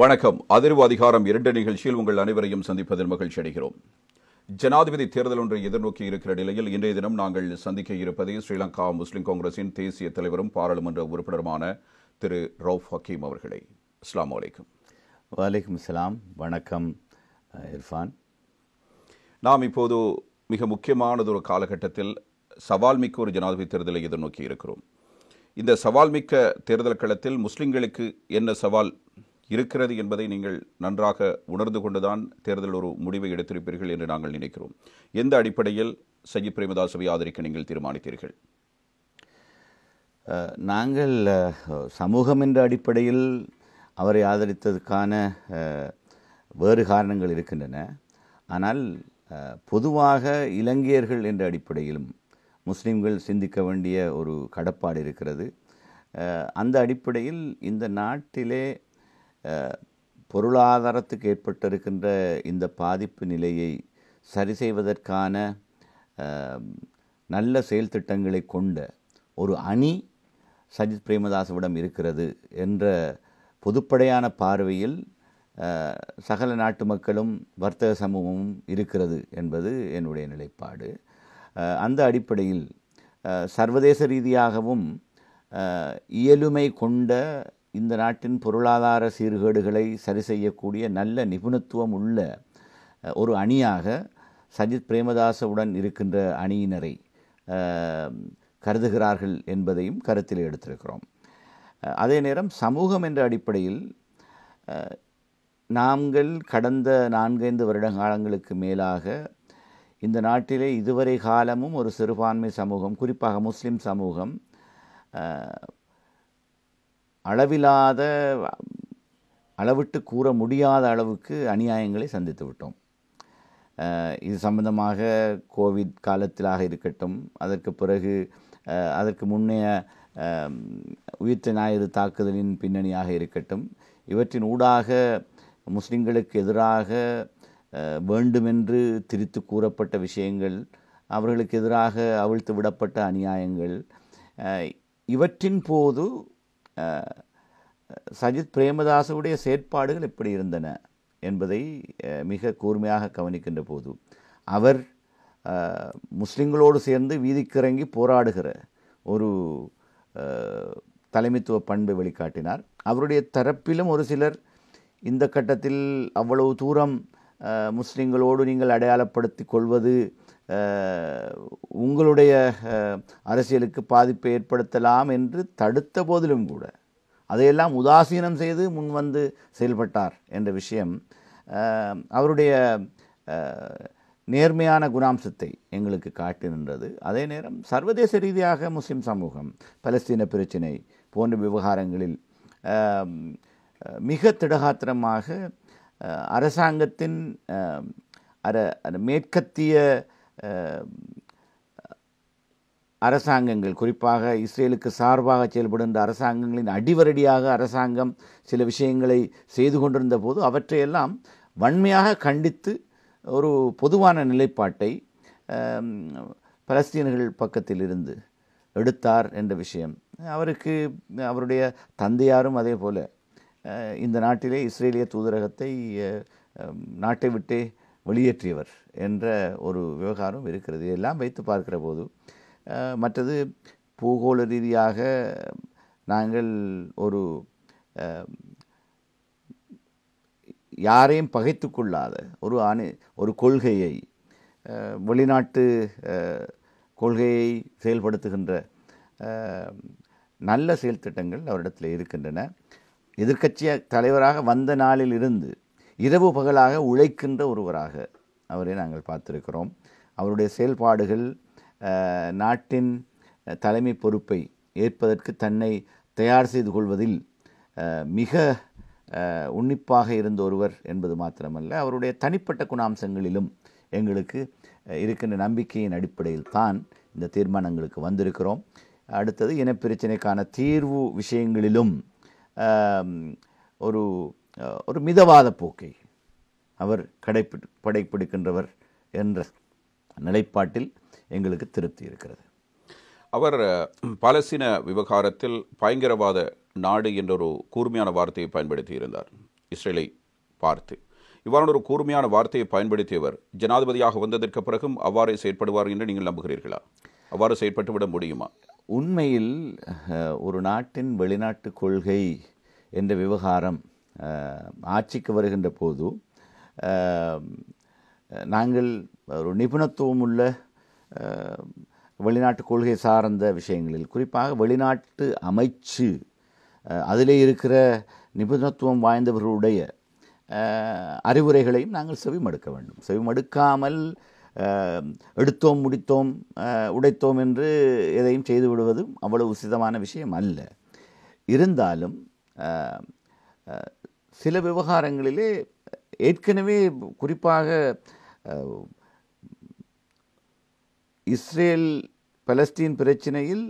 வணக்கம் அதிர்வு அதிகாரம் இரண்டு நிகழ்ச்சியில் உங்கள் அனைவரையும் சந்திப்பதில் மகிழ்ச்சி அடைகிறோம் ஜனாதிபதி தேர்தல் ஒன்றை எதிர்நோக்கி இருக்கிற நிலையில் இன்றைய தினம் நாங்கள் சந்திக்க இருப்பது ஸ்ரீலங்கா முஸ்லிம் காங்கிரசின் தேசிய தலைவரும் பாராளுமன்ற உறுப்பினருமான திரு ரவுஃப் ஹக்கீம் அவர்களை அஸ்லாம் வலைக்கம் வலைக்கம் இஸ்லாம் வணக்கம் இர்ஃபான் நாம் இப்போது மிக முக்கியமானது ஒரு காலகட்டத்தில் சவால் மிக்க ஒரு ஜனாதிபதி தேர்தலை எதிர்நோக்கி இருக்கிறோம் இந்த சவால் மிக்க தேர்தல் களத்தில் முஸ்லிம்களுக்கு என்ன சவால் இருக்கிறது என்பதை நீங்கள் நன்றாக உணர்ந்து கொண்டுதான் தேர்தல் ஒரு முடிவை எடுத்திருப்பீர்கள் என்று நாங்கள் நினைக்கிறோம் எந்த அடிப்படையில் சஜித் பிரேமதாசவை ஆதரிக்க நீங்கள் தீர்மானித்தீர்கள் நாங்கள் சமூகம் என்ற அடிப்படையில் அவரை ஆதரித்ததுக்கான வேறு காரணங்கள் இருக்கின்றன ஆனால் பொதுவாக இலங்கையர்கள் என்ற அடிப்படையிலும் முஸ்லீம்கள் சிந்திக்க வேண்டிய ஒரு கடப்பாடு இருக்கிறது அந்த அடிப்படையில் இந்த நாட்டிலே பொருளாதாரத்துக்கு ஏற்பட்டிருக்கின்ற இந்த பாதிப்பு நிலையை சரி செய்வதற்கான நல்ல செயல் திட்டங்களை கொண்ட ஒரு அணி சஜித் பிரேமதாசவிடம் இருக்கிறது என்ற பொதுப்படையான பார்வையில் சகல நாட்டு மக்களும் வர்த்தக சமூகமும் இருக்கிறது என்பது என்னுடைய நிலைப்பாடு அந்த அடிப்படையில் சர்வதேச ரீதியாகவும் இயலுமை கொண்ட இந்த நாட்டின் பொருளாதார சீர்கேடுகளை சரி செய்யக்கூடிய நல்ல நிபுணத்துவம் உள்ள ஒரு அணியாக சஜித் பிரேமதாசவுடன் இருக்கின்ற அணியினரை கருதுகிறார்கள் என்பதையும் கருத்தில் எடுத்திருக்கிறோம் அதே நேரம் சமூகம் என்ற அடிப்படையில் நாங்கள் கடந்த நான்கைந்து வருட காலங்களுக்கு மேலாக இந்த நாட்டிலே இதுவரை காலமும் ஒரு சிறுபான்மை சமூகம் குறிப்பாக முஸ்லீம் சமூகம் அளவில்லாத அளவிட்டு கூற முடியாத அளவுக்கு அநியாயங்களை சந்தித்து விட்டோம் இது சம்பந்தமாக கோவிட் காலத்திலாக இருக்கட்டும் அதற்கு பிறகு அதற்கு முன்னைய உயிர்த்த ஞாயிறு தாக்குதலின் பின்னணியாக இருக்கட்டும் இவற்றின் ஊடாக முஸ்லிம்களுக்கு எதிராக வேண்டுமென்று திரித்து கூறப்பட்ட விஷயங்கள் அவர்களுக்கு எதிராக அவிழ்த்து விடப்பட்ட அநியாயங்கள் இவற்றின் போது சஜித் பிரேமதாசவுடைய செயற்பாடுகள் எப்படி இருந்தன என்பதை மிக கூர்மையாக கவனிக்கின்ற போது அவர் முஸ்லிம்களோடு சேர்ந்து வீதிக்கிறங்கி போராடுகிற ஒரு தலைமைத்துவ பண்பை வெளிக்காட்டினார் அவருடைய தரப்பிலும் ஒரு சிலர் இந்த கட்டத்தில் அவ்வளவு தூரம் முஸ்லிம்களோடு நீங்கள் அடையாளப்படுத்தி கொள்வது உங்களுடைய அரசியலுக்கு பாதிப்பை ஏற்படுத்தலாம் என்று தடுத்த போதிலும் கூட அதையெல்லாம் உதாசீனம் செய்து முன்வந்து செயல்பட்டார் என்ற விஷயம் அவருடைய நேர்மையான குணாம்சத்தை எங்களுக்கு நின்றது அதே நேரம் சர்வதேச ரீதியாக முஸ்லிம் சமூகம் பலஸ்தீன பிரச்சினை போன்ற விவகாரங்களில் மிக திடகாத்திரமாக அரசாங்கத்தின் அர மேற்கத்திய அரசாங்கங்கள் குறிப்பாக இஸ்ரேலுக்கு சார்பாக செயல்படுகின்ற அரசாங்கங்களின் அடிவரடியாக அரசாங்கம் சில விஷயங்களை செய்து கொண்டிருந்த போது அவற்றையெல்லாம் வன்மையாக கண்டித்து ஒரு பொதுவான நிலைப்பாட்டை பலஸ்தீனர்கள் பக்கத்தில் இருந்து எடுத்தார் என்ற விஷயம் அவருக்கு அவருடைய தந்தையாரும் அதே போல் இந்த நாட்டிலே இஸ்ரேலிய தூதரகத்தை நாட்டை விட்டே வெளியேற்றியவர் என்ற ஒரு விவகாரம் இருக்கிறது இதெல்லாம் வைத்து பார்க்கிற போது மற்றது பூகோள ரீதியாக நாங்கள் ஒரு யாரையும் பகைத்து கொள்ளாத ஒரு அணி ஒரு கொள்கையை வெளிநாட்டு கொள்கையை செயல்படுத்துகின்ற நல்ல செயல்திட்டங்கள் அவரிடத்தில் இருக்கின்றன எதிர்கட்சிய தலைவராக வந்த நாளில் இருந்து இரவு பகலாக உழைக்கின்ற ஒருவராக அவரை நாங்கள் பார்த்துருக்கிறோம் அவருடைய செயல்பாடுகள் நாட்டின் தலைமை பொறுப்பை ஏற்பதற்கு தன்னை தயார் செய்து கொள்வதில் மிக உன்னிப்பாக இருந்த ஒருவர் என்பது மாத்திரமல்ல அவருடைய தனிப்பட்ட குணாம்சங்களிலும் எங்களுக்கு இருக்கின்ற நம்பிக்கையின் அடிப்படையில் தான் இந்த தீர்மானங்களுக்கு வந்திருக்கிறோம் அடுத்தது இனப்பிரச்சனைக்கான தீர்வு விஷயங்களிலும் ஒரு ஒரு மிதவாத போக்கை அவர் கடைப்பிடி படைப்பிடிக்கின்றவர் என்ற நிலைப்பாட்டில் எங்களுக்கு திருப்தி இருக்கிறது அவர் பலசீன விவகாரத்தில் பயங்கரவாத நாடு என்ற ஒரு கூர்மையான வார்த்தையை பயன்படுத்தி இருந்தார் இஸ்ரேலை பார்த்து இவ்வாறு ஒரு கூர்மையான வார்த்தையை பயன்படுத்தியவர் ஜனாதிபதியாக வந்ததற்கு பிறகும் அவ்வாறே செயற்படுவார் என்று நீங்கள் நம்புகிறீர்களா அவ்வாறு செயற்பட்டு விட முடியுமா உண்மையில் ஒரு நாட்டின் வெளிநாட்டு கொள்கை என்ற விவகாரம் ஆட்சிக்கு வருகின்ற போது நாங்கள் ஒரு நிபுணத்துவம் உள்ள வெளிநாட்டு கொள்கை சார்ந்த விஷயங்களில் குறிப்பாக வெளிநாட்டு அமைச்சு அதிலே இருக்கிற நிபுணத்துவம் வாய்ந்தவர்களுடைய அறிவுரைகளையும் நாங்கள் செவிமடுக்க வேண்டும் செவிமடுக்காமல் எடுத்தோம் முடித்தோம் உடைத்தோம் என்று எதையும் செய்து விடுவதும் அவ்வளவு உசிதமான விஷயம் அல்ல இருந்தாலும் சில விவகாரங்களிலே ஏற்கனவே குறிப்பாக இஸ்ரேல் பலஸ்தீன் பிரச்சனையில்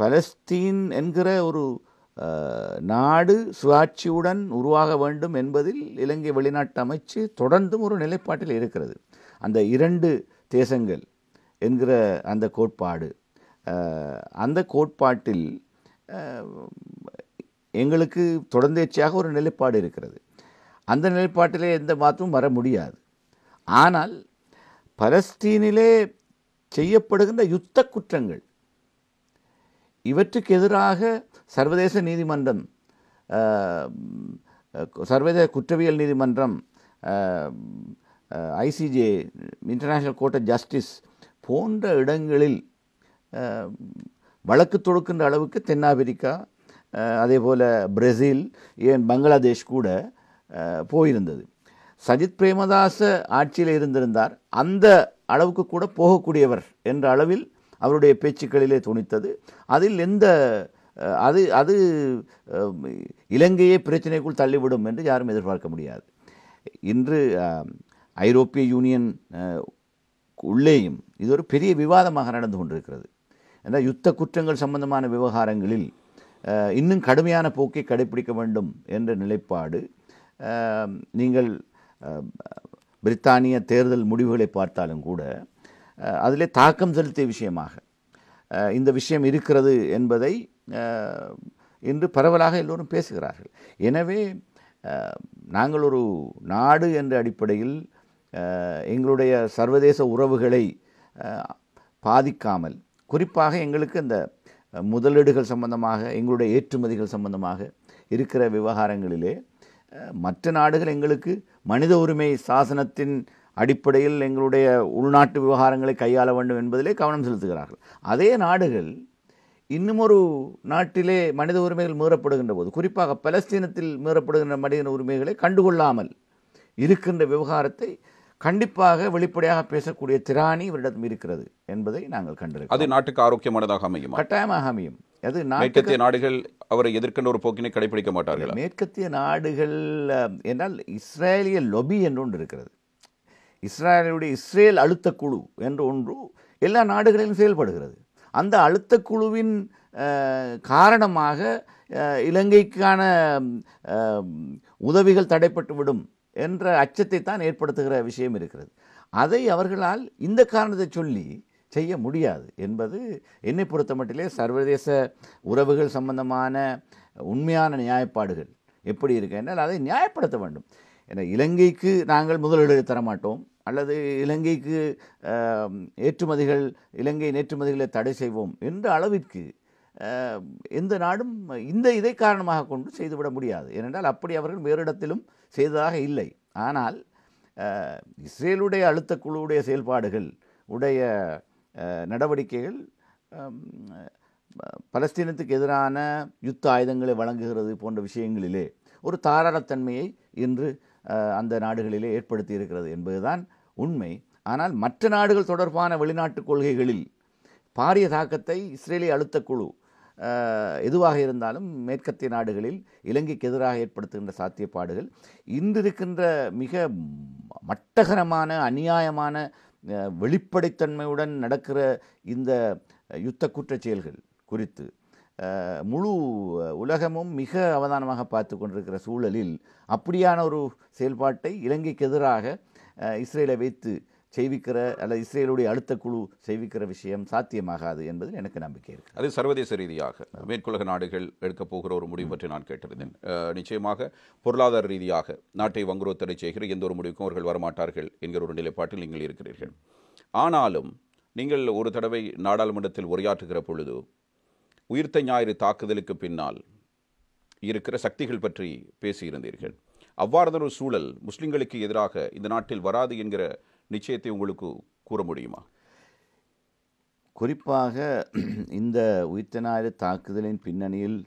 பலஸ்தீன் என்கிற ஒரு நாடு சுயாட்சியுடன் உருவாக வேண்டும் என்பதில் இலங்கை வெளிநாட்டு அமைச்சு தொடர்ந்தும் ஒரு நிலைப்பாட்டில் இருக்கிறது அந்த இரண்டு தேசங்கள் என்கிற அந்த கோட்பாடு அந்த கோட்பாட்டில் எங்களுக்கு தொடர்ந்தேர்ச்சியாக ஒரு நிலைப்பாடு இருக்கிறது அந்த நிலைப்பாட்டிலே எந்த மாற்றமும் வர முடியாது ஆனால் பலஸ்தீனிலே செய்யப்படுகின்ற யுத்த குற்றங்கள் இவற்றுக்கு எதிராக சர்வதேச நீதிமன்றம் சர்வதேச குற்றவியல் நீதிமன்றம் ICJ international court of justice போன்ற இடங்களில் வழக்கு தொடுக்கின்ற அளவுக்கு தென்னாப்பிரிக்கா அதே போல் பிரேசில் ஏன் பங்களாதேஷ் கூட போயிருந்தது சஜித் பிரேமதாச ஆட்சியில் இருந்திருந்தார் அந்த அளவுக்கு கூட போகக்கூடியவர் என்ற அளவில் அவருடைய பேச்சுக்களிலே துணித்தது அதில் எந்த அது அது இலங்கையை பிரச்சனைக்குள் தள்ளிவிடும் என்று யாரும் எதிர்பார்க்க முடியாது இன்று ஐரோப்பிய யூனியன் உள்ளேயும் இது ஒரு பெரிய விவாதமாக நடந்து கொண்டிருக்கிறது ஏன்னா யுத்த குற்றங்கள் சம்பந்தமான விவகாரங்களில் இன்னும் கடுமையான போக்கை கடைபிடிக்க வேண்டும் என்ற நிலைப்பாடு நீங்கள் பிரித்தானிய தேர்தல் முடிவுகளை பார்த்தாலும் கூட அதிலே தாக்கம் செலுத்திய விஷயமாக இந்த விஷயம் இருக்கிறது என்பதை இன்று பரவலாக எல்லோரும் பேசுகிறார்கள் எனவே நாங்கள் ஒரு நாடு என்ற அடிப்படையில் எங்களுடைய சர்வதேச உறவுகளை பாதிக்காமல் குறிப்பாக எங்களுக்கு இந்த முதலீடுகள் சம்பந்தமாக எங்களுடைய ஏற்றுமதிகள் சம்பந்தமாக இருக்கிற விவகாரங்களிலே மற்ற நாடுகள் எங்களுக்கு மனித உரிமை சாசனத்தின் அடிப்படையில் எங்களுடைய உள்நாட்டு விவகாரங்களை கையாள வேண்டும் என்பதிலே கவனம் செலுத்துகிறார்கள் அதே நாடுகள் இன்னுமொரு நாட்டிலே மனித உரிமைகள் மீறப்படுகின்ற போது குறிப்பாக பலஸ்தீனத்தில் மீறப்படுகின்ற மனித உரிமைகளை கண்டுகொள்ளாமல் இருக்கின்ற விவகாரத்தை கண்டிப்பாக வெளிப்படையாக பேசக்கூடிய திராணி இவரிடம் இருக்கிறது என்பதை நாங்கள் கண்டிருக்கோம் அது நாட்டுக்கு ஆரோக்கியமானதாக அமையும் கட்டாயமாக அமையும் அது மேற்கத்திய நாடுகள் அவரை எதிர்கொண்ட ஒரு போக்கினை கடைபிடிக்க மாட்டார்கள் மேற்கத்திய நாடுகள் என்றால் இஸ்ரேலிய லொபி என்று ஒன்று இருக்கிறது இஸ்ரேலுடைய இஸ்ரேல் அழுத்த குழு என்று ஒன்று எல்லா நாடுகளிலும் செயல்படுகிறது அந்த அழுத்த குழுவின் காரணமாக இலங்கைக்கான உதவிகள் தடைப்பட்டு விடும் என்ற அச்சத்தை தான் ஏற்படுத்துகிற விஷயம் இருக்கிறது அதை அவர்களால் இந்த காரணத்தை சொல்லி செய்ய முடியாது என்பது என்னை பொறுத்த மட்டிலே சர்வதேச உறவுகள் சம்பந்தமான உண்மையான நியாயப்பாடுகள் எப்படி இருக்கு என்றால் அதை நியாயப்படுத்த வேண்டும் ஏன்னா இலங்கைக்கு நாங்கள் முதலீடு தரமாட்டோம் அல்லது இலங்கைக்கு ஏற்றுமதிகள் இலங்கை ஏற்றுமதிகளை தடை செய்வோம் என்ற அளவிற்கு எந்த நாடும் இந்த இதை காரணமாக கொண்டு செய்துவிட முடியாது ஏனென்றால் அப்படி அவர்கள் வேறு இடத்திலும் செய்ததாக இல்லை ஆனால் இஸ்ரேலுடைய அழுத்த குழுவுடைய செயல்பாடுகள் உடைய நடவடிக்கைகள் பலஸ்தீனத்துக்கு எதிரான யுத்த ஆயுதங்களை வழங்குகிறது போன்ற விஷயங்களிலே ஒரு தாராளத்தன்மையை இன்று அந்த நாடுகளிலே ஏற்படுத்தி இருக்கிறது என்பதுதான் உண்மை ஆனால் மற்ற நாடுகள் தொடர்பான வெளிநாட்டு கொள்கைகளில் பாரிய தாக்கத்தை இஸ்ரேலிய அழுத்த குழு எதுவாக இருந்தாலும் மேற்கத்திய நாடுகளில் இலங்கைக்கு எதிராக ஏற்படுத்துகின்ற சாத்தியப்பாடுகள் இன்றிருக்கின்ற மிக மட்டகரமான அநியாயமான வெளிப்படைத்தன்மையுடன் நடக்கிற இந்த யுத்த குற்றச் செயல்கள் குறித்து முழு உலகமும் மிக அவதானமாக பார்த்து கொண்டிருக்கிற சூழலில் அப்படியான ஒரு செயல்பாட்டை இலங்கைக்கு எதிராக இஸ்ரேலை வைத்து செய்விக்கிற அல்ல இஸ்ரேலுடைய அடுத்த குழு செய்விக்கிற விஷயம் சாத்தியமாகாது என்பதில் எனக்கு நம்பிக்கை இருக்குது அது சர்வதேச ரீதியாக மேற்குலக நாடுகள் எடுக்கப் போகிற ஒரு முடிவு பற்றி நான் கேட்டிருந்தேன் நிச்சயமாக பொருளாதார ரீதியாக நாட்டை தடை செய்கிற எந்த ஒரு முடிவுக்கும் அவர்கள் வரமாட்டார்கள் என்கிற ஒரு நிலைப்பாட்டில் நீங்கள் இருக்கிறீர்கள் ஆனாலும் நீங்கள் ஒரு தடவை நாடாளுமன்றத்தில் உரையாற்றுகிற பொழுது உயிர்த்த ஞாயிறு தாக்குதலுக்கு பின்னால் இருக்கிற சக்திகள் பற்றி பேசியிருந்தீர்கள் அவ்வாறான ஒரு சூழல் முஸ்லிம்களுக்கு எதிராக இந்த நாட்டில் வராது என்கிற நிச்சயத்தை உங்களுக்கு கூற முடியுமா குறிப்பாக இந்த உயிர்த்தநாடு தாக்குதலின் பின்னணியில்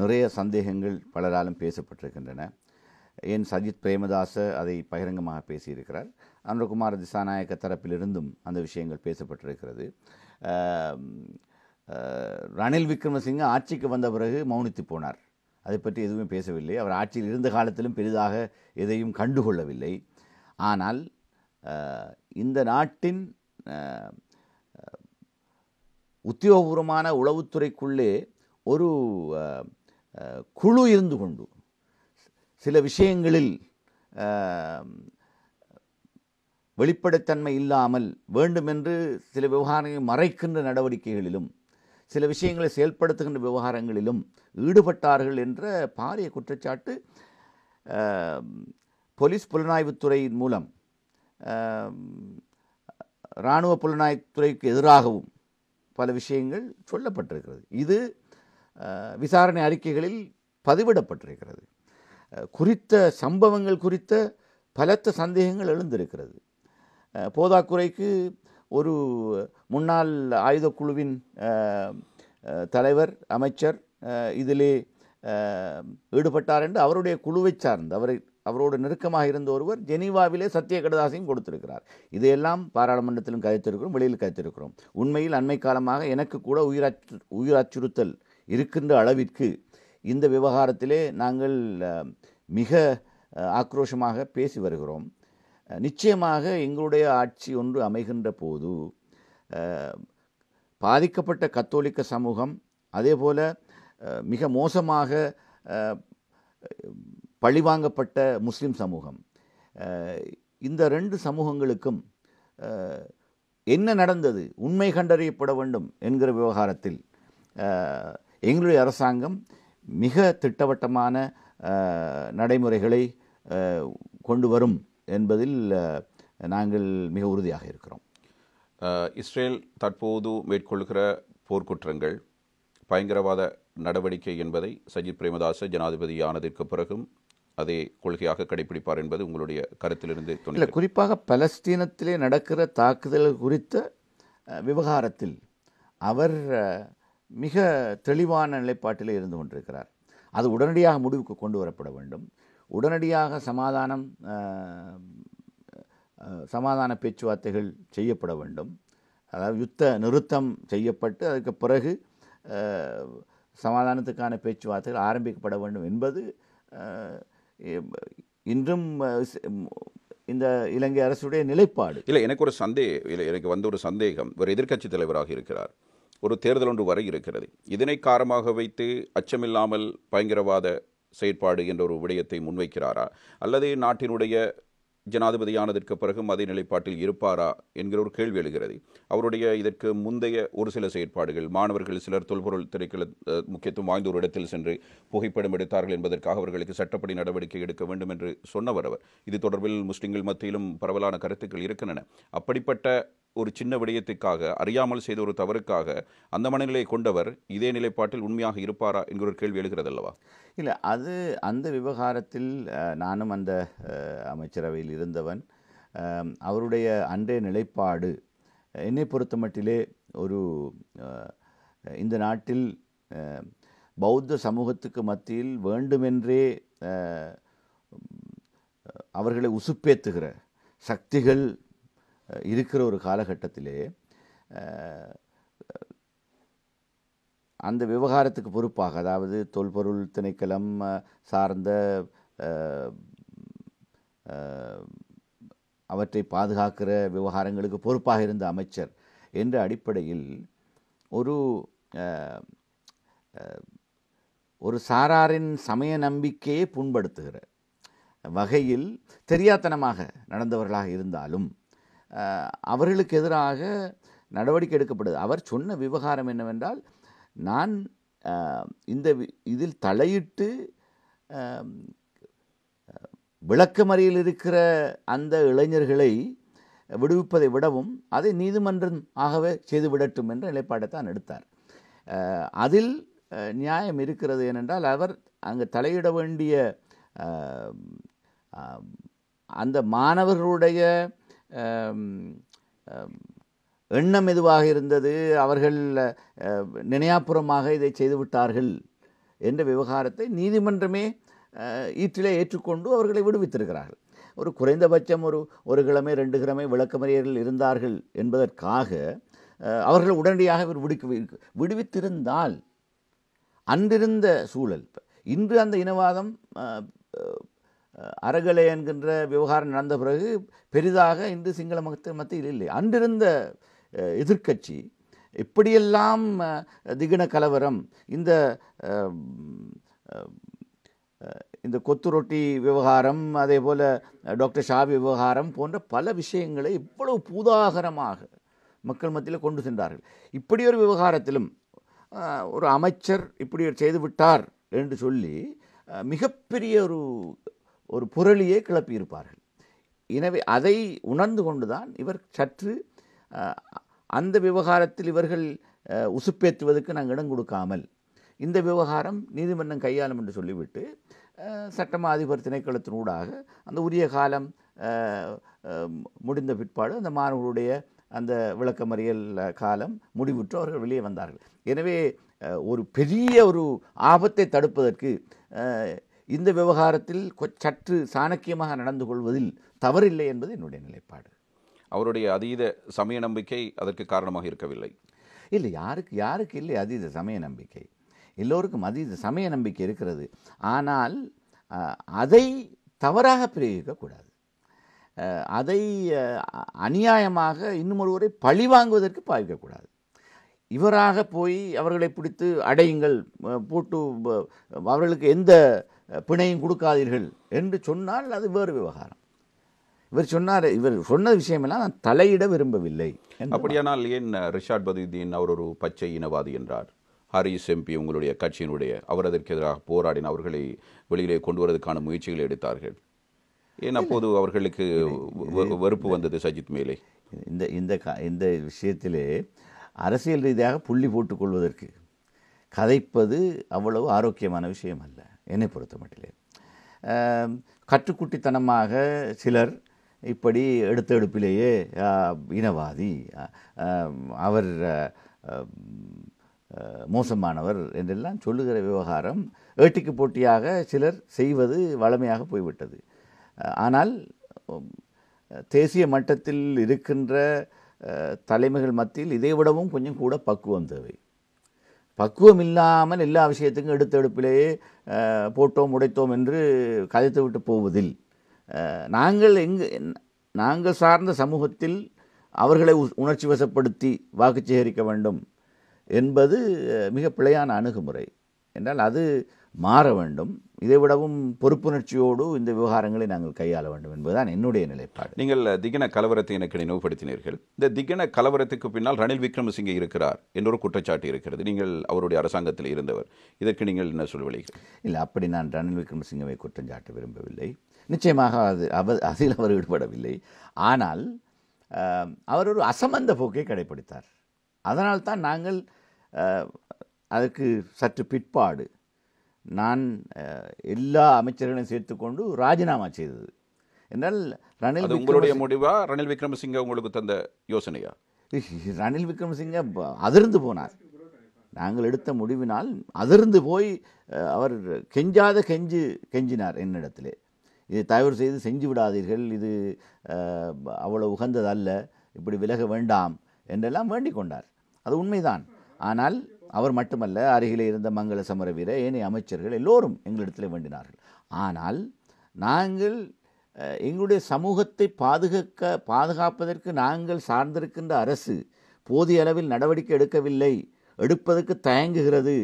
நிறைய சந்தேகங்கள் பலராலும் பேசப்பட்டிருக்கின்றன என் சஜித் பிரேமதாச அதை பகிரங்கமாக பேசியிருக்கிறார் அனுரகுமார் திசாநாயக்க தரப்பிலிருந்தும் அந்த விஷயங்கள் பேசப்பட்டிருக்கிறது ரணில் விக்ரமசிங்க ஆட்சிக்கு வந்த பிறகு மௌனித்து போனார் அதை பற்றி எதுவுமே பேசவில்லை அவர் ஆட்சியில் இருந்த காலத்திலும் பெரிதாக எதையும் கண்டுகொள்ளவில்லை ஆனால் இந்த நாட்டின் உத்தியோகபூர்வமான உளவுத்துறைக்குள்ளே ஒரு குழு இருந்து கொண்டு சில விஷயங்களில் வெளிப்படைத்தன்மை இல்லாமல் வேண்டுமென்று சில விவகாரங்களை மறைக்கின்ற நடவடிக்கைகளிலும் சில விஷயங்களை செயல்படுத்துகின்ற விவகாரங்களிலும் ஈடுபட்டார்கள் என்ற பாரிய குற்றச்சாட்டு போலீஸ் புலனாய்வுத்துறையின் மூலம் இராணுவ புலனாய்வுத்துறைக்கு எதிராகவும் பல விஷயங்கள் சொல்லப்பட்டிருக்கிறது இது விசாரணை அறிக்கைகளில் பதிவிடப்பட்டிருக்கிறது குறித்த சம்பவங்கள் குறித்த பலத்த சந்தேகங்கள் எழுந்திருக்கிறது போதாக்குறைக்கு ஒரு முன்னாள் ஆயுதக்குழுவின் தலைவர் அமைச்சர் இதிலே ஈடுபட்டார் என்று அவருடைய குழுவை சார்ந்து அவரை அவரோடு நெருக்கமாக இருந்த ஒருவர் ஜெனீவாவிலே சத்திய கடதாசையும் கொடுத்திருக்கிறார் இதையெல்லாம் பாராளுமன்றத்திலும் கதைத்திருக்கிறோம் வெளியில் கதைத்திருக்கிறோம் உண்மையில் அண்மை காலமாக எனக்கு கூட உயிராச்சு உயிராச்சுறுத்தல் இருக்கின்ற அளவிற்கு இந்த விவகாரத்திலே நாங்கள் மிக ஆக்ரோஷமாக பேசி வருகிறோம் நிச்சயமாக எங்களுடைய ஆட்சி ஒன்று அமைகின்ற போது பாதிக்கப்பட்ட கத்தோலிக்க சமூகம் போல் மிக மோசமாக பழிவாங்கப்பட்ட முஸ்லீம் சமூகம் இந்த ரெண்டு சமூகங்களுக்கும் என்ன நடந்தது உண்மை கண்டறியப்பட வேண்டும் என்கிற விவகாரத்தில் எங்களுடைய அரசாங்கம் மிக திட்டவட்டமான நடைமுறைகளை கொண்டு வரும் என்பதில் நாங்கள் மிக உறுதியாக இருக்கிறோம் இஸ்ரேல் தற்போது மேற்கொள்கிற போர்க்குற்றங்கள் பயங்கரவாத நடவடிக்கை என்பதை சஜித் பிரேமதாச ஜனாதிபதி ஆனதற்கு பிறகும் அதை கொள்கையாக கடைபிடிப்பார் என்பது உங்களுடைய கருத்திலிருந்து இல்லை குறிப்பாக பலஸ்தீனத்திலே நடக்கிற தாக்குதல் குறித்த விவகாரத்தில் அவர் மிக தெளிவான நிலைப்பாட்டில் இருந்து கொண்டிருக்கிறார் அது உடனடியாக முடிவுக்கு கொண்டு வரப்பட வேண்டும் உடனடியாக சமாதானம் சமாதான பேச்சுவார்த்தைகள் செய்யப்பட வேண்டும் அதாவது யுத்த நிறுத்தம் செய்யப்பட்டு அதுக்கு பிறகு சமாதானத்துக்கான பேச்சுவார்த்தைகள் ஆரம்பிக்கப்பட வேண்டும் என்பது இன்றும் இந்த இலங்கை அரசுடைய நிலைப்பாடு இல்லை எனக்கு ஒரு சந்தேகம் இல்லை எனக்கு வந்த ஒரு சந்தேகம் ஒரு எதிர்க்கட்சி தலைவராக இருக்கிறார் ஒரு தேர்தல் ஒன்று வர இருக்கிறது இதனை காரணமாக வைத்து அச்சமில்லாமல் பயங்கரவாத செயற்பாடு என்ற ஒரு விடயத்தை முன்வைக்கிறாரா அல்லது நாட்டினுடைய ஜனாதிபதியானதற்கு பிறகும் அதே நிலைப்பாட்டில் இருப்பாரா என்கிற ஒரு கேள்வி எழுகிறது அவருடைய இதற்கு முந்தைய ஒரு சில செயற்பாடுகள் மாணவர்கள் சிலர் தொல்பொருள் திரைக்கள முக்கியத்துவம் வாய்ந்த ஒரு இடத்தில் சென்று புகைப்படம் எடுத்தார்கள் என்பதற்காக அவர்களுக்கு சட்டப்படி நடவடிக்கை எடுக்க வேண்டும் என்று சொன்னவர் அவர் இது தொடர்பில் முஸ்லிம்கள் மத்தியிலும் பரவலான கருத்துக்கள் இருக்கின்றன அப்படிப்பட்ட ஒரு சின்ன விடயத்துக்காக அறியாமல் செய்த ஒரு தவறுக்காக அந்த மனநிலையை கொண்டவர் இதே நிலைப்பாட்டில் உண்மையாக இருப்பாரா என்கிற ஒரு கேள்வி எழுகிறது அல்லவா இல்லை அது அந்த விவகாரத்தில் நானும் அந்த அமைச்சரவையில் இருந்தவன் அவருடைய அன்றைய நிலைப்பாடு என்னை பொறுத்த மட்டிலே ஒரு இந்த நாட்டில் பௌத்த சமூகத்துக்கு மத்தியில் வேண்டுமென்றே அவர்களை உசுப்பேத்துகிற சக்திகள் இருக்கிற ஒரு காலகட்டத்திலே அந்த விவகாரத்துக்கு பொறுப்பாக அதாவது தொல்பொருள் திணைக்களம் சார்ந்த அவற்றை பாதுகாக்கிற விவகாரங்களுக்கு பொறுப்பாக இருந்த அமைச்சர் என்ற அடிப்படையில் ஒரு ஒரு சாராரின் சமய நம்பிக்கையை புண்படுத்துகிற வகையில் தெரியாத்தனமாக நடந்தவர்களாக இருந்தாலும் அவர்களுக்கு எதிராக நடவடிக்கை எடுக்கப்படுது அவர் சொன்ன விவகாரம் என்னவென்றால் நான் இந்த இதில் தலையிட்டு விளக்கமறையில் இருக்கிற அந்த இளைஞர்களை விடுவிப்பதை விடவும் அதை நீதிமன்றம் ஆகவே செய்து விடட்டும் என்ற நிலைப்பாட்டை தான் எடுத்தார் அதில் நியாயம் இருக்கிறது ஏனென்றால் அவர் அங்கு தலையிட வேண்டிய அந்த மாணவர்களுடைய எண்ணம் எதுவாக இருந்தது அவர்கள் நினையாப்புறமாக இதை செய்துவிட்டார்கள் என்ற விவகாரத்தை நீதிமன்றமே ஈற்றிலே ஏற்றுக்கொண்டு அவர்களை விடுவித்திருக்கிறார்கள் ஒரு குறைந்தபட்சம் ஒரு ஒரு கிழமை ரெண்டு கிழமை விளக்கமறியர்கள் இருந்தார்கள் என்பதற்காக அவர்கள் உடனடியாக இவர் விடுக்க விடுவித்திருந்தால் அன்றிருந்த சூழல் இன்று அந்த இனவாதம் அறகலை என்கின்ற விவகாரம் நடந்த பிறகு பெரிதாக இன்று சிங்கள மக்கள் மத்தியில் இல்லை அன்றிருந்த எதிர்க்கட்சி எப்படியெல்லாம் திகின கலவரம் இந்த இந்த கொத்து ரொட்டி விவகாரம் அதே போல் டாக்டர் ஷா விவகாரம் போன்ற பல விஷயங்களை இவ்வளவு பூதாகரமாக மக்கள் மத்தியில் கொண்டு சென்றார்கள் இப்படி ஒரு விவகாரத்திலும் ஒரு அமைச்சர் இப்படி செய்துவிட்டார் என்று சொல்லி மிகப்பெரிய ஒரு ஒரு புரளியே கிளப்பியிருப்பார்கள் எனவே அதை உணர்ந்து கொண்டுதான் இவர் சற்று அந்த விவகாரத்தில் இவர்கள் உசுப்பேற்றுவதற்கு நாங்கள் இடம் கொடுக்காமல் இந்த விவகாரம் நீதிமன்றம் கையாளும் என்று சொல்லிவிட்டு சட்டமா அதிபர் திணைக்களத்தினூடாக அந்த உரிய காலம் முடிந்த பிற்பாடு அந்த மாணவர்களுடைய அந்த விளக்கமறியல் காலம் முடிவுற்று அவர்கள் வெளியே வந்தார்கள் எனவே ஒரு பெரிய ஒரு ஆபத்தை தடுப்பதற்கு இந்த விவகாரத்தில் சற்று சாணக்கியமாக நடந்து கொள்வதில் தவறில்லை என்பது என்னுடைய நிலைப்பாடு அவருடைய அதீத சமய நம்பிக்கை அதற்கு காரணமாக இருக்கவில்லை இல்லை யாருக்கு யாருக்கு இல்லை அதீத சமய நம்பிக்கை எல்லோருக்கும் அதீத சமய நம்பிக்கை இருக்கிறது ஆனால் அதை தவறாக பிரயோகிக்கக்கூடாது அதை அநியாயமாக இன்னும் ஒருவரை பழி வாங்குவதற்கு பாவிக்கக்கூடாது இவராக போய் அவர்களை பிடித்து அடையுங்கள் போட்டு அவர்களுக்கு எந்த பிணையும் கொடுக்காதீர்கள் என்று சொன்னால் அது வேறு விவகாரம் இவர் சொன்னார் இவர் சொன்ன விஷயமெல்லாம் நான் தலையிட விரும்பவில்லை அப்படியானால் ஏன் ரிஷாட் பதீதீன் அவர் ஒரு பச்சை இனவாதி என்றார் ஹரிஸ் எம்பி உங்களுடைய கட்சியினுடைய அவர் அதற்கு எதிராக போராடின அவர்களை வெளியிலே கொண்டு வருவதற்கான முயற்சிகளை எடுத்தார்கள் ஏன் அப்போது அவர்களுக்கு வெறுப்பு வந்தது சஜித் மேலே இந்த இந்த க இந்த விஷயத்திலே அரசியல் ரீதியாக புள்ளி போட்டுக்கொள்வதற்கு கதைப்பது அவ்வளவு ஆரோக்கியமான விஷயம் அல்ல என்னை பொறுத்த மட்டிலே கற்றுக்குட்டித்தனமாக சிலர் இப்படி எடுத்தெடுப்பிலேயே இனவாதி அவர் மோசமானவர் என்றெல்லாம் சொல்லுகிற விவகாரம் ஏட்டிக்கு போட்டியாக சிலர் செய்வது வளமையாக போய்விட்டது ஆனால் தேசிய மட்டத்தில் இருக்கின்ற தலைமைகள் மத்தியில் இதைவிடவும் கொஞ்சம் கூட பக்குவம் தேவை பக்குவம் இல்லாமல் எல்லா விஷயத்துக்கும் எடுத்தெடுப்பிலேயே போட்டோம் உடைத்தோம் என்று கதைத்து விட்டு போவதில் நாங்கள் எங்கு நாங்கள் சார்ந்த சமூகத்தில் அவர்களை உணர்ச்சி வசப்படுத்தி வாக்கு சேகரிக்க வேண்டும் என்பது மிக பிழையான அணுகுமுறை என்றால் அது மாற வேண்டும் இதை விடவும் பொறுப்புணர்ச்சியோடு இந்த விவகாரங்களை நாங்கள் கையாள வேண்டும் என்பதுதான் என்னுடைய நிலைப்பாடு நீங்கள் திகன கலவரத்தை எனக்கு நினைவுபடுத்தினீர்கள் இந்த திகன கலவரத்துக்கு பின்னால் ரணில் விக்ரமசிங்கே இருக்கிறார் என்றொரு குற்றச்சாட்டு இருக்கிறது நீங்கள் அவருடைய அரசாங்கத்தில் இருந்தவர் இதற்கு நீங்கள் என்ன சொல்வீர்கள் இல்லை அப்படி நான் ரணில் விக்ரமசிங்கவை குற்றஞ்சாட்ட விரும்பவில்லை நிச்சயமாக அது அவ அதில் அவர் ஈடுபடவில்லை ஆனால் அவர் ஒரு அசமந்த போக்கை கடைபிடித்தார் அதனால்தான் நாங்கள் அதற்கு சற்று பிற்பாடு நான் எல்லா அமைச்சர்களையும் சேர்த்துக்கொண்டு ராஜினாமா செய்தது என்றால் ரணில் உங்களுடைய முடிவா ரணில் விக்ரமசிங்க உங்களுக்கு தந்த யோசனையா ரணில் விக்ரமசிங்க அதிர்ந்து போனார் நாங்கள் எடுத்த முடிவினால் அதிர்ந்து போய் அவர் கெஞ்சாத கெஞ்சு கெஞ்சினார் என்னிடத்திலே இதை தயவு செய்து செஞ்சு விடாதீர்கள் இது அவ்வளோ உகந்ததல்ல இப்படி விலக வேண்டாம் என்றெல்லாம் வேண்டிக் கொண்டார் அது உண்மைதான் ஆனால் அவர் மட்டுமல்ல அருகிலே இருந்த மங்கள சமர வீர ஏனைய அமைச்சர்கள் எல்லோரும் எங்களிடத்தில் வேண்டினார்கள் ஆனால் நாங்கள் எங்களுடைய சமூகத்தை பாதுகாக்க பாதுகாப்பதற்கு நாங்கள் சார்ந்திருக்கின்ற அரசு போதிய அளவில் நடவடிக்கை எடுக்கவில்லை எடுப்பதற்கு தயங்குகிறது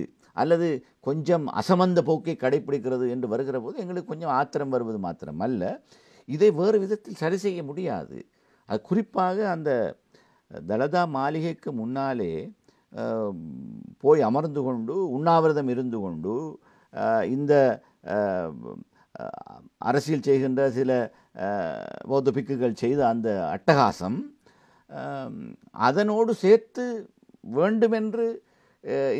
அல்லது கொஞ்சம் அசமந்த போக்கை கடைபிடிக்கிறது என்று வருகிற போது எங்களுக்கு கொஞ்சம் ஆத்திரம் வருவது மாத்திரம் அல்ல இதை வேறு விதத்தில் சரி செய்ய முடியாது அது குறிப்பாக அந்த தலதா மாளிகைக்கு முன்னாலே போய் அமர்ந்து கொண்டு உண்ணாவிரதம் இருந்து கொண்டு இந்த அரசியல் செய்கின்ற சில பௌத்த பிக்குகள் செய்த அந்த அட்டகாசம் அதனோடு சேர்த்து வேண்டுமென்று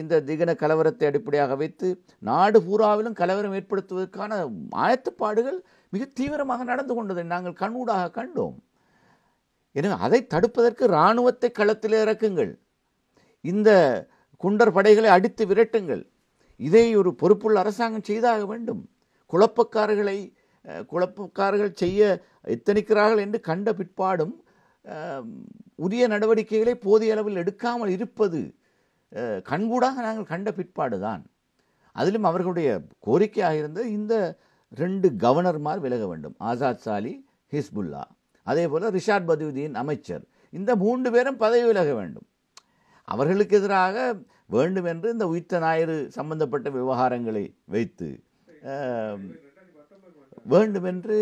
இந்த திகன கலவரத்தை அடிப்படையாக வைத்து நாடு பூராவிலும் கலவரம் ஏற்படுத்துவதற்கான ஆயத்துப்பாடுகள் மிக தீவிரமாக நடந்து கொண்டதை நாங்கள் கண்ணூடாக கண்டோம் எனவே அதை தடுப்பதற்கு இராணுவத்தை களத்தில் இறக்குங்கள் இந்த குண்டர் படைகளை அடித்து விரட்டுங்கள் இதை ஒரு பொறுப்புள்ள அரசாங்கம் செய்தாக வேண்டும் குழப்பக்காரர்களை குழப்பக்காரர்கள் செய்ய எத்தனைக்கிறார்கள் என்று கண்ட பிற்பாடும் உரிய நடவடிக்கைகளை போதிய அளவில் எடுக்காமல் இருப்பது கண்கூடாக நாங்கள் கண்ட பிற்பாடு தான் அதிலும் அவர்களுடைய கோரிக்கையாக இருந்தது இந்த ரெண்டு கவர்னர்மார் விலக வேண்டும் ஆசாத் சாலி ஹிஸ்புல்லா அதே போல் ரிஷாட் பதுவுதீன் அமைச்சர் இந்த மூன்று பேரும் பதவி விலக வேண்டும் அவர்களுக்கு எதிராக வேண்டும் என்று இந்த உயிர்த்த ஞாயிறு சம்பந்தப்பட்ட விவகாரங்களை வைத்து வேண்டுமென்று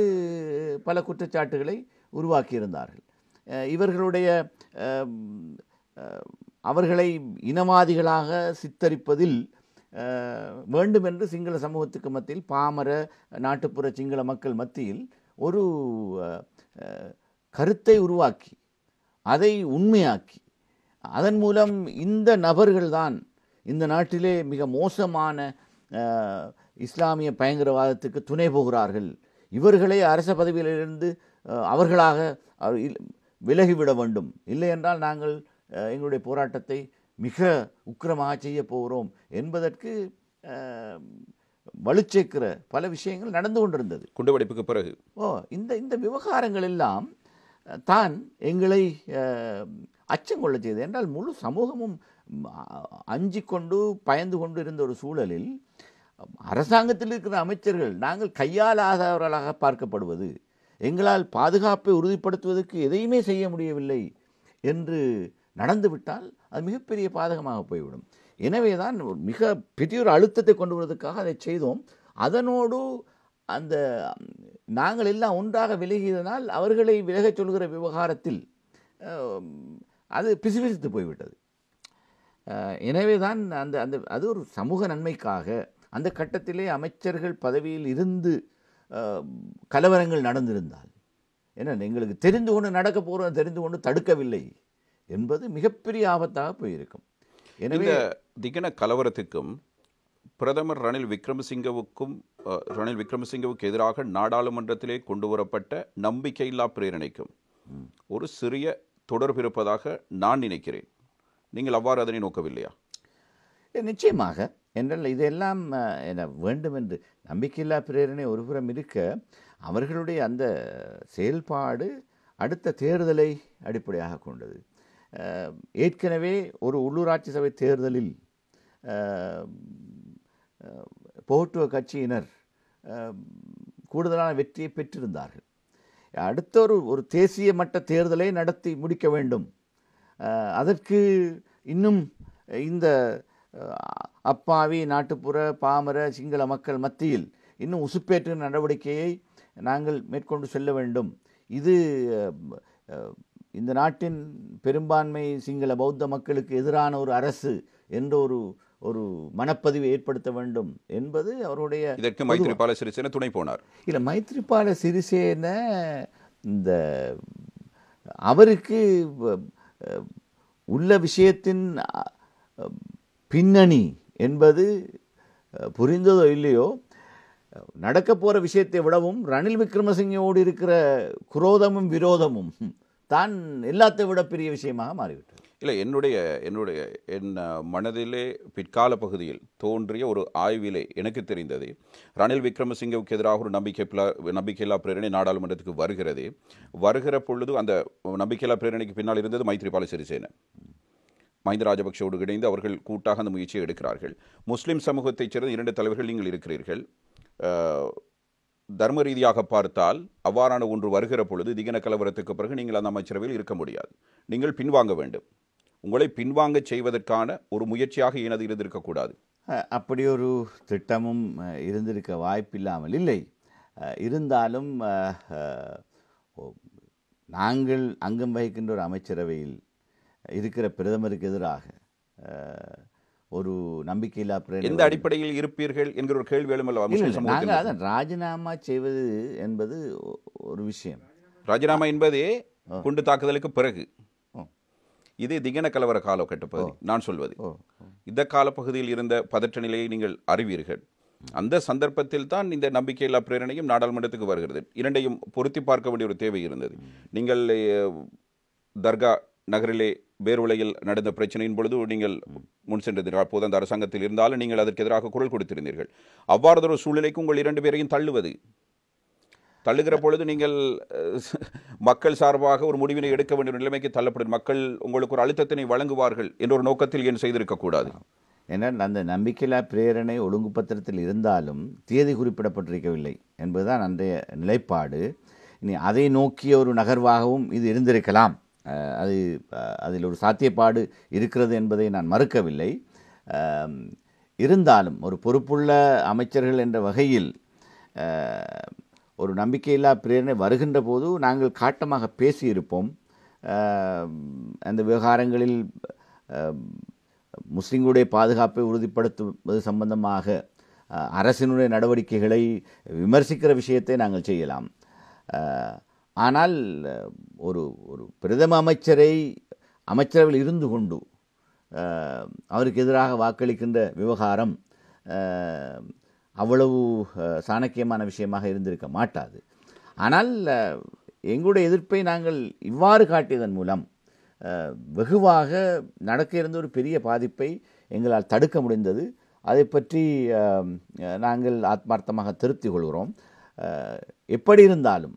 பல குற்றச்சாட்டுகளை உருவாக்கியிருந்தார்கள் இவர்களுடைய அவர்களை இனவாதிகளாக சித்தரிப்பதில் வேண்டுமென்று சிங்கள சமூகத்துக்கு மத்தியில் பாமர நாட்டுப்புற சிங்கள மக்கள் மத்தியில் ஒரு கருத்தை உருவாக்கி அதை உண்மையாக்கி அதன் மூலம் இந்த நபர்கள்தான் இந்த நாட்டிலே மிக மோசமான இஸ்லாமிய பயங்கரவாதத்துக்கு துணை போகிறார்கள் இவர்களை அரச பதவியிலிருந்து அவர்களாக விலகிவிட வேண்டும் இல்லை என்றால் நாங்கள் எங்களுடைய போராட்டத்தை மிக உக்கிரமாக செய்ய போகிறோம் என்பதற்கு வலுச்சேர்க்கிற பல விஷயங்கள் நடந்து கொண்டிருந்தது குண்டுவெடிப்புக்கு பிறகு ஓ இந்த இந்த விவகாரங்கள் எல்லாம் தான் எங்களை அச்சம் கொள்ள செய்தது என்றால் முழு சமூகமும் அஞ்சு கொண்டு பயந்து கொண்டு இருந்த ஒரு சூழலில் அரசாங்கத்தில் இருக்கிற அமைச்சர்கள் நாங்கள் கையாலாதவர்களாக பார்க்கப்படுவது எங்களால் பாதுகாப்பை உறுதிப்படுத்துவதற்கு எதையுமே செய்ய முடியவில்லை என்று நடந்துவிட்டால் அது மிகப்பெரிய பாதகமாக போய்விடும் எனவே தான் மிக பெரிய ஒரு அழுத்தத்தை கொண்டு வருவதற்காக அதை செய்தோம் அதனோடு அந்த நாங்கள் எல்லாம் ஒன்றாக விலகியதனால் அவர்களை விலகச் சொல்கிற விவகாரத்தில் அது பிசுபிசித்து போய்விட்டது எனவே தான் அந்த அந்த அது ஒரு சமூக நன்மைக்காக அந்த கட்டத்திலே அமைச்சர்கள் பதவியில் இருந்து கலவரங்கள் நடந்திருந்தால் ஏன்னா எங்களுக்கு தெரிந்து கொண்டு நடக்க போகிறோம் தெரிந்து கொண்டு தடுக்கவில்லை என்பது மிகப்பெரிய ஆபத்தாக போயிருக்கும் எனவே திகன கலவரத்துக்கும் பிரதமர் ரணில் விக்ரமசிங்கவுக்கும் ரணில் விக்ரமசிங்கவுக்கு எதிராக நாடாளுமன்றத்திலே கொண்டு வரப்பட்ட நம்பிக்கையில்லா பிரேரணைக்கும் ஒரு சிறிய தொடர்பு இருப்பதாக நான் நினைக்கிறேன் நீங்கள் அவ்வாறு அதனை நோக்கவில்லையா நிச்சயமாக என்றால் இதெல்லாம் என வேண்டும் என்று நம்பிக்கையில்லா பிரேரணை ஒருபுறம் இருக்க அவர்களுடைய அந்த செயல்பாடு அடுத்த தேர்தலை அடிப்படையாக கொண்டது ஏற்கனவே ஒரு உள்ளூராட்சி சபை தேர்தலில் போட்டுவ கட்சியினர் கூடுதலான வெற்றியை பெற்றிருந்தார்கள் அடுத்த ஒரு ஒரு தேசிய மட்ட தேர்தலை நடத்தி முடிக்க வேண்டும் அதற்கு இன்னும் இந்த அப்பாவி நாட்டுப்புற பாமர சிங்கள மக்கள் மத்தியில் இன்னும் உசுப்பேற்று நடவடிக்கையை நாங்கள் மேற்கொண்டு செல்ல வேண்டும் இது இந்த நாட்டின் பெரும்பான்மை சிங்கள பௌத்த மக்களுக்கு எதிரான ஒரு அரசு என்ற ஒரு ஒரு மனப்பதிவு ஏற்படுத்த வேண்டும் என்பது அவருடைய இதற்கு மைத்ரிபால சிறிசேன துணை போனார் இல்லை மைத்ரிபால சிறிசேன இந்த அவருக்கு உள்ள விஷயத்தின் பின்னணி என்பது புரிந்ததோ இல்லையோ நடக்க போகிற விஷயத்தை விடவும் ரணில் விக்ரமசிங்கோடு இருக்கிற குரோதமும் விரோதமும் தான் எல்லாத்தை விட பெரிய விஷயமாக மாறிவிட்டது இல்லை என்னுடைய என்னுடைய என் மனதிலே பிற்கால பகுதியில் தோன்றிய ஒரு ஆய்விலே எனக்கு தெரிந்தது ரணில் விக்ரமசிங்கவுக்கு எதிராக ஒரு நம்பிக்கை நம்பிக்கையில்லா பிரேரணி நாடாளுமன்றத்துக்கு வருகிறது வருகிற பொழுது அந்த நம்பிக்கையில்லா பிரேரணைக்கு பின்னால் இருந்தது மைத்ரிபால சிறிசேன மஹிந்த ராஜபக்சோடு இணைந்து அவர்கள் கூட்டாக அந்த முயற்சியை எடுக்கிறார்கள் முஸ்லீம் சமூகத்தைச் சேர்ந்த இரண்டு தலைவர்கள் நீங்கள் இருக்கிறீர்கள் தர்ம ரீதியாக பார்த்தால் அவ்வாறான ஒன்று வருகிற பொழுது திகன கலவரத்துக்கு பிறகு நீங்கள் அந்த அமைச்சரவையில் இருக்க முடியாது நீங்கள் பின்வாங்க வேண்டும் உங்களை பின்வாங்க செய்வதற்கான ஒரு முயற்சியாக எனது இருந்திருக்கக்கூடாது அப்படி ஒரு திட்டமும் இருந்திருக்க வாய்ப்பில்லாமல் இல்லை இருந்தாலும் நாங்கள் அங்கம் வகிக்கின்ற ஒரு அமைச்சரவையில் இருக்கிற பிரதமருக்கு எதிராக ஒரு நம்பிக்கையில்லா எந்த அடிப்படையில் இருப்பீர்கள் என்கிற ஒரு கேள்வி எழுமல்ல ராஜினாமா செய்வது என்பது ஒரு விஷயம் ராஜினாமா என்பதே குண்டு தாக்குதலுக்கு பிறகு இதே திகன கலவர காலகட்ட பகுதி நான் சொல்வது இந்த காலப்பகுதியில் இருந்த பதற்ற நிலையை நீங்கள் அறிவீர்கள் அந்த சந்தர்ப்பத்தில் தான் இந்த நம்பிக்கையில்லா பிரேரணையும் நாடாளுமன்றத்துக்கு வருகிறது இரண்டையும் பொருத்தி பார்க்க வேண்டிய ஒரு தேவை இருந்தது நீங்கள் தர்கா நகரிலே பேர்வலையில் நடந்த பிரச்சனையின் பொழுது நீங்கள் முன் சென்றதீர்கள் அப்போது அந்த அரசாங்கத்தில் இருந்தாலும் நீங்கள் அதற்கு எதிராக குரல் கொடுத்திருந்தீர்கள் அவ்வாறதொரு சூழ்நிலைக்கு உங்கள் இரண்டு பேரையும் தள்ளுவது தள்ளுகிற பொழுது நீங்கள் மக்கள் சார்பாக ஒரு முடிவினை எடுக்க வேண்டிய நிலைமைக்கு தள்ளப்படும் மக்கள் உங்களுக்கு ஒரு அழுத்தத்தினை வழங்குவார்கள் என்ற ஒரு நோக்கத்தில் ஏன் செய்திருக்கக்கூடாது ஏன்னா அந்த நம்பிக்கையில்லா பிரேரணை ஒழுங்கு பத்திரத்தில் இருந்தாலும் தேதி குறிப்பிடப்பட்டிருக்கவில்லை என்பதுதான் அன்றைய நிலைப்பாடு இனி அதை நோக்கிய ஒரு நகர்வாகவும் இது இருந்திருக்கலாம் அது அதில் ஒரு சாத்தியப்பாடு இருக்கிறது என்பதை நான் மறுக்கவில்லை இருந்தாலும் ஒரு பொறுப்புள்ள அமைச்சர்கள் என்ற வகையில் ஒரு நம்பிக்கையில்லா பிரேரணை வருகின்ற போது நாங்கள் காட்டமாக பேசியிருப்போம் அந்த விவகாரங்களில் முஸ்லீம்களுடைய பாதுகாப்பை உறுதிப்படுத்துவது சம்பந்தமாக அரசினுடைய நடவடிக்கைகளை விமர்சிக்கிற விஷயத்தை நாங்கள் செய்யலாம் ஆனால் ஒரு ஒரு பிரதம அமைச்சரை அமைச்சரவில் இருந்து கொண்டு அவருக்கு எதிராக வாக்களிக்கின்ற விவகாரம் அவ்வளவு சாணக்கியமான விஷயமாக இருந்திருக்க மாட்டாது ஆனால் எங்களுடைய எதிர்ப்பை நாங்கள் இவ்வாறு காட்டியதன் மூலம் வெகுவாக நடக்க இருந்த ஒரு பெரிய பாதிப்பை எங்களால் தடுக்க முடிந்தது அதை பற்றி நாங்கள் ஆத்மார்த்தமாக திருப்தி கொள்கிறோம் எப்படி இருந்தாலும்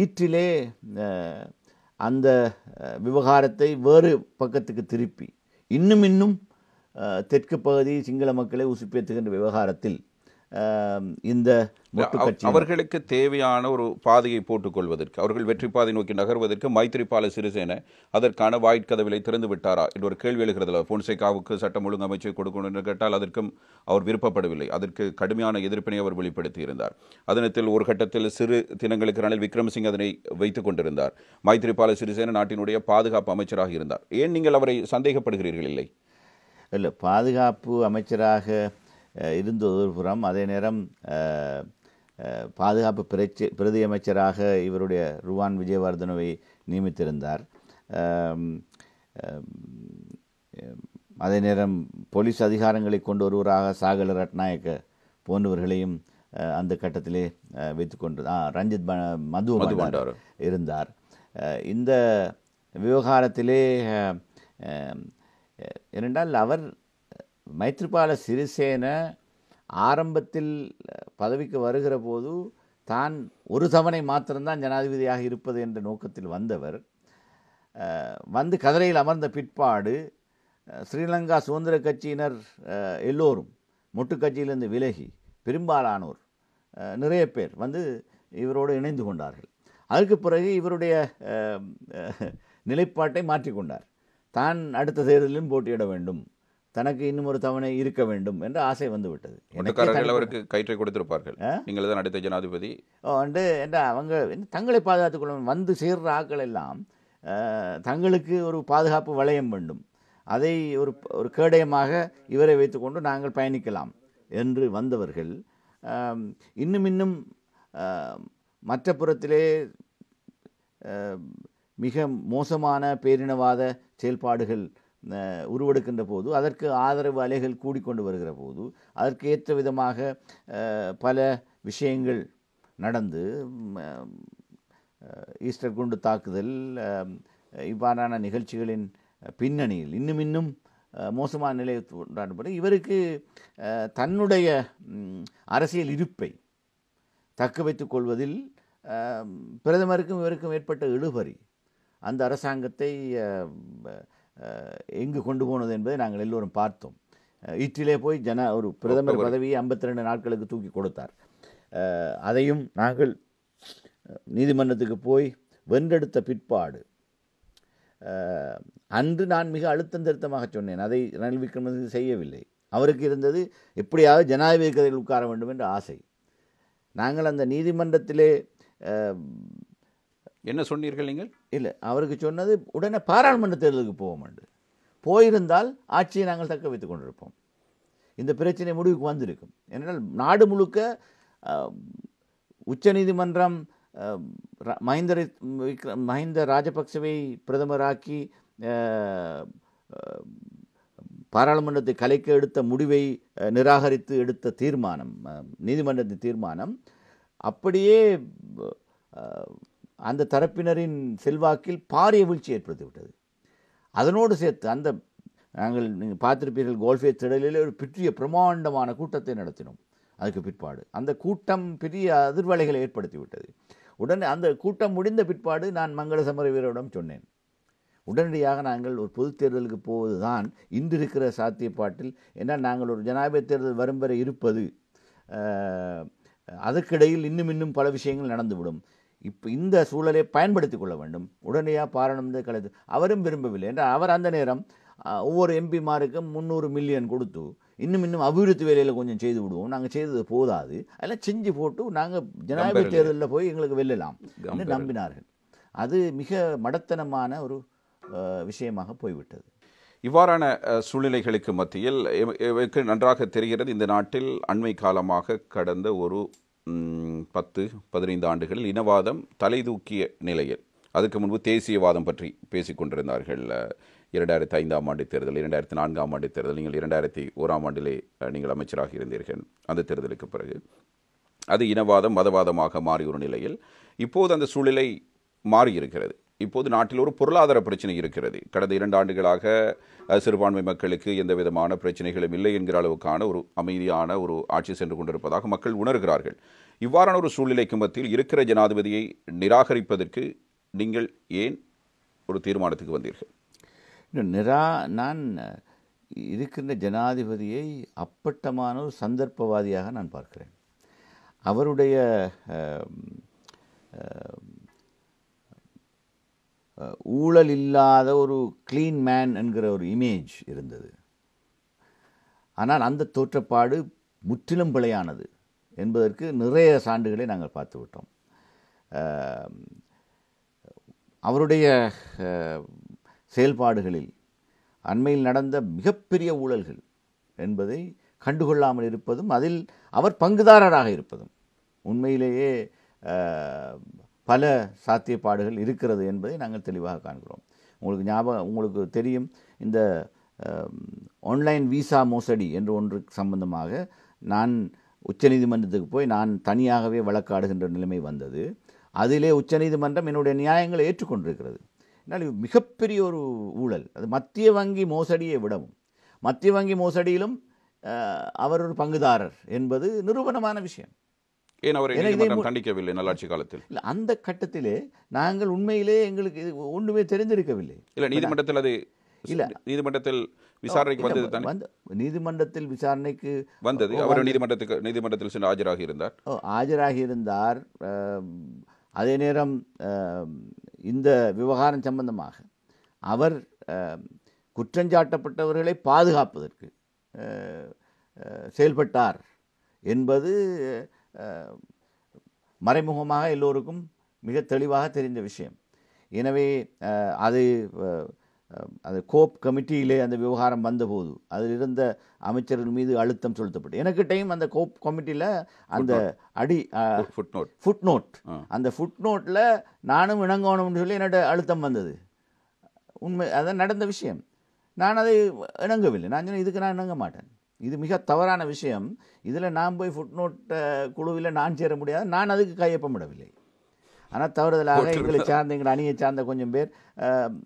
ஈற்றிலே அந்த விவகாரத்தை வேறு பக்கத்துக்கு திருப்பி இன்னும் இன்னும் தெற்கு பகுதி சிங்கள மக்களை உசுப்பேற்றுகின்ற விவகாரத்தில் இந்த அவர்களுக்கு தேவையான ஒரு பாதையை போட்டுக்கொள்வதற்கு அவர்கள் வெற்றி பாதை நோக்கி நகர்வதற்கு மைத்திரிபால சிறிசேன அதற்கான வாய்க்கதவிலை திறந்து விட்டாரா என்று ஒரு கேள்வி எழுகிறதுல போன்சேகாவுக்கு சட்டம் ஒழுங்கு அமைச்சர் கொடுக்கணும் என்று கேட்டால் அதற்கும் அவர் விருப்பப்படவில்லை அதற்கு கடுமையான எதிர்ப்பினை அவர் வெளிப்படுத்தி இருந்தார் அதனத்தில் ஒரு கட்டத்தில் சிறு தினங்களுக்கு ரணில் விக்ரமசிங் அதனை வைத்துக் கொண்டிருந்தார் மைத்திரிபால சிறிசேன நாட்டினுடைய பாதுகாப்பு அமைச்சராக இருந்தார் ஏன் நீங்கள் அவரை சந்தேகப்படுகிறீர்கள் இல்லை இல்லை பாதுகாப்பு அமைச்சராக இருந்த ஒரு புறம் அதே நேரம் பாதுகாப்பு பிரச்சி பிரதி அமைச்சராக இவருடைய ருவான் விஜயவர்தனவை நியமித்திருந்தார் அதே நேரம் போலீஸ் அதிகாரங்களை கொண்டு ஒருவராக சாகல ரட்நாயக்க போன்றவர்களையும் அந்த கட்டத்திலே வைத்து கொண்டு ரஞ்சித் மது இருந்தார் இந்த விவகாரத்திலே ஏனென்றால் அவர் மைத்ரிபால சிறிசேன ஆரம்பத்தில் பதவிக்கு வருகிற போது தான் ஒரு தவணை மாத்திரம்தான் ஜனாதிபதியாக இருப்பது என்ற நோக்கத்தில் வந்தவர் வந்து கதிரையில் அமர்ந்த பிற்பாடு ஸ்ரீலங்கா சுதந்திர கட்சியினர் எல்லோரும் முட்டுக்கட்சியிலிருந்து விலகி பெரும்பாலானோர் நிறைய பேர் வந்து இவரோடு இணைந்து கொண்டார்கள் அதற்கு பிறகு இவருடைய நிலைப்பாட்டை மாற்றிக்கொண்டார் தான் அடுத்த தேர்தலிலும் போட்டியிட வேண்டும் தனக்கு இன்னும் ஒரு தவணை இருக்க வேண்டும் என்ற ஆசை வந்துவிட்டது அவருக்கு கயிற்றை கொடுத்திருப்பார்கள் நீங்கள் தான் அடுத்த ஜனாதிபதி வந்து என்ன அவங்க தங்களை பாதுகாத்துக் கொள்ள வந்து சேர்ற ஆக்கள் எல்லாம் தங்களுக்கு ஒரு பாதுகாப்பு வளையம் வேண்டும் அதை ஒரு ஒரு கேடயமாக இவரை வைத்துக்கொண்டு நாங்கள் பயணிக்கலாம் என்று வந்தவர்கள் இன்னும் இன்னும் மற்ற புறத்திலே மிக மோசமான பேரினவாத செயல்பாடுகள் உருவெடுக்கின்ற போது அதற்கு ஆதரவு அலைகள் கூடிக்கொண்டு வருகிற போது அதற்கு ஏற்ற விதமாக பல விஷயங்கள் நடந்து ஈஸ்டர் குண்டு தாக்குதல் இவ்வாறான நிகழ்ச்சிகளின் பின்னணியில் இன்னும் இன்னும் மோசமான நிலை உண்டாண்டபடி இவருக்கு தன்னுடைய அரசியல் இருப்பை தக்க வைத்துக் கொள்வதில் பிரதமருக்கும் இவருக்கும் ஏற்பட்ட இழுபறி அந்த அரசாங்கத்தை எங்கு கொண்டு போனது என்பதை நாங்கள் எல்லோரும் பார்த்தோம் இட்லியிலே போய் ஜன ஒரு பிரதமர் பதவியை ஐம்பத்தி ரெண்டு நாட்களுக்கு தூக்கி கொடுத்தார் அதையும் நாங்கள் நீதிமன்றத்துக்கு போய் வென்றெடுத்த பிற்பாடு அன்று நான் மிக அழுத்தம் திருத்தமாக சொன்னேன் அதை ரணில் விக்ரமசிங் செய்யவில்லை அவருக்கு இருந்தது எப்படியாவது ஜனாதிபதி கதையில் உட்கார வேண்டும் என்ற ஆசை நாங்கள் அந்த நீதிமன்றத்திலே என்ன சொன்னீர்கள் நீங்கள் இல்லை அவருக்கு சொன்னது உடனே பாராளுமன்ற தேர்தலுக்கு போவோம் என்று போயிருந்தால் ஆட்சியை நாங்கள் தக்க வைத்துக் கொண்டிருப்போம் இந்த பிரச்சனை முடிவுக்கு வந்திருக்கும் ஏனென்றால் நாடு முழுக்க உச்சநீதிமன்றம் மஹிந்த மஹிந்த ராஜபக்சவை பிரதமராக்கி பாராளுமன்றத்தை கலைக்க எடுத்த முடிவை நிராகரித்து எடுத்த தீர்மானம் நீதிமன்றத்தின் தீர்மானம் அப்படியே அந்த தரப்பினரின் செல்வாக்கில் பாரிய வீழ்ச்சி ஏற்படுத்தி விட்டது அதனோடு சேர்த்து அந்த நாங்கள் நீங்கள் பார்த்துருப்பீர்கள் கோல்ஃபே திடலில் ஒரு பெரிய பிரமாண்டமான கூட்டத்தை நடத்தினோம் அதுக்கு பிற்பாடு அந்த கூட்டம் பெரிய அதிர்வலைகளை ஏற்படுத்தி விட்டது உடனே அந்த கூட்டம் முடிந்த பிற்பாடு நான் மங்கள சமர வீரரிடம் சொன்னேன் உடனடியாக நாங்கள் ஒரு பொது தேர்தலுக்கு போவது தான் இன்று இருக்கிற சாத்தியப்பாட்டில் ஏன்னா நாங்கள் ஒரு ஜனாதிபதி தேர்தல் வரும் வரை இருப்பது அதற்கிடையில் இன்னும் இன்னும் பல விஷயங்கள் நடந்துவிடும் இப்போ இந்த சூழலை பயன்படுத்தி கொள்ள வேண்டும் உடனடியாக பாராளுமன்ற கலைத்து அவரும் விரும்பவில்லை என்றால் அவர் அந்த நேரம் ஒவ்வொரு எம்பிமாருக்கும் முந்நூறு மில்லியன் கொடுத்து இன்னும் இன்னும் அபிவிருத்தி வேலையில் கொஞ்சம் செய்து விடுவோம் நாங்கள் செய்தது போதாது அதெல்லாம் செஞ்சு போட்டு நாங்கள் ஜனாதிபதி தேர்தலில் போய் எங்களுக்கு வெல்லலாம் என்று நம்பினார்கள் அது மிக மடத்தனமான ஒரு விஷயமாக போய்விட்டது இவ்வாறான சூழ்நிலைகளுக்கு மத்தியில் நன்றாக தெரிகிறது இந்த நாட்டில் அண்மை காலமாக கடந்த ஒரு பத்து பதினைந்து ஆண்டுகளில் இனவாதம் தலை தூக்கிய நிலையில் அதுக்கு முன்பு தேசியவாதம் பற்றி பேசிக்கொண்டிருந்தார்கள் இரண்டாயிரத்தி ஐந்தாம் ஆண்டு தேர்தல் இரண்டாயிரத்தி நான்காம் ஆண்டு தேர்தல் நீங்கள் இரண்டாயிரத்தி ஓராம் ஆண்டிலே நீங்கள் அமைச்சராக இருந்தீர்கள் அந்த தேர்தலுக்கு பிறகு அது இனவாதம் மதவாதமாக மாறி ஒரு நிலையில் இப்போது அந்த சூழ்நிலை மாறியிருக்கிறது இப்போது நாட்டில் ஒரு பொருளாதார பிரச்சனை இருக்கிறது கடந்த இரண்டு ஆண்டுகளாக சிறுபான்மை மக்களுக்கு எந்த விதமான பிரச்சனைகளும் இல்லை என்கிற அளவுக்கான ஒரு அமைதியான ஒரு ஆட்சி சென்று கொண்டிருப்பதாக மக்கள் உணர்கிறார்கள் இவ்வாறான ஒரு சூழ்நிலைக்கு மத்தியில் இருக்கிற ஜனாதிபதியை நிராகரிப்பதற்கு நீங்கள் ஏன் ஒரு தீர்மானத்துக்கு வந்தீர்கள் நிரா நான் இருக்கின்ற ஜனாதிபதியை அப்பட்டமான ஒரு சந்தர்ப்பவாதியாக நான் பார்க்கிறேன் அவருடைய ஊழல் இல்லாத ஒரு க்ளீன் மேன் என்கிற ஒரு இமேஜ் இருந்தது ஆனால் அந்த தோற்றப்பாடு முற்றிலும் பிழையானது என்பதற்கு நிறைய சான்றுகளை நாங்கள் பார்த்து விட்டோம் அவருடைய செயல்பாடுகளில் அண்மையில் நடந்த மிகப்பெரிய ஊழல்கள் என்பதை கண்டுகொள்ளாமல் இருப்பதும் அதில் அவர் பங்குதாரராக இருப்பதும் உண்மையிலேயே பல சாத்தியப்பாடுகள் இருக்கிறது என்பதை நாங்கள் தெளிவாக காண்கிறோம் உங்களுக்கு ஞாபகம் உங்களுக்கு தெரியும் இந்த ஆன்லைன் விசா மோசடி என்று ஒன்று சம்பந்தமாக நான் உச்சநீதிமன்றத்துக்கு போய் நான் தனியாகவே வழக்காடுகின்ற நிலைமை வந்தது அதிலே உச்சநீதிமன்றம் என்னுடைய நியாயங்களை ஏற்றுக்கொண்டிருக்கிறது என்னால் மிகப்பெரிய ஒரு ஊழல் அது மத்திய வங்கி மோசடியை விடவும் மத்திய வங்கி மோசடியிலும் அவர் ஒரு பங்குதாரர் என்பது நிரூபணமான விஷயம் ஏன் அவர் நீதிமன்றம் கண்டிக்கவில்லை நல்லாட்சி காலத்தில் இல்லை அந்த கட்டத்திலே நாங்கள் உண்மையிலே எங்களுக்கு இது ஒன்றுமே தெரிந்திருக்கவில்லை இல்லை நீதிமன்றத்தில் அது இல்லை நீதிமன்றத்தில் விசாரணைக்கு வந்தது தானே நீதிமன்றத்தில் விசாரணைக்கு வந்தது அவர் நீதிமன்றத்துக்கு நீதிமன்றத்தில் சென்று ஆஜராகி இருந்தார் ஆஜராகி இருந்தார் அதே நேரம் இந்த விவகாரம் சம்பந்தமாக அவர் குற்றஞ்சாட்டப்பட்டவர்களை பாதுகாப்பதற்கு செயல்பட்டார் என்பது மறைமுகமாக எல்லோருக்கும் மிக தெளிவாக தெரிந்த விஷயம் எனவே அது அது கோப் கமிட்டியிலே அந்த விவகாரம் வந்தபோது அதில் இருந்த அமைச்சர்கள் மீது அழுத்தம் செலுத்தப்பட்டு எனக்கு டைம் அந்த கோப் கமிட்டியில் அந்த அடி ஃபுட்நோட் ஃபுட்நோட் அந்த ஃபுட்நோட்டில் நானும் இணங்கணும்னு சொல்லி என்னோட அழுத்தம் வந்தது உண்மை அதான் நடந்த விஷயம் நான் அதை இணங்கவில்லை நான் சொன்னேன் இதுக்கு நான் இணங்க மாட்டேன் இது மிக தவறான விஷயம் இதில் நான் போய் ஃபுட்நோட் குழுவில் நான் சேர முடியாது நான் அதுக்கு கையொப்பமிடவில்லை ஆனால் தவறுதலாக எங்களை சார்ந்த எங்கள் அணியை சார்ந்த கொஞ்சம் பேர்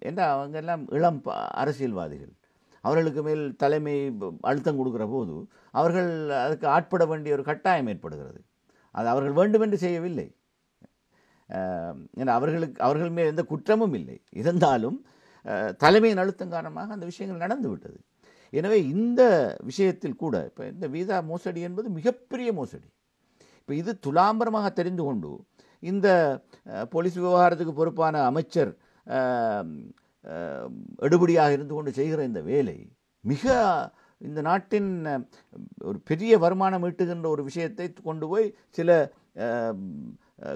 என்ன அவங்க எல்லாம் இளம் அரசியல்வாதிகள் அவர்களுக்கு மேல் தலைமை அழுத்தம் கொடுக்குற போது அவர்கள் அதுக்கு ஆட்பட வேண்டிய ஒரு கட்டாயம் ஏற்படுகிறது அது அவர்கள் வேண்டுமென்று செய்யவில்லை ஏன்னா அவர்களுக்கு அவர்கள் மேல் எந்த குற்றமும் இல்லை இருந்தாலும் தலைமையின் அழுத்தம் காரணமாக அந்த விஷயங்கள் நடந்துவிட்டது எனவே இந்த விஷயத்தில் கூட இப்போ இந்த வீசா மோசடி என்பது மிகப்பெரிய மோசடி இப்போ இது துலாம்பரமாக தெரிந்து கொண்டு இந்த போலீஸ் விவகாரத்துக்கு பொறுப்பான அமைச்சர் எடுபடியாக இருந்து கொண்டு செய்கிற இந்த வேலை மிக இந்த நாட்டின் ஒரு பெரிய வருமானம் ஈட்டுகின்ற ஒரு விஷயத்தை கொண்டு போய் சில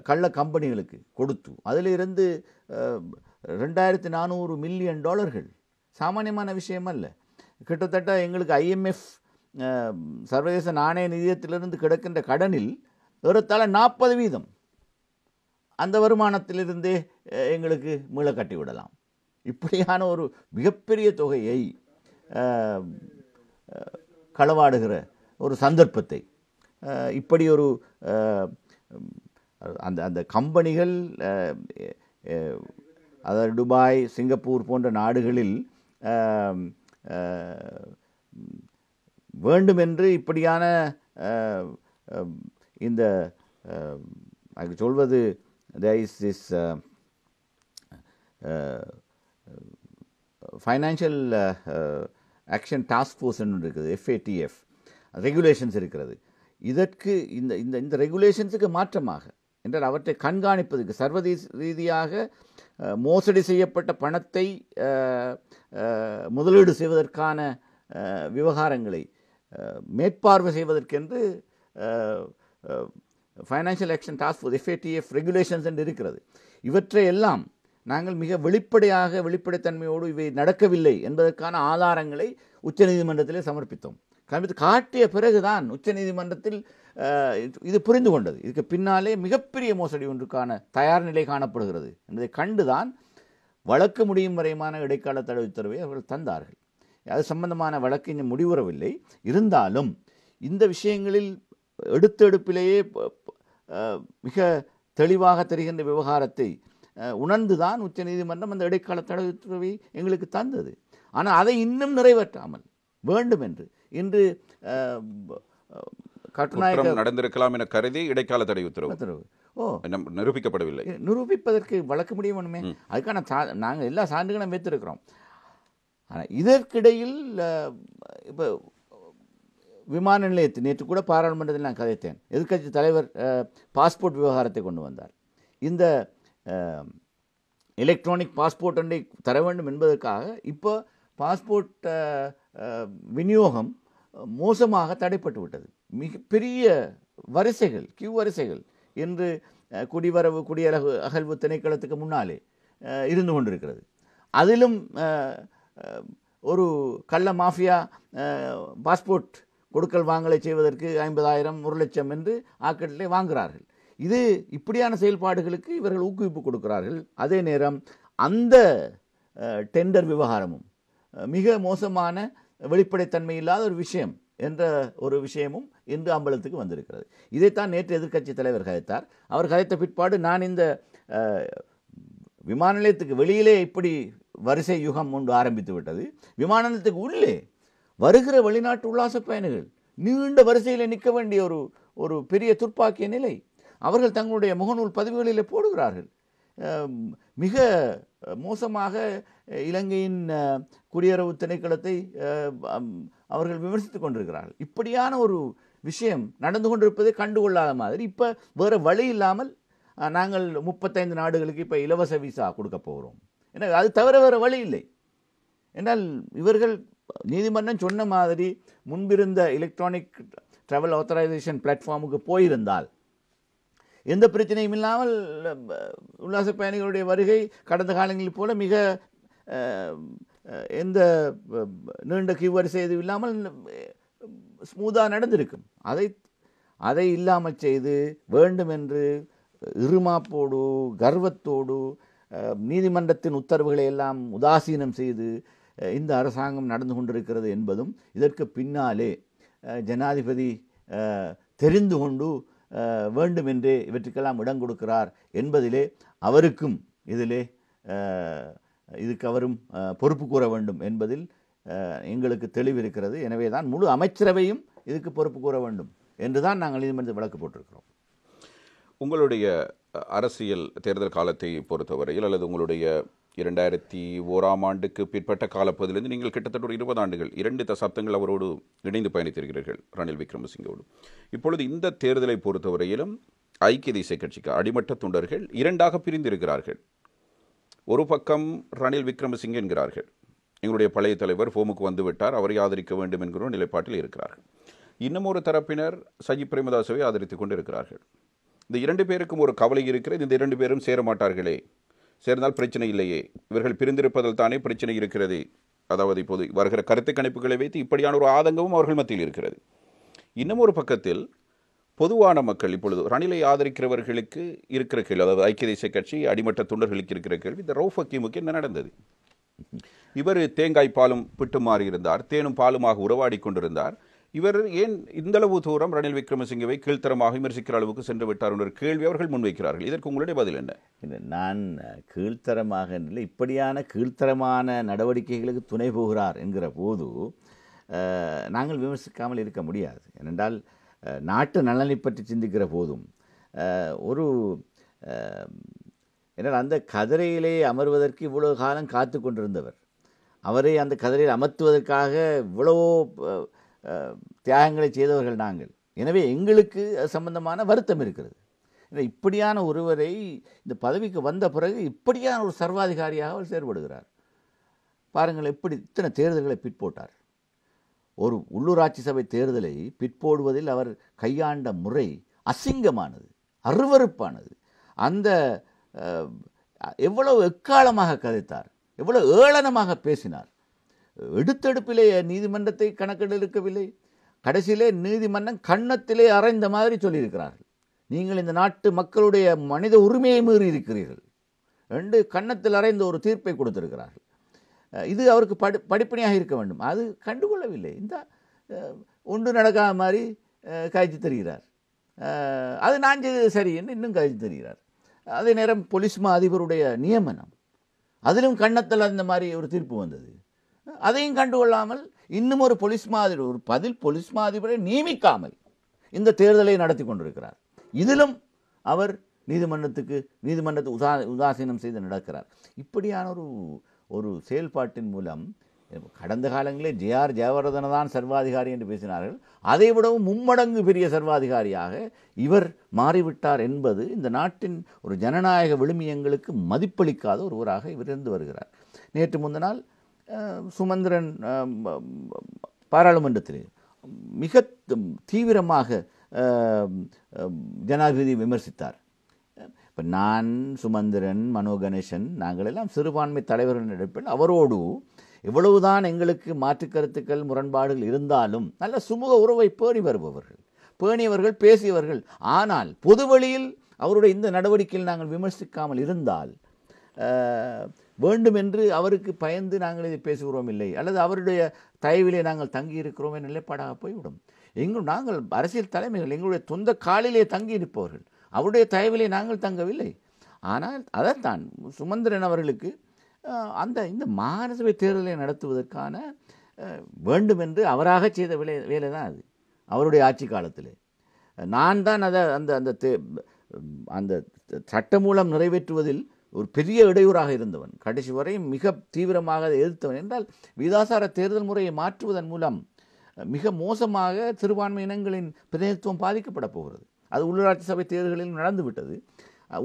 கள்ள கம்பெனிகளுக்கு கொடுத்து அதிலிருந்து ரெண்டாயிரத்தி நானூறு மில்லியன் டாலர்கள் சாமானியமான விஷயம் அல்ல கிட்டத்தட்ட எங்களுக்கு ஐஎம்எஃப் சர்வதேச நாணய நிதியத்திலிருந்து கிடக்கின்ற கடனில் ஏறத்தாழ நாற்பது வீதம் அந்த வருமானத்திலிருந்தே எங்களுக்கு மீள கட்டிவிடலாம் இப்படியான ஒரு மிகப்பெரிய தொகையை களவாடுகிற ஒரு சந்தர்ப்பத்தை இப்படி ஒரு அந்த அந்த கம்பெனிகள் அதாவது துபாய் சிங்கப்பூர் போன்ற நாடுகளில் வேண்டுமென்று இப்படியான இந்த அது சொல்வது there this financial action task ஃபோர்ஸ்னு இருக்குது எஃப்ஏடிஎஃப் ரெகுலேஷன்ஸ் இருக்கிறது இதற்கு இந்த இந்த இந்த ரெகுலேஷன்ஸுக்கு மாற்றமாக என்றால் அவற்றை கண்காணிப்பதற்கு சர்வதேச ரீதியாக மோசடி செய்யப்பட்ட பணத்தை முதலீடு செய்வதற்கான விவகாரங்களை மேற்பார்வை செய்வதற்கென்று financial action task force FATF regulations என்று இருக்கிறது இவற்றை எல்லாம் நாங்கள் மிக வெளிப்படையாக வெளிப்படைத்தன்மையோடு இவை நடக்கவில்லை என்பதற்கான ஆதாரங்களை உச்சநீதிமன்றத்திலே சமர்ப்பித்தோம் சமர்ப்பித்து காட்டிய பிறகுதான் உச்சநீதிமன்றத்தில் இது புரிந்து கொண்டது இதுக்கு பின்னாலே மிகப்பெரிய மோசடி ஒன்றுக்கான தயார் நிலை காணப்படுகிறது என்பதை கண்டுதான் வழக்க முடியும் வரையுமான இடைக்கால தடை உத்தரவை அவர்கள் தந்தார்கள் அது சம்பந்தமான வழக்கு இன்னும் முடிவுறவில்லை இருந்தாலும் இந்த விஷயங்களில் எடுத்தெடுப்பிலேயே மிக தெளிவாக தெரிகின்ற விவகாரத்தை உணர்ந்துதான் உச்சநீதிமன்றம் அந்த இடைக்கால தடை உத்தரவை எங்களுக்கு தந்தது ஆனால் அதை இன்னும் நிறைவேற்றாமல் வேண்டும் என்று இன்று கட்டுநாயகம் நடந்திருக்கலாம் என கருதி இடைக்கால தடை உத்தரவு உத்தரவு ஓ நிரூபிக்கப்படவில்லை நிரூபிப்பதற்கு வழக்க முடிய வேணுமே அதுக்கான சா நாங்கள் எல்லா சான்றுகளும் வைத்திருக்கிறோம் ஆனால் இதற்கிடையில் இப்போ விமான நிலையத்தில் நேற்று கூட பாராளுமன்றத்தில் நான் கதைத்தேன் எதிர்கட்சி தலைவர் பாஸ்போர்ட் விவகாரத்தை கொண்டு வந்தார் இந்த எலக்ட்ரானிக் பாஸ்போர்ட் ஒன்றை தர வேண்டும் என்பதற்காக இப்போ பாஸ்போர்ட் விநியோகம் மோசமாக தடைப்பட்டு விட்டது மிகப்பெரிய வரிசைகள் கியூ வரிசைகள் என்று குடிவரவு குடியரகு அகழ்வு திணைக்களத்துக்கு முன்னாலே இருந்து கொண்டிருக்கிறது அதிலும் ஒரு கள்ள மாஃபியா பாஸ்போர்ட் கொடுக்கல் வாங்கலை செய்வதற்கு ஐம்பதாயிரம் ஒரு லட்சம் என்று ஆக்கட்டிலே வாங்குகிறார்கள் இது இப்படியான செயல்பாடுகளுக்கு இவர்கள் ஊக்குவிப்பு கொடுக்கிறார்கள் அதே நேரம் அந்த டெண்டர் விவகாரமும் மிக மோசமான வெளிப்படைத்தன்மை இல்லாத ஒரு விஷயம் என்ற ஒரு விஷயமும் இன்று அம்பலத்துக்கு வந்திருக்கிறது இதைத்தான் நேற்று எதிர்க்கட்சி தலைவர் கதைத்தார் அவர் கதைத்த பிற்பாடு நான் இந்த விமான நிலையத்துக்கு வெளியிலே இப்படி வரிசை யுகம் ஒன்று ஆரம்பித்து விட்டது விமான நிலையத்துக்கு உள்ளே வருகிற வெளிநாட்டு உல்லாச பயணிகள் நீண்ட வரிசையில் நிற்க வேண்டிய ஒரு ஒரு பெரிய துர்ப்பாக்கிய நிலை அவர்கள் தங்களுடைய முகநூல் பதிவுகளில் போடுகிறார்கள் மிக மோசமாக இலங்கையின் குடியரசு திணைக்களத்தை அவர்கள் விமர்சித்து கொண்டிருக்கிறார்கள் இப்படியான ஒரு விஷயம் நடந்து கொண்டிருப்பதை கண்டுகொள்ளாத மாதிரி இப்போ வேறு வழி இல்லாமல் நாங்கள் முப்பத்தைந்து நாடுகளுக்கு இப்போ இலவச விசா கொடுக்க போகிறோம் ஏன்னா அது தவிர வேறு வழி இல்லை என்றால் இவர்கள் நீதிமன்றம் சொன்ன மாதிரி முன்பிருந்த எலக்ட்ரானிக் ட்ராவல் ஆத்தரைசேஷன் பிளாட்ஃபார்முக்கு போயிருந்தால் எந்த பிரச்சனையும் இல்லாமல் உல்லாச பயணிகளுடைய வருகை கடந்த காலங்களில் போல மிக எந்த நீண்ட கிவ் செய்து எதுவும் இல்லாமல் ஸ்மூதாக நடந்திருக்கும் அதை அதை இல்லாமல் செய்து வேண்டுமென்று இருமாப்போடு கர்வத்தோடு நீதிமன்றத்தின் உத்தரவுகளை எல்லாம் உதாசீனம் செய்து இந்த அரசாங்கம் நடந்து கொண்டிருக்கிறது என்பதும் இதற்கு பின்னாலே ஜனாதிபதி தெரிந்து கொண்டு வேண்டுமென்றே இவற்றுக்கெல்லாம் இடம் கொடுக்கிறார் என்பதிலே அவருக்கும் இதிலே இதுக்கு அவரும் பொறுப்பு கூற வேண்டும் என்பதில் எங்களுக்கு தெளிவு இருக்கிறது எனவே தான் முழு அமைச்சரவையும் இதுக்கு பொறுப்பு கூற வேண்டும் என்று தான் நாங்கள் நீதிமன்றத்தில் வழக்கு போட்டிருக்கிறோம் உங்களுடைய அரசியல் தேர்தல் காலத்தை பொறுத்தவரையில் அல்லது உங்களுடைய இரண்டாயிரத்தி ஓராம் ஆண்டுக்கு பிற்பட்ட காலப்பகுதியிலிருந்து நீங்கள் கிட்டத்தட்ட ஒரு இருபது ஆண்டுகள் இரண்டு தசாப்தங்கள் அவரோடு இணைந்து பயணித்திருக்கிறீர்கள் ரணில் விக்ரமசிங்கோடு இப்பொழுது இந்த தேர்தலை பொறுத்தவரையிலும் ஐக்கிய தேசிய கட்சிக்கு அடிமட்ட தொண்டர்கள் இரண்டாக பிரிந்திருக்கிறார்கள் ஒரு பக்கம் ரணில் விக்ரமசிங்க என்கிறார்கள் எங்களுடைய பழைய தலைவர் ஃபோமுக்கு வந்துவிட்டார் அவரை ஆதரிக்க வேண்டும் என்கிற நிலைப்பாட்டில் இருக்கிறார்கள் இன்னும் ஒரு தரப்பினர் சஜித் பிரேமதாசவை ஆதரித்துக் கொண்டு இருக்கிறார்கள் இந்த இரண்டு பேருக்கும் ஒரு கவலை இருக்கிறது இந்த இரண்டு பேரும் சேர மாட்டார்களே சேர்ந்தால் பிரச்சனை இல்லையே இவர்கள் பிரிந்திருப்பதில் தானே பிரச்சனை இருக்கிறது அதாவது இப்போது வருகிற கருத்து கணிப்புகளை வைத்து இப்படியான ஒரு ஆதங்கமும் அவர்கள் மத்தியில் இருக்கிறது இன்னும் ஒரு பக்கத்தில் பொதுவான மக்கள் இப்பொழுது ரணிலை ஆதரிக்கிறவர்களுக்கு இருக்கிற கேள்வி அதாவது ஐக்கிய தேசிய கட்சி அடிமட்ட தொண்டர்களுக்கு இருக்கிற கேள்வி இந்த ரவுஃப் ஹக்கீமுக்கு என்ன நடந்தது இவர் தேங்காய் பாலும் பிட்டு மாறி இருந்தார் தேனும் பாலுமாக உறவாடி கொண்டிருந்தார் இவர் ஏன் இந்தளவு தூரம் ரணில் விக்ரமசிங்கவை கீழ்த்தரமாக விமர்சிக்கிற அளவுக்கு சென்று விட்டார் என்ற கேள்வி அவர்கள் முன்வைக்கிறார்கள் இதற்கு உங்களுடைய பதில் என்ன இல்லை நான் கீழ்த்தரமாக இல்லை இப்படியான கீழ்த்தரமான நடவடிக்கைகளுக்கு துணை போகிறார் என்கிற போது நாங்கள் விமர்சிக்காமல் இருக்க முடியாது ஏனென்றால் நாட்டு நலனை பற்றி சிந்திக்கிற போதும் ஒரு ஏன்னால் அந்த கதிரையிலே அமர்வதற்கு இவ்வளோ காலம் காத்து கொண்டிருந்தவர் அவரை அந்த கதிரையில் அமர்த்துவதற்காக இவ்வளவோ தியாகங்களை செய்தவர்கள் நாங்கள் எனவே எங்களுக்கு சம்பந்தமான வருத்தம் இருக்கிறது இப்படியான ஒருவரை இந்த பதவிக்கு வந்த பிறகு இப்படியான ஒரு சர்வாதிகாரியாக அவர் செயல்படுகிறார் பாருங்கள் எப்படி இத்தனை தேர்தல்களை பிற்போட்டார் ஒரு உள்ளூராட்சி சபை தேர்தலை பிற்போடுவதில் அவர் கையாண்ட முறை அசிங்கமானது அருவறுப்பானது அந்த எவ்வளவு எக்காலமாக கதைத்தார் எவ்வளவு ஏளனமாக பேசினார் எடுத்தெடுப்பிலே நீதிமன்றத்தை கணக்கெடுக்கவில்லை கடைசியிலே நீதிமன்றம் கண்ணத்திலே அரைந்த மாதிரி சொல்லியிருக்கிறார்கள் நீங்கள் இந்த நாட்டு மக்களுடைய மனித உரிமையை மீறி இருக்கிறீர்கள் ரெண்டு கண்ணத்தில் அறைந்த ஒரு தீர்ப்பை கொடுத்திருக்கிறார்கள் இது அவருக்கு படி படிப்பணியாக இருக்க வேண்டும் அது கண்டுகொள்ளவில்லை இந்த ஒன்று நடக்காத மாதிரி காய்ச்சி தருகிறார் அது நான் செய்தது சரின்னு இன்னும் காய்ச்சி தருகிறார் அதே நேரம் பொலிஸ்மா அதிபருடைய நியமனம் அதிலும் கண்ணத்தில் அந்த மாதிரி ஒரு தீர்ப்பு வந்தது அதையும் கண்டுகொள்ளாமல் இன்னும் ஒரு போலீஸ் மாதிரி ஒரு பதில் போலீஸ் மாதிபரை நியமிக்காமல் இந்த தேர்தலை நடத்தி கொண்டிருக்கிறார் இதிலும் அவர் நீதிமன்றத்துக்கு நீதிமன்றத்தை உதா உதாசீனம் செய்து நடக்கிறார் இப்படியான ஒரு ஒரு செயல்பாட்டின் மூலம் கடந்த காலங்களில் ஜே ஆர் ஜெயவர்தன தான் சர்வாதிகாரி என்று பேசினார்கள் அதைவிடவும் மும்மடங்கு பெரிய சர்வாதிகாரியாக இவர் மாறிவிட்டார் என்பது இந்த நாட்டின் ஒரு ஜனநாயக விழுமியங்களுக்கு மதிப்பளிக்காத ஒருவராக இவர் இருந்து வருகிறார் நேற்று முந்தினால் சுமந்திரன் பாராளுமன்றத்தில் மிக தீவிரமாக ஜனாதிபதி விமர்சித்தார் இப்போ நான் சுமந்திரன் மனோ கணேசன் நாங்கள் எல்லாம் சிறுபான்மை தலைவர்கள் நடிப்பில் அவரோடு இவ்வளவுதான் எங்களுக்கு மாற்று கருத்துக்கள் முரண்பாடுகள் இருந்தாலும் நல்ல சுமூக உறவை பேணி வருபவர்கள் பேணியவர்கள் பேசியவர்கள் ஆனால் பொதுவெளியில் அவருடைய இந்த நடவடிக்கையில் நாங்கள் விமர்சிக்காமல் இருந்தால் வேண்டுமென்று அவருக்கு பயந்து நாங்கள் இதை பேசுகிறோம் இல்லை அல்லது அவருடைய தயவிலே நாங்கள் தங்கியிருக்கிறோம் என்ற நிலைப்பாடாக போய்விடும் எங்கள் நாங்கள் அரசியல் தலைமைகள் எங்களுடைய சொந்த காலிலே தங்கி இருப்பவர்கள் அவருடைய தயவிலே நாங்கள் தங்கவில்லை ஆனால் அதைத்தான் சுமந்திரன் அவர்களுக்கு அந்த இந்த மாநிலசபை தேர்தலை நடத்துவதற்கான வேண்டுமென்று அவராக செய்த விலை வேலை தான் அது அவருடைய ஆட்சி காலத்தில் நான் தான் அதை அந்த அந்த அந்த சட்ட மூலம் நிறைவேற்றுவதில் ஒரு பெரிய இடையூறாக இருந்தவன் கடைசி வரை மிக தீவிரமாக எதிர்த்தவன் என்றால் விதாசார தேர்தல் முறையை மாற்றுவதன் மூலம் மிக மோசமாக சிறுபான்மை இனங்களின் பிரதிநிதித்துவம் பாதிக்கப்பட போகிறது அது உள்ளூராட்சி சபை தேர்தலில் நடந்துவிட்டது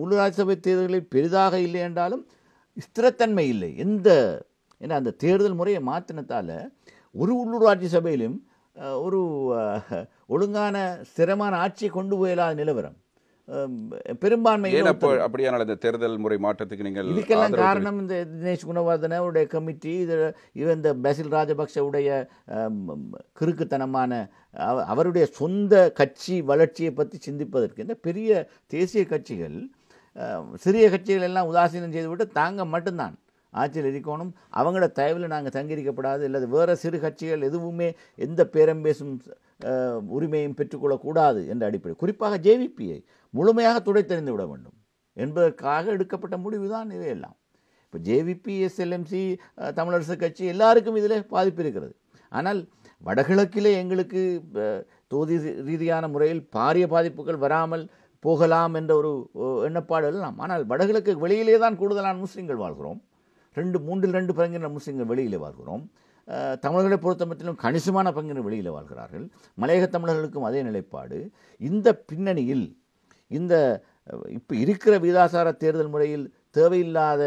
உள்ளூராட்சி சபை தேர்தலில் பெரிதாக இல்லை என்றாலும் ஸ்திரத்தன்மை இல்லை எந்த ஏன்னா அந்த தேர்தல் முறையை மாற்றினத்தால் ஒரு உள்ளூராட்சி சபையிலும் ஒரு ஒழுங்கான ஸ்திரமான ஆட்சியை கொண்டு போயலாத நிலவரம் பெரும்பான்மை அப்படியான இந்த தேர்தல் முறை மாற்றத்துக்கு நீங்கள் இதுக்கெல்லாம் காரணம் இந்த தினேஷ் குணவர்தன கமிட்டி இது இந்த பசில் ராஜபக்சவுடைய கிறுக்குத்தனமான அவருடைய சொந்த கட்சி வளர்ச்சியை பற்றி சிந்திப்பதற்கு இந்த பெரிய தேசிய கட்சிகள் சிறிய கட்சிகள் எல்லாம் உதாசீனம் செய்துவிட்டு தாங்க மட்டும்தான் ஆட்சியில் இருக்கணும் அவங்கள தயவில் நாங்கள் தங்கியிருக்கப்படாது அல்லது வேறு சிறு கட்சிகள் எதுவுமே எந்த பேரம் பேசும் உரிமையும் பெற்றுக்கொள்ளக்கூடாது என்ற அடிப்படை குறிப்பாக ஜேவிபியை முழுமையாக துடை தெரிந்து விட வேண்டும் என்பதற்காக எடுக்கப்பட்ட முடிவு தான் இவையெல்லாம் இப்போ ஜேவிபி எஸ்எல்எம்சி தமிழரசு கட்சி எல்லாருக்கும் இதில் பாதிப்பு இருக்கிறது ஆனால் வடகிழக்கிலே எங்களுக்கு தொகுதி ரீதியான முறையில் பாரிய பாதிப்புகள் வராமல் போகலாம் என்ற ஒரு எண்ணப்பாடு எல்லாம் ஆனால் வடகிழக்கு வெளியிலே தான் கூடுதலான முஸ்லீம்கள் வாழ்கிறோம் ரெண்டு மூன்றில் ரெண்டு பங்கினர் முஸ்லீம்கள் வெளியில் வாழ்கிறோம் தமிழர்களை மட்டிலும் கணிசமான பங்கினர் வெளியில் வாழ்கிறார்கள் மலையக தமிழர்களுக்கும் அதே நிலைப்பாடு இந்த பின்னணியில் இந்த இப்போ இருக்கிற விதாசார தேர்தல் முறையில் தேவையில்லாத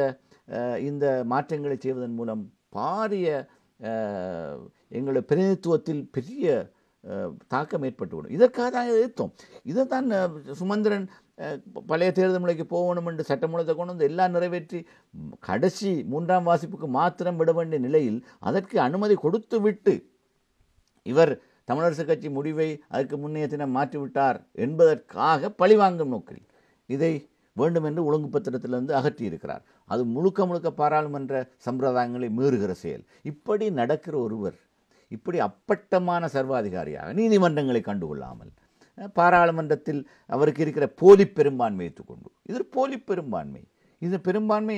இந்த மாற்றங்களை செய்வதன் மூலம் பாரிய எங்களுடைய பிரதிநிதித்துவத்தில் பெரிய தாக்கம் ஏற்பட்டுவிடும் இதற்காக தான் எதிர்த்தோம் இதை தான் சுமந்திரன் பழைய தேர்தல் முறைக்கு போகணும் என்று சட்டமூலத்தை கொண்டு வந்து எல்லாம் நிறைவேற்றி கடைசி மூன்றாம் வாசிப்புக்கு மாத்திரம் விட வேண்டிய நிலையில் அதற்கு அனுமதி கொடுத்து விட்டு இவர் தமிழரசுக் கட்சி முடிவை அதற்கு முன்னைய தினம் மாற்றிவிட்டார் என்பதற்காக பழிவாங்கும் நோக்கில் இதை வேண்டும் என்று ஒழுங்கு பத்திரத்திலிருந்து அகற்றியிருக்கிறார் அது முழுக்க முழுக்க பாராளுமன்ற சம்பிரதாயங்களை மீறுகிற செயல் இப்படி நடக்கிற ஒருவர் இப்படி அப்பட்டமான சர்வாதிகாரியாக நீதிமன்றங்களை கண்டுகொள்ளாமல் பாராளுமன்றத்தில் அவருக்கு இருக்கிற போலி பெரும்பான்மை வைத்துக்கொண்டு இது போலி பெரும்பான்மை இது பெரும்பான்மை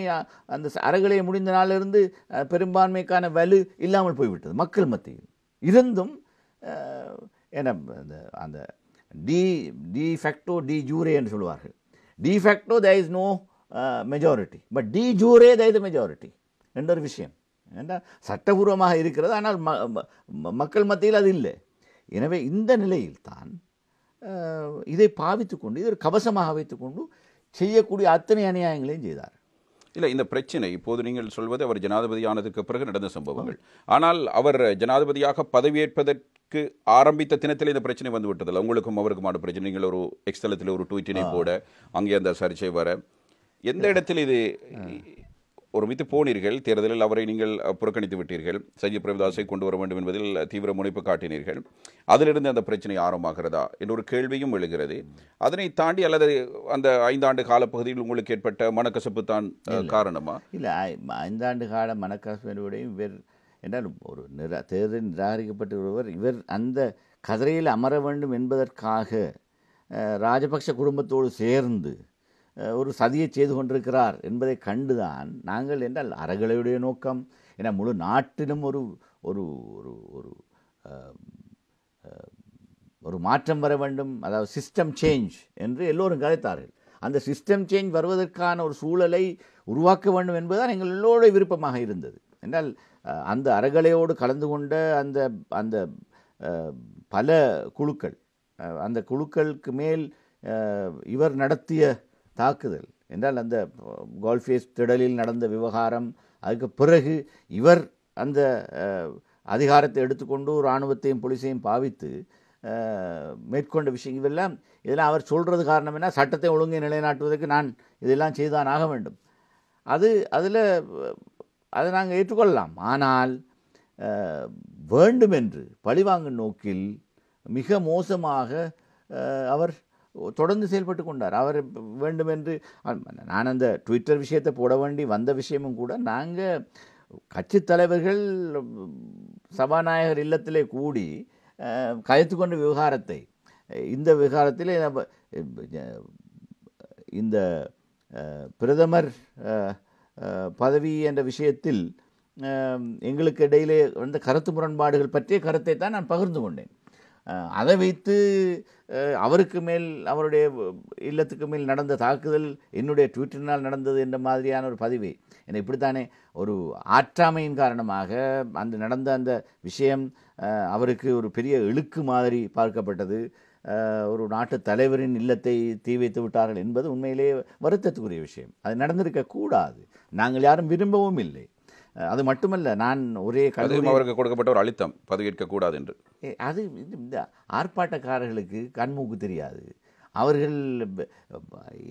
அந்த அறகலை முடிந்த நாளிலிருந்து பெரும்பான்மைக்கான வலு இல்லாமல் போய்விட்டது மக்கள் மத்தியில் இருந்தும் என்ன அந்த de de facto de jure என்று சொல்லுவார்கள் de facto there is no majority but de jure there is majority என்ற ஒரு விஷயம் ஏன்னா சட்டபூர்வமாக இருக்கிறது ஆனால் மக்கள் மத்தியில் அது இல்லை எனவே இந்த நிலையில் தான் இதை பாவித்து கொண்டு இதை கவசமாக கொண்டு செய்யக்கூடிய அத்தனை அநியாயங்களையும் செய்தார் இல்லை இந்த பிரச்சனை இப்போது நீங்கள் சொல்வது அவர் ஜனாதிபதியானதுக்கு பிறகு நடந்த சம்பவங்கள் ஆனால் அவர் ஜனாதிபதியாக பதவியேற்பதற்கு ஆரம்பித்த தினத்தில் இந்த பிரச்சனை வந்து விட்டதில்லை உங்களுக்கும் அவருக்குமான பிரச்சனை நீங்கள் ஒரு எக்ஸ்தலத்தில் ஒரு ட்வீட்டினை போட அங்கே அந்த சர்ச்சை வர எந்த இடத்தில் இது ஒருமித்து போனீர்கள் தேர்தலில் அவரை நீங்கள் புறக்கணித்து விட்டீர்கள் சஜித் பிரேமதாஸை கொண்டு வர வேண்டும் என்பதில் தீவிர முனைப்பு காட்டினீர்கள் அதிலிருந்து அந்த பிரச்சனை ஆரம்பமாகிறதா என்ற ஒரு கேள்வியும் எழுகிறது அதனை தாண்டி அல்லது அந்த ஐந்தாண்டு காலப்பகுதியில் உங்களுக்கு ஏற்பட்ட மனக்கசப்பு தான் காரணமா இல்லை ஐந்தாண்டு கால என்பதையும் இவர் என்றால் ஒரு நிரா தேர்தல் நிராகரிக்கப்பட்ட ஒருவர் இவர் அந்த கதிரையில் அமர வேண்டும் என்பதற்காக ராஜபக்ஷ குடும்பத்தோடு சேர்ந்து ஒரு சதியை செய்து கொண்டிருக்கிறார் என்பதை கண்டுதான் நாங்கள் என்றால் அறகளையுடைய நோக்கம் ஏன்னா முழு நாட்டிலும் ஒரு ஒரு ஒரு ஒரு ஒரு மாற்றம் வர வேண்டும் அதாவது சிஸ்டம் சேஞ்ச் என்று எல்லோரும் கதைத்தார்கள் அந்த சிஸ்டம் சேஞ்ச் வருவதற்கான ஒரு சூழலை உருவாக்க வேண்டும் என்பதுதான் எங்கள் எல்லோருடைய விருப்பமாக இருந்தது என்றால் அந்த அறகலையோடு கலந்து கொண்ட அந்த அந்த பல குழுக்கள் அந்த குழுக்களுக்கு மேல் இவர் நடத்திய தாக்குதல் என்றால் அந்த கோல்ஃபேஸ் திடலில் நடந்த விவகாரம் அதுக்கு பிறகு இவர் அந்த அதிகாரத்தை எடுத்துக்கொண்டு இராணுவத்தையும் போலீஸையும் பாவித்து மேற்கொண்ட விஷயம் இதெல்லாம் இதெல்லாம் அவர் சொல்கிறது காரணம் என்ன சட்டத்தை ஒழுங்கை நிலைநாட்டுவதற்கு நான் இதெல்லாம் செய்தான் ஆக வேண்டும் அது அதில் அதை நாங்கள் ஏற்றுக்கொள்ளலாம் ஆனால் வேண்டுமென்று பழிவாங்கும் நோக்கில் மிக மோசமாக அவர் தொடர்ந்து செயல்பட்டு கொண்டார் அவர் வேண்டுமென்று நான் அந்த ட்விட்டர் விஷயத்தை போட வேண்டி வந்த விஷயமும் கூட நாங்கள் கட்சி தலைவர்கள் சபாநாயகர் இல்லத்திலே கூடி கயத்து கொண்ட விவகாரத்தை இந்த விவகாரத்தில் இந்த பிரதமர் பதவி என்ற விஷயத்தில் எங்களுக்கு இடையிலே வந்த கருத்து முரண்பாடுகள் பற்றிய கருத்தை தான் நான் பகிர்ந்து கொண்டேன் அதை வைத்து அவருக்கு மேல் அவருடைய இல்லத்துக்கு மேல் நடந்த தாக்குதல் என்னுடைய ட்விட்டரினால் நடந்தது என்ற மாதிரியான ஒரு பதிவு என்னை இப்படித்தானே ஒரு ஆற்றாமையின் காரணமாக அந்த நடந்த அந்த விஷயம் அவருக்கு ஒரு பெரிய இழுக்கு மாதிரி பார்க்கப்பட்டது ஒரு நாட்டு தலைவரின் இல்லத்தை தீ வைத்து விட்டார்கள் என்பது உண்மையிலேயே வருத்தத்துக்குரிய விஷயம் அது நடந்திருக்கக்கூடாது நாங்கள் யாரும் விரும்பவும் இல்லை அது மட்டுமல்ல நான் ஒரே கல்லூரி அவருக்கு கொடுக்கப்பட்ட ஒரு அழுத்தம் பதவி கூடாது என்று அது இந்த ஆர்ப்பாட்டக்காரர்களுக்கு கண்மூக்கு தெரியாது அவர்கள்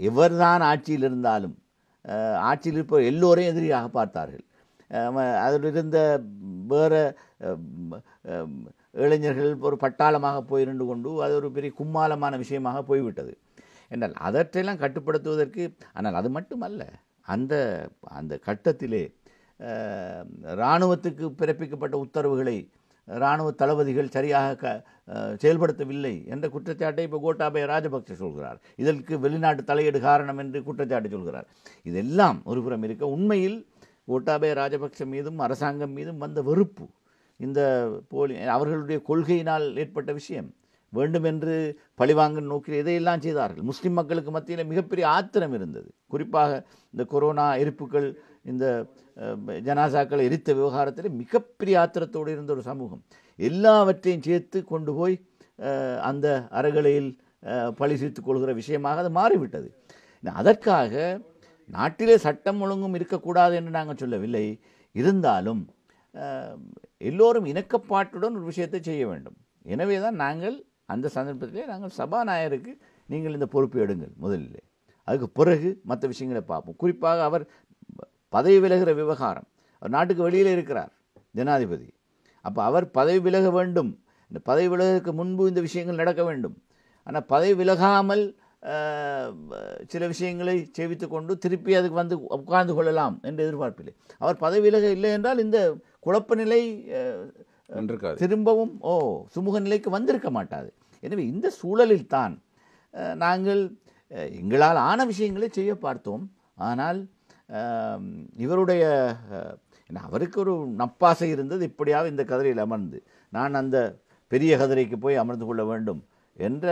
எவர்தான் ஆட்சியில் இருந்தாலும் ஆட்சியில் இருப்ப எல்லோரையும் எதிரியாக பார்த்தார்கள் அதில் இருந்த வேறு இளைஞர்கள் ஒரு பட்டாளமாக போயிருந்து கொண்டு அது ஒரு பெரிய கும்மாலமான விஷயமாக போய்விட்டது என்றால் அதற்றையெல்லாம் கட்டுப்படுத்துவதற்கு ஆனால் அது மட்டுமல்ல அந்த அந்த கட்டத்திலே இராணுவத்துக்கு பிறப்பிக்கப்பட்ட உத்தரவுகளை இராணுவ தளபதிகள் சரியாக க செயல்படுத்தவில்லை என்ற குற்றச்சாட்டை இப்போ கோட்டாபய ராஜபக்சே சொல்கிறார் இதற்கு வெளிநாட்டு தலையீடு காரணம் என்று குற்றச்சாட்டு சொல்கிறார் இதெல்லாம் ஒருபுறம் இருக்க உண்மையில் கோட்டாபய ராஜபக்சே மீதும் அரசாங்கம் மீதும் வந்த வெறுப்பு இந்த போலி அவர்களுடைய கொள்கையினால் ஏற்பட்ட விஷயம் வேண்டுமென்று பழிவாங்கன் நோக்கி இதையெல்லாம் செய்தார்கள் முஸ்லீம் மக்களுக்கு மத்தியில் மிகப்பெரிய ஆத்திரம் இருந்தது குறிப்பாக இந்த கொரோனா எரிப்புகள் இந்த ஜனாசாக்களை எரித்த விவகாரத்தில் மிகப்பெரிய ஆத்திரத்தோடு இருந்த ஒரு சமூகம் எல்லாவற்றையும் சேர்த்து கொண்டு போய் அந்த அறகலையில் பழி சீர்த்து கொள்கிற விஷயமாக அது மாறிவிட்டது அதற்காக நாட்டிலே சட்டம் ஒழுங்கும் இருக்கக்கூடாது என்று நாங்கள் சொல்லவில்லை இருந்தாலும் எல்லோரும் இணக்கப்பாட்டுடன் ஒரு விஷயத்தை செய்ய வேண்டும் எனவே தான் நாங்கள் அந்த சந்தர்ப்பத்திலே நாங்கள் சபாநாயகருக்கு நீங்கள் இந்த பொறுப்பு எடுங்கள் முதலில் அதுக்கு பிறகு மற்ற விஷயங்களை பார்ப்போம் குறிப்பாக அவர் பதவி விலகிற விவகாரம் அவர் நாட்டுக்கு வெளியில் இருக்கிறார் ஜனாதிபதி அப்போ அவர் பதவி விலக வேண்டும் இந்த பதவி விலகற்கு முன்பு இந்த விஷயங்கள் நடக்க வேண்டும் ஆனால் பதவி விலகாமல் சில விஷயங்களை சேவித்து கொண்டு திருப்பி அதுக்கு வந்து உட்கார்ந்து கொள்ளலாம் என்ற எதிர்பார்ப்பில்லை அவர் பதவி விலக இல்லை என்றால் இந்த குழப்ப நிலை திரும்பவும் ஓ சுமூக நிலைக்கு வந்திருக்க மாட்டாது எனவே இந்த சூழலில் தான் நாங்கள் எங்களால் ஆன விஷயங்களை செய்ய பார்த்தோம் ஆனால் இவருடைய அவருக்கு ஒரு நப்பாசை இருந்தது இப்படியாக இந்த கதிரையில் அமர்ந்து நான் அந்த பெரிய கதிரைக்கு போய் அமர்ந்து கொள்ள வேண்டும் என்ற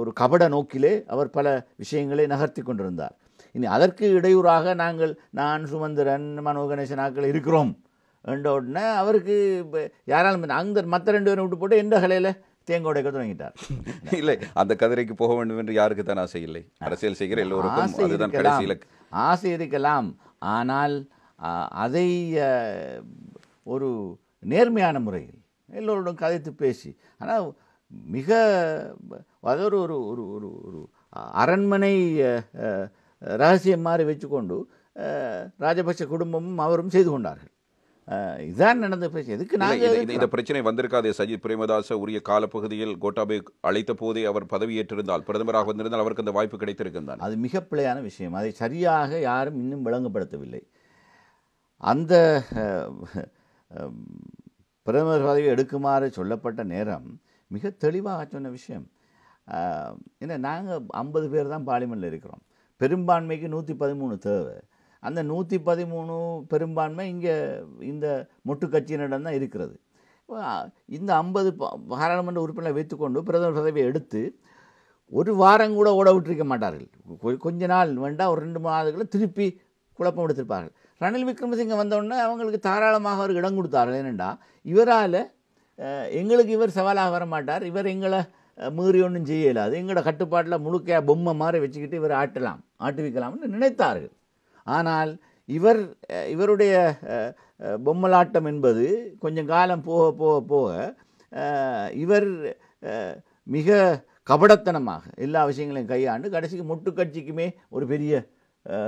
ஒரு கபட நோக்கிலே அவர் பல விஷயங்களை நகர்த்தி கொண்டிருந்தார் இனி அதற்கு இடையூறாக நாங்கள் நான் சுமந்திரன் மனோ கணேசன் ஆக்கள் இருக்கிறோம் என்ற உடனே அவருக்கு யாராலும் அந்த மற்ற ரெண்டு பேரும் விட்டு போட்டு எந்த கலையில் தேங்கோடைக்க தொடங்கிட்டார் இல்லை அந்த கதிரைக்கு போக வேண்டும் என்று யாருக்கு தான் ஆசை இல்லை அரசியல் செய்கிற எல்லோருக்கும் அதுதான் இலக்கு ஆசை இருக்கலாம் ஆனால் அதை ஒரு நேர்மையான முறையில் எல்லோருடன் கதைத்து பேசி ஆனால் மிக அது ஒரு ஒரு ஒரு ஒரு ஒரு அரண்மனை ரகசியம் மாதிரி வச்சுக்கொண்டு ராஜபக்ஷ குடும்பமும் அவரும் செய்து கொண்டார்கள் இதான் நடந்த பேச எதுக்கு நாங்கள் இந்த பிரச்சனை வந்திருக்காது சஜித் பிரேமதாச உரிய காலப்பகுதியில் கோட்டாபே அழைத்த போதே அவர் பதவியேற்றிருந்தால் பிரதமராக வந்திருந்தால் அவருக்கு அந்த வாய்ப்பு கிடைத்திருக்கின்றார் அது மிக பிழையான விஷயம் அதை சரியாக யாரும் இன்னும் விளங்கப்படுத்தவில்லை அந்த பிரதமர் பதவி எடுக்குமாறு சொல்லப்பட்ட நேரம் மிக தெளிவாக சொன்ன விஷயம் ஏன்னா நாங்கள் ஐம்பது பேர் தான் பார்லிமெண்ட்டில் இருக்கிறோம் பெரும்பான்மைக்கு நூற்றி பதிமூணு தேவை அந்த நூற்றி பதிமூணு பெரும்பான்மை இங்கே இந்த மொட்டு கட்சியினிடம் தான் இருக்கிறது இந்த ஐம்பது பாராளுமன்ற உறுப்பினரை வைத்துக்கொண்டு பிரதமர் பதவியை எடுத்து ஒரு வாரம் கூட ஓட விட்டிருக்க மாட்டார்கள் கொஞ்ச நாள் வேண்டாம் ஒரு ரெண்டு மாதங்களில் திருப்பி குழப்பம் எடுத்திருப்பார்கள் ரணில் விக்ரமசிங்க வந்தோடனே அவங்களுக்கு தாராளமாக அவர் இடம் கொடுத்தார்கள் ஏனென்றா இவரால் எங்களுக்கு இவர் சவாலாக வர மாட்டார் இவர் எங்களை மீறி ஒன்றும் செய்யலாது எங்களோட கட்டுப்பாட்டில் முழுக்க பொம்மை மாதிரி வச்சுக்கிட்டு இவர் ஆட்டலாம் ஆட்டுவிக்கலாம்னு நினைத்தார்கள் ஆனால் இவர் இவருடைய பொம்மலாட்டம் என்பது கொஞ்சம் காலம் போக போக போக இவர் மிக கபடத்தனமாக எல்லா விஷயங்களையும் கையாண்டு கடைசிக்கு முட்டுக்கட்சிக்குமே கட்சிக்குமே ஒரு பெரிய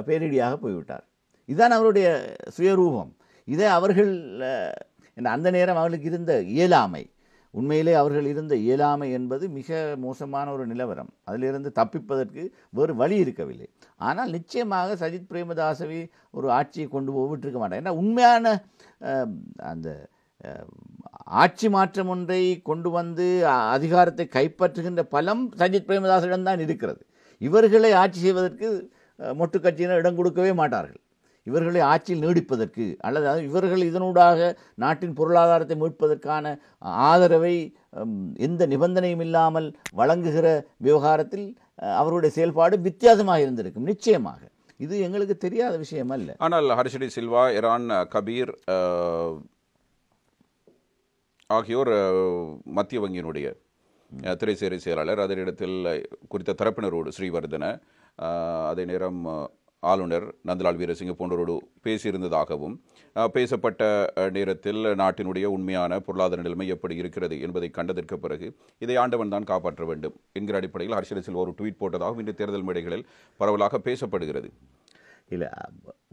பேரிடியாக போய்விட்டார் இதுதான் அவருடைய சுயரூபம் இதை அவர்கள் அந்த நேரம் அவர்களுக்கு இருந்த இயலாமை உண்மையிலே அவர்கள் இருந்த இயலாமை என்பது மிக மோசமான ஒரு நிலவரம் அதிலிருந்து தப்பிப்பதற்கு வேறு வழி இருக்கவில்லை ஆனால் நிச்சயமாக சஜித் பிரேமதாசவி ஒரு ஆட்சியை கொண்டு போவிட்டிருக்க மாட்டார் ஏன்னா உண்மையான அந்த ஆட்சி மாற்றம் ஒன்றை கொண்டு வந்து அதிகாரத்தை கைப்பற்றுகின்ற பலம் சஜித் பிரேமதாசிடம்தான் இருக்கிறது இவர்களை ஆட்சி செய்வதற்கு மொட்டு கட்சியினர் இடம் கொடுக்கவே மாட்டார்கள் இவர்களை ஆட்சியில் நீடிப்பதற்கு அல்லது இவர்கள் இதனூடாக நாட்டின் பொருளாதாரத்தை மீட்பதற்கான ஆதரவை எந்த நிபந்தனையும் இல்லாமல் வழங்குகிற விவகாரத்தில் அவருடைய செயல்பாடு வித்தியாசமாக இருந்திருக்கும் நிச்சயமாக இது எங்களுக்கு தெரியாத விஷயம் அல்ல ஆனால் ஹர்ஷடி சில்வா இரான் கபீர் ஆகியோர் மத்திய வங்கியினுடைய திரைசேரி செயலாளர் அதனிடத்தில் குறித்த தரப்பினரோடு ஸ்ரீவர்தன அதே நேரம் ஆளுநர் நந்தலால் வீரசிங்க போன்றோடு பேசியிருந்ததாகவும் பேசப்பட்ட நேரத்தில் நாட்டினுடைய உண்மையான பொருளாதார நிலைமை எப்படி இருக்கிறது என்பதை கண்டதற்கு பிறகு இதை ஆண்டவன் தான் காப்பாற்ற வேண்டும் என்கிற அடிப்படையில் ஹர்ஷில ஒரு ட்வீட் போட்டதாகவும் இன்று தேர்தல் மேடைகளில் பரவலாக பேசப்படுகிறது இல்லை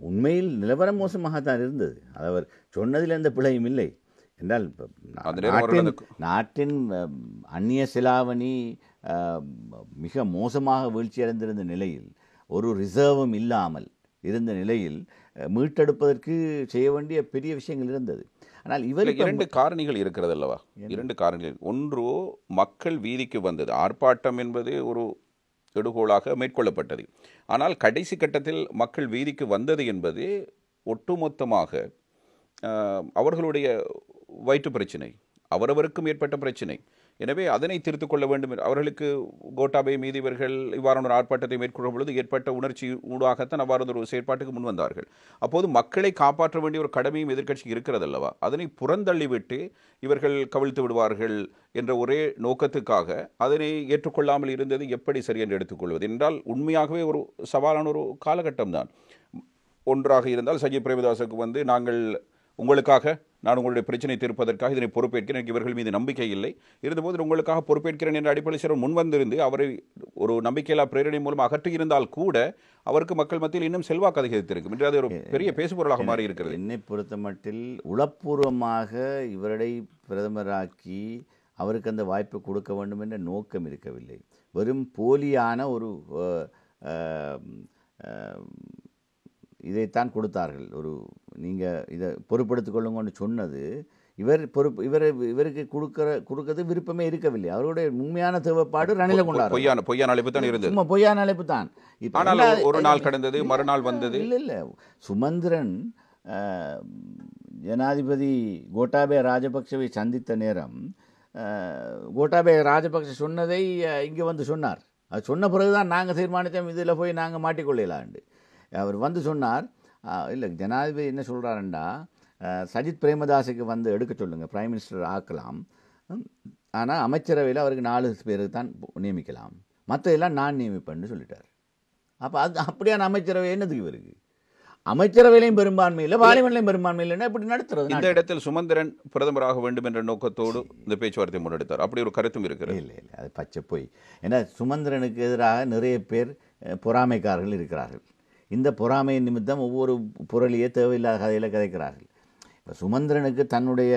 உண்மையில் நிலவரம் மோசமாகத்தான் இருந்தது அவர் சொன்னதில் எந்த பிழையும் இல்லை என்றால் நாட்டின் அந்நிய செலாவணி மிக மோசமாக வீழ்ச்சியடைந்திருந்த நிலையில் ஒரு ரிசர்வும் இல்லாமல் இருந்த நிலையில் மீட்டெடுப்பதற்கு செய்ய வேண்டிய பெரிய விஷயங்கள் இருந்தது ஆனால் இவர் இரண்டு காரணிகள் இருக்கிறது அல்லவா இரண்டு காரணிகள் ஒன்று மக்கள் வீதிக்கு வந்தது ஆர்ப்பாட்டம் என்பது ஒரு தொடுகோளாக மேற்கொள்ளப்பட்டது ஆனால் கடைசி கட்டத்தில் மக்கள் வீதிக்கு வந்தது என்பது ஒட்டுமொத்தமாக அவர்களுடைய வயிற்று பிரச்சினை அவரவருக்கும் ஏற்பட்ட பிரச்சனை எனவே அதனை திருத்திக் கொள்ள வேண்டும் அவர்களுக்கு கோட்டாபே மீது இவர்கள் இவ்வாறான ஒரு ஆர்ப்பாட்டத்தை மேற்கொள்ளும் பொழுது ஏற்பட்ட உணர்ச்சி ஊடாகத்தான் அவ்வாறு ஒரு செயற்பாட்டுக்கு முன் வந்தார்கள் அப்போது மக்களை காப்பாற்ற வேண்டிய ஒரு கடமையும் எதிர்க்கட்சி இருக்கிறது அல்லவா அதனை புறந்தள்ளிவிட்டு இவர்கள் கவிழ்த்து விடுவார்கள் என்ற ஒரே நோக்கத்துக்காக அதனை ஏற்றுக்கொள்ளாமல் இருந்தது எப்படி சரி என்று எடுத்துக்கொள்வது என்றால் உண்மையாகவே ஒரு சவாலான ஒரு காலகட்டம் தான் ஒன்றாக இருந்தால் சஜித் பிரேமதாசுக்கு வந்து நாங்கள் உங்களுக்காக நான் உங்களுடைய பிரச்சனை தீர்ப்பதற்காக இதனை பொறுப்பேற்கிறேன் எனக்கு இவர்கள் மீது நம்பிக்கை இல்லை இருந்தபோது உங்களுக்காக பொறுப்பேற்கிறேன் என்ற அடிப்படை சிலர் முன்வந்திருந்து அவரை ஒரு நம்பிக்கையில்லா பிரேரணை மூலம் அகற்றியிருந்தால் கூட அவருக்கு மக்கள் மத்தியில் இன்னும் செல்வாக்கு அதிகரித்திருக்கும் என்று அது ஒரு பெரிய பேசுபொருளாக மாறி இருக்கிறது என்னை பொறுத்த மட்டில் உளப்பூர்வமாக இவரை பிரதமராக்கி அவருக்கு அந்த வாய்ப்பு கொடுக்க வேண்டும் என்ற நோக்கம் இருக்கவில்லை வெறும் போலியான ஒரு இதைத்தான் கொடுத்தார்கள் ஒரு நீங்கள் இதை பொறுப்படுத்திக் கொள்ளுங்கன்னு சொன்னது இவர் பொறுப்பு இவர் இவருக்கு கொடுக்கற கொடுக்கறது விருப்பமே இருக்கவில்லை அவருடைய உண்மையான தேவைப்பாடு ரணில கொண்டார் பொய்யான பொய்யான அழைப்பு தான் இருந்தது சும்மா பொய்யான அழைப்பு தான் இப்போ ஒரு நாள் கடந்தது மறுநாள் வந்தது இல்லை இல்லை சுமந்திரன் ஜனாதிபதி கோட்டாபய ராஜபக்சவை சந்தித்த நேரம் கோட்டாபய ராஜபக்ச சொன்னதை இங்கே வந்து சொன்னார் அது சொன்ன பிறகு தான் நாங்கள் தீர்மானித்தோம் இதில் போய் நாங்கள் மாட்டிக்கொள்ளலாண்டு அவர் வந்து சொன்னார் இல்லை ஜனாதிபதி என்ன சொல்கிறாருண்டா சஜித் பிரேமதாஸுக்கு வந்து எடுக்க சொல்லுங்கள் பிரைம் மினிஸ்டர் ஆக்கலாம் ஆனால் அமைச்சரவையில் அவருக்கு நாலு பேருக்கு தான் நியமிக்கலாம் மற்ற எல்லாம் நான் நியமிப்பேன்னு சொல்லிட்டார் அப்போ அது அப்படியான அமைச்சரவை என்னதுக்கு இவருக்கு அமைச்சரவையிலையும் பெரும்பான்மை இல்லை பாலிமன்லையும் பெரும்பான்மை இல்லைன்னா இப்படி நடத்துறது இந்த இடத்தில் சுமந்திரன் பிரதமராக வேண்டும் என்ற நோக்கத்தோடு இந்த பேச்சுவார்த்தை முன்னெடுத்தார் அப்படி ஒரு கருத்தும் இருக்கிறது இல்லை இல்லை அது பச்சை போய் ஏன்னா சுமந்திரனுக்கு எதிராக நிறைய பேர் பொறாமைக்காரர்கள் இருக்கிறார்கள் இந்த பொறாமை நிமித்தம் ஒவ்வொரு புரளியை தேவையில்லாத கதையில் கதைக்கிறார்கள் இப்போ சுமந்திரனுக்கு தன்னுடைய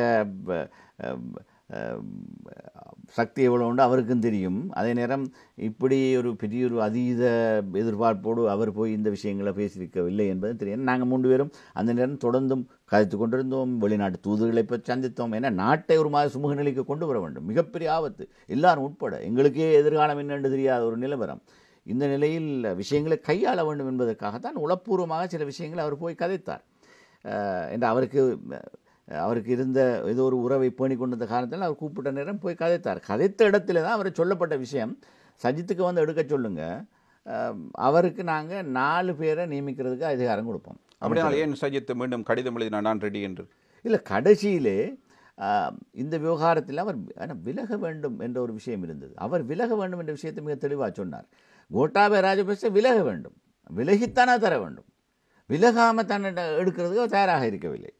சக்தி எவ்வளோ உண்டு அவருக்கும் தெரியும் அதே நேரம் இப்படி ஒரு பெரிய ஒரு அதீத எதிர்பார்ப்போடு அவர் போய் இந்த விஷயங்களை பேசியிருக்கவில்லை என்பது தெரியும் நாங்கள் மூன்று பேரும் அந்த நேரம் தொடர்ந்தும் கதைத்து கொண்டிருந்தோம் வெளிநாட்டு தூதர்களை இப்போ சந்தித்தோம் ஏன்னா நாட்டை ஒரு மாதிரி சுமூக நிலைக்கு கொண்டு வர வேண்டும் மிகப்பெரிய ஆபத்து எல்லாரும் உட்பட எங்களுக்கே எதிர்காலம் என்னென்று தெரியாத ஒரு நிலவரம் இந்த நிலையில் விஷயங்களை கையாள வேண்டும் என்பதற்காகத்தான் உளப்பூர்வமாக சில விஷயங்களை அவர் போய் கதைத்தார் என்று அவருக்கு அவருக்கு இருந்த ஏதோ ஒரு உறவை பேணி கொண்டிருந்த காரணத்தில் அவர் கூப்பிட்ட நேரம் போய் கதைத்தார் கதைத்த இடத்துல தான் அவர் சொல்லப்பட்ட விஷயம் சஜித்துக்கு வந்து எடுக்க சொல்லுங்கள் அவருக்கு நாங்கள் நாலு பேரை நியமிக்கிறதுக்கு அதிகாரம் கொடுப்போம் அப்படினால் ஏன் சஜித் மீண்டும் கடிதம் எழுதி நான் ரெடி என்று இல்லை கடைசியிலே இந்த விவகாரத்தில் அவர் விலக வேண்டும் என்ற ஒரு விஷயம் இருந்தது அவர் விலக வேண்டும் என்ற விஷயத்தை மிக தெளிவாக சொன்னார் கோட்டாபய ராஜபக்சே விலக வேண்டும் விலகித்தானே தர வேண்டும் விலகாமல் தன்னை எடுக்கிறதுக்கு தயாராக இருக்கவில்லை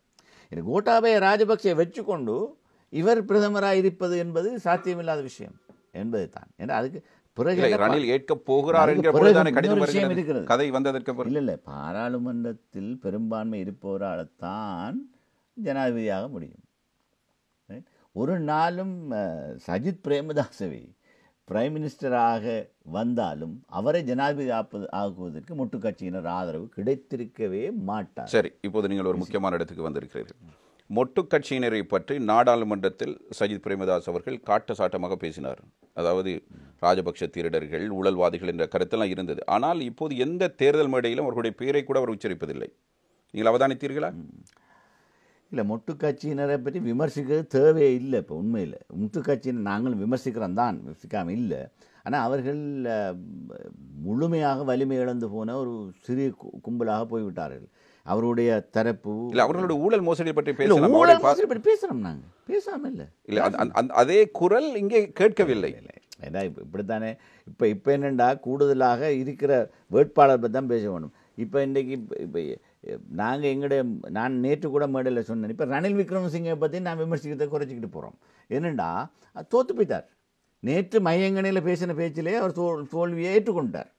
இது கோட்டாபய ராஜபக்சே வச்சுக்கொண்டு இவர் பிரதமராக இருப்பது என்பது சாத்தியமில்லாத விஷயம் என்பது தான் ஏன்னா அதுக்கு ஏற்க போகிறார் கதை வந்ததற்கு பாராளுமன்றத்தில் பெரும்பான்மை தான் ஜனாதிபதியாக முடியும் ஒரு நாளும் சஜித் பிரேமதாசவை பிரைம் மினிஸ்டராக வந்தாலும் அவரை ஜனாதிபதி ஆப்பது ஆகுவதற்கு கட்சியினர் ஆதரவு கிடைத்திருக்கவே மாட்டார் சரி இப்போது நீங்கள் ஒரு முக்கியமான இடத்துக்கு வந்திருக்கிறீர்கள் மொட்டு கட்சியினரை பற்றி நாடாளுமன்றத்தில் சஜித் பிரேமதாஸ் அவர்கள் காட்ட சாட்டமாக பேசினார் அதாவது ராஜபக்ஷ திருடர்கள் ஊழல்வாதிகள் என்ற கருத்தெல்லாம் இருந்தது ஆனால் இப்போது எந்த தேர்தல் மேடையிலும் அவர்களுடைய பெயரை கூட அவர் உச்சரிப்பதில்லை நீங்கள் அவதானித்தீர்களா இல்லை மொட்டு கட்சியினரை பற்றி விமர்சிக்கிறது தேவையே இல்லை இப்போ உண்மையில் முட்டு கட்சியினர் நாங்களும் விமர்சிக்கிறோம் தான் விமர்சிக்காமல் இல்லை ஆனால் அவர்கள் முழுமையாக வலிமை இழந்து போன ஒரு சிறிய கும்பலாக போய்விட்டார்கள் அவருடைய தரப்பு இல்லை அவர்களுடைய ஊழல் மோசடி பற்றி பேசலாம் ஊழல் மோசடி பற்றி பேசுகிறோம் நாங்கள் பேசாமல் இல்லை இல்லை அதே குரல் இங்கே கேட்கவில்லை இல்லை ஏன்னா இப்போ இப்படித்தானே இப்போ இப்போ என்னென்னா கூடுதலாக இருக்கிற வேட்பாளர் பற்றி தான் பேச வேணும் இப்போ இன்றைக்கி இப்போ நாங்கள் எங்களுடைய நான் நேற்று கூட மேடையில் சொன்னேன் இப்போ ரணில் விக்ரமசிங்கை பற்றி நான் விமர்சிக்கிறதை குறைச்சிக்கிட்டு போகிறோம் என்னென்னா தோற்று போயிட்டார் நேற்று மையங்கணையில் பேசின பேச்சிலே அவர் தோல் தோல்வியை ஏற்றுக்கொண்டார்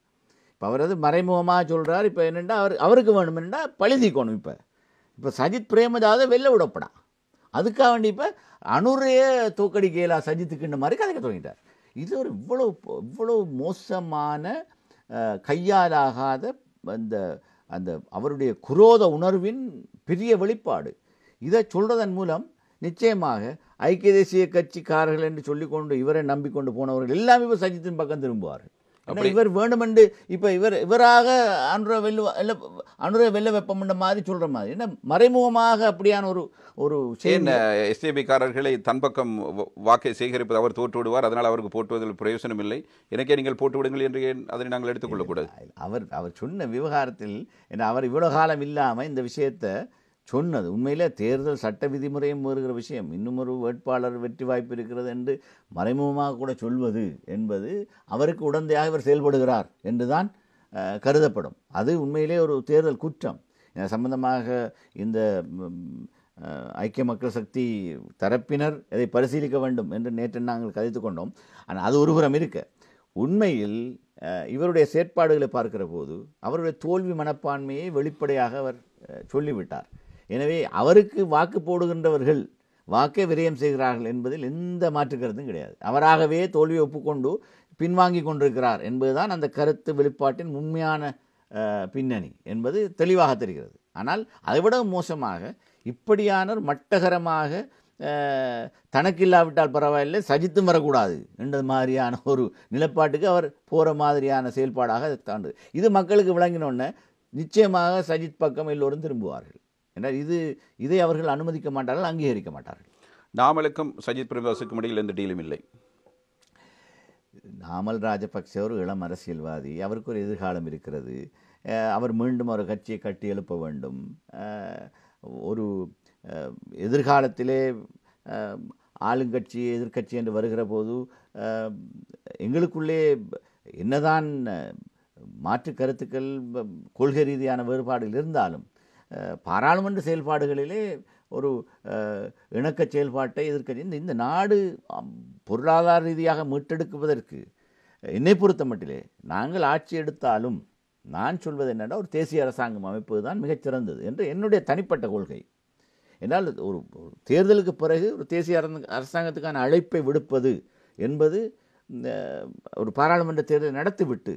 இப்போ அவர் அது மறைமுகமாக சொல்கிறார் இப்போ என்னென்னா அவர் அவருக்கு வேணும்னா பழுதிக்கணும் இப்போ இப்போ சஜித் பிரேமதாத வெளில விடப்படா அதுக்காக வேண்டி இப்போ அனுரைய தோக்கடிக்கையிலா சஜித்துக்குன்ற மாதிரி கதைக்க தொடங்கிட்டார் இது ஒரு இவ்வளோ இவ்வளோ மோசமான கையாலாகாத இந்த அந்த அவருடைய குரோத உணர்வின் பெரிய வெளிப்பாடு இதை சொல்கிறதன் மூலம் நிச்சயமாக ஐக்கிய தேசிய கட்சிக்காரர்கள் என்று சொல்லிக்கொண்டு இவரை நம்பிக்கொண்டு போனவர்கள் எல்லாமே இவர் சஜித்தின் பக்கம் திரும்புவார்கள் இவர் வேண்டுமென்று இப்போ இவர் இவராக அனுர வெள்ள அனுர வெல்ல வெப்பம் மாதிரி சொல்கிற மாதிரி என்ன மறைமுகமாக அப்படியான ஒரு ஒரு எஸ்ஏபி காரர்களை தன் பக்கம் வாக்கை சேகரிப்பது அவர் தோற்று விடுவார் அதனால் அவருக்கு போட்டுவதில் பிரயோசனம் இல்லை எனக்கே நீங்கள் போட்டு விடுங்கள் என்று ஏன் அதனை நாங்கள் எடுத்துக்கொள்ளக்கூடாது அவர் அவர் சொன்ன விவகாரத்தில் அவர் இவ்வளோ காலம் இல்லாமல் இந்த விஷயத்தை சொன்னது உண்மையில் தேர்தல் சட்ட விதிமுறையும் வருகிற விஷயம் இன்னும் ஒரு வேட்பாளர் வெற்றி வாய்ப்பு இருக்கிறது என்று மறைமுகமாக கூட சொல்வது என்பது அவருக்கு உடந்தையாக இவர் செயல்படுகிறார் என்றுதான் கருதப்படும் அது உண்மையிலே ஒரு தேர்தல் குற்றம் சம்பந்தமாக இந்த ஐக்கிய மக்கள் சக்தி தரப்பினர் இதை பரிசீலிக்க வேண்டும் என்று நேற்று நாங்கள் கதைத்து கொண்டோம் ஆனால் அது ஒருபுறம் இருக்க உண்மையில் இவருடைய செயற்பாடுகளை பார்க்கிற போது அவருடைய தோல்வி மனப்பான்மையை வெளிப்படையாக அவர் சொல்லிவிட்டார் எனவே அவருக்கு வாக்கு போடுகின்றவர்கள் வாக்கை விரயம் செய்கிறார்கள் என்பதில் எந்த மாற்றுக்கருத்தும் கிடையாது அவராகவே தோல்வியை ஒப்புக்கொண்டு பின்வாங்கி கொண்டிருக்கிறார் என்பதுதான் அந்த கருத்து வெளிப்பாட்டின் உண்மையான பின்னணி என்பது தெளிவாக தெரிகிறது ஆனால் அதைவிட மோசமாக இப்படியானோர் மட்டகரமாக தனக்கு இல்லாவிட்டால் பரவாயில்லை சஜித்தும் வரக்கூடாது என்ற மாதிரியான ஒரு நிலப்பாட்டுக்கு அவர் போகிற மாதிரியான செயல்பாடாக தாண்டு இது மக்களுக்கு விளங்கினோடனே நிச்சயமாக சஜித் பக்கம் எல்லோரும் திரும்புவார்கள் என்றால் இது இதை அவர்கள் அனுமதிக்க மாட்டார்கள் அங்கீகரிக்க மாட்டார்கள் நாமலுக்கும் சஜித் பிரபாசுக்கும் இடையில் எந்த டீலும் இல்லை நாமல் ராஜபக்சே ஒரு இளம் அரசியல்வாதி அவருக்கு ஒரு எதிர்காலம் இருக்கிறது அவர் மீண்டும் ஒரு கட்சியை கட்டி எழுப்ப வேண்டும் ஒரு எதிர்காலத்திலே ஆளுங்கட்சி எதிர்கட்சி என்று வருகிற போது எங்களுக்குள்ளே என்னதான் மாற்று கருத்துக்கள் கொள்கை ரீதியான வேறுபாடுகள் இருந்தாலும் பாராளுமன்ற செயல்பாடுகளிலே ஒரு இணக்க செயல்பாட்டை எதிர்கட்சி இந்த இந்த நாடு பொருளாதார ரீதியாக மீட்டெடுக்குவதற்கு என்னை பொறுத்த மட்டிலே நாங்கள் ஆட்சி எடுத்தாலும் நான் சொல்வது என்னென்னா ஒரு தேசிய அரசாங்கம் அமைப்பு தான் மிகச்சிறந்தது என்று என்னுடைய தனிப்பட்ட கொள்கை என்னால் ஒரு தேர்தலுக்கு பிறகு ஒரு தேசிய அரசாங்கத்துக்கான அழைப்பை விடுப்பது என்பது ஒரு பாராளுமன்ற தேர்தலை நடத்திவிட்டு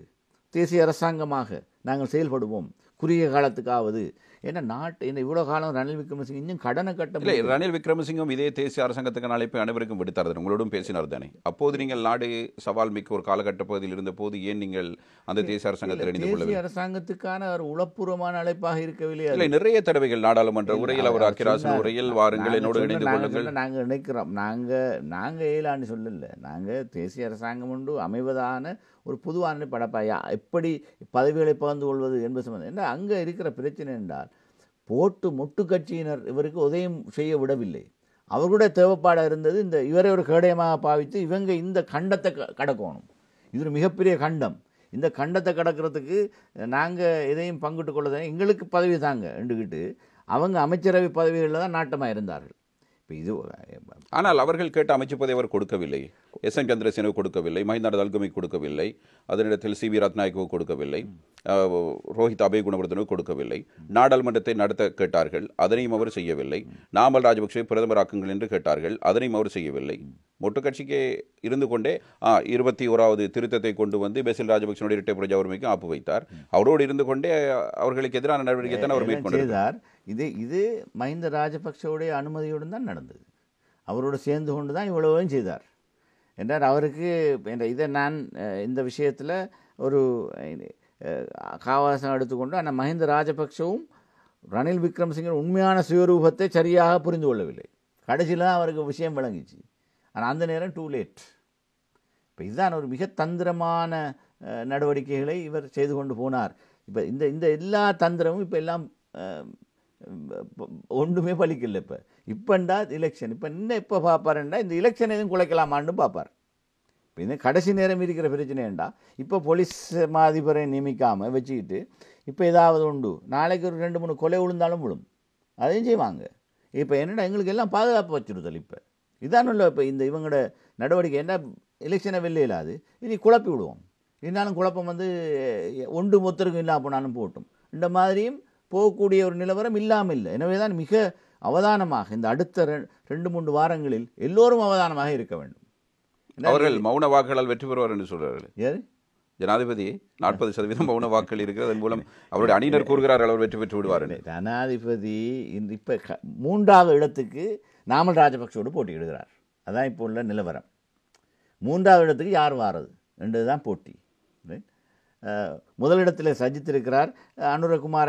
தேசிய அரசாங்கமாக நாங்கள் செயல்படுவோம் குறுகிய காலத்துக்காவது ஏன்னா நாட்டு இந்த இவ்வளோ காலம் ரணில் விக்ரமசிங்க இன்னும் கடனை கட்ட இல்லை ரணில் விக்ரமசிங்கம் இதே தேசிய அரசாங்கத்துக்கு அழைப்பு அனைவருக்கும் விடுத்தார் உங்களோடும் பேசினார் தானே அப்போது நீங்கள் நாடு சவால் மிக்க ஒரு காலகட்ட பகுதியில் இருந்த போது ஏன் நீங்கள் அந்த தேசிய அரசாங்கத்தில் இணைந்து அரசாங்கத்துக்கான ஒரு உளப்பூர்வமான அழைப்பாக இருக்கவில்லை இல்லை நிறைய தடவைகள் நாடாளுமன்ற உரையில் அவர் அக்கிராசன் உரையில் வாருங்கள் என்னோடு இணைந்து கொள்ளுங்கள் நாங்கள் நினைக்கிறோம் நாங்கள் நாங்கள் ஏலான்னு சொல்லல நாங்கள் தேசிய அரசாங்கம் உண்டு அமைவதான ஒரு பொதுவான படப்பா எப்படி பதவிகளை பகிர்ந்து கொள்வது என்பது சம்பந்தம் என்ன அங்கே இருக்கிற பிரச்சனை என்றால் போட்டு மொட்டு கட்சியினர் இவருக்கு உதயம் செய்ய விடவில்லை அவர்களுடைய தேவைப்பாடாக இருந்தது இந்த இவரை ஒரு கேடயமாக பாவித்து இவங்க இந்த கண்டத்தை கடக்கணும் இது ஒரு மிகப்பெரிய கண்டம் இந்த கண்டத்தை கடக்கிறதுக்கு நாங்கள் எதையும் பங்குட்டு கொள்ளதே எங்களுக்கு பதவி தாங்க என்றுக்கிட்டு அவங்க அமைச்சரவை பதவிகளில் தான் நாட்டமாக இருந்தார்கள் இப்போ இது ஆனால் அவர்கள் கேட்ட அமைச்சு பதவி அவர் கொடுக்கவில்லை எஸ் என் சந்திரசேனுக்கு கொடுக்கவில்லை மஹிந்தா தல்கமிக்கு கொடுக்கவில்லை அதனிடத்தில் சி வி ரத்நாயக்கு கொடுக்கவில்லை ரோஹித் அபய குணவர்தனுக்கு கொடுக்கவில்லை நாடாளுமன்றத்தை நடத்த கேட்டார்கள் அதனையும் அவர் செய்யவில்லை நாமல் ராஜபக்சே பிரதமராக்குங்கள் என்று கேட்டார்கள் அதனையும் அவர் செய்யவில்லை மொட்டு கட்சிக்கே இருந்து கொண்டே இருபத்தி ஓராவது திருத்தத்தை கொண்டு வந்து பெசில் ராஜபக்சனுடைய இரட்டை பிரஜா உரிமைக்கு ஆப்பு வைத்தார் அவரோடு இருந்து கொண்டே அவர்களுக்கு எதிரான நடவடிக்கை தான் அவர் மேற்கொண்டார் இது இது மஹிந்த ராஜபக்சவுடைய அனுமதியுடன் தான் நடந்தது அவரோடு சேர்ந்து கொண்டு தான் இவ்வளவும் செய்தார் என்றால் அவருக்கு என்ற இதை நான் இந்த விஷயத்தில் ஒரு காவாசனம் எடுத்துக்கொண்டு ஆனால் மஹிந்த ராஜபக்சவும் ரணில் விக்ரம்சிங்கின் உண்மையான சுயரூபத்தை சரியாக புரிந்து கொள்ளவில்லை கடைசியில் தான் அவருக்கு விஷயம் விளங்கிச்சு ஆனால் அந்த நேரம் டூ லேட் இப்போ இதுதான் ஒரு மிக தந்திரமான நடவடிக்கைகளை இவர் செய்து கொண்டு போனார் இப்போ இந்த இந்த எல்லா தந்திரமும் இப்போ எல்லாம் ஒன்றுமே பலிக்கல இப்போ இப்போண்டா எலெக்ஷன் இப்போ இன்னும் இப்போ பார்ப்பாருண்டா இந்த எலெக்ஷன் எதுவும் குலைக்கலாமான்னு பார்ப்பார் இப்போ இந்த கடைசி நேரம் இருக்கிற பிரச்சனைண்டா இப்போ போலீஸ் மாதிபரை நியமிக்காமல் வச்சுக்கிட்டு இப்போ ஏதாவது உண்டு நாளைக்கு ஒரு ரெண்டு மூணு கொலை விழுந்தாலும் விழும் அதையும் செய்வாங்க இப்போ என்னடா எங்களுக்கு எல்லாம் பாதுகாப்பு வச்சுருதல் இப்போ இதான் இல்லை இப்போ இந்த இவங்களோட நடவடிக்கை என்ன எலெக்ஷனை வெளில இல்லாது இனி குழப்பி விடுவோம் இருந்தாலும் குழப்பம் வந்து ஒன்று மொத்தருக்கும் இல்லாமல் போனாலும் போட்டும் இந்த மாதிரியும் போகக்கூடிய ஒரு நிலவரம் இல்லாமல் இல்லை எனவே தான் மிக அவதானமாக இந்த அடுத்த ரெண்டு மூன்று வாரங்களில் எல்லோரும் அவதானமாக இருக்க வேண்டும் அவர்கள் மௌன வாக்குகளால் வெற்றி பெறுவார் என்று சொல்கிறார்கள் யார் ஜனாதிபதி நாற்பது சதவீதம் மௌன வாக்கள் இருக்கிறது அதன் மூலம் அவருடைய அணியினர் கூறுகிறார்கள் அவர் வெற்றி பெற்று விடுவார் ஜனாதிபதி இந்த இப்போ மூன்றாவது இடத்துக்கு நாமல் ராஜபக்சோடு போட்டியிடுகிறார் அதான் இப்போ உள்ள நிலவரம் மூன்றாவது இடத்துக்கு யார் வாரது என்றது தான் போட்டி முதலிடத்தில் சஜித்திருக்கிறார் இருக்கிறார் அனுரகுமார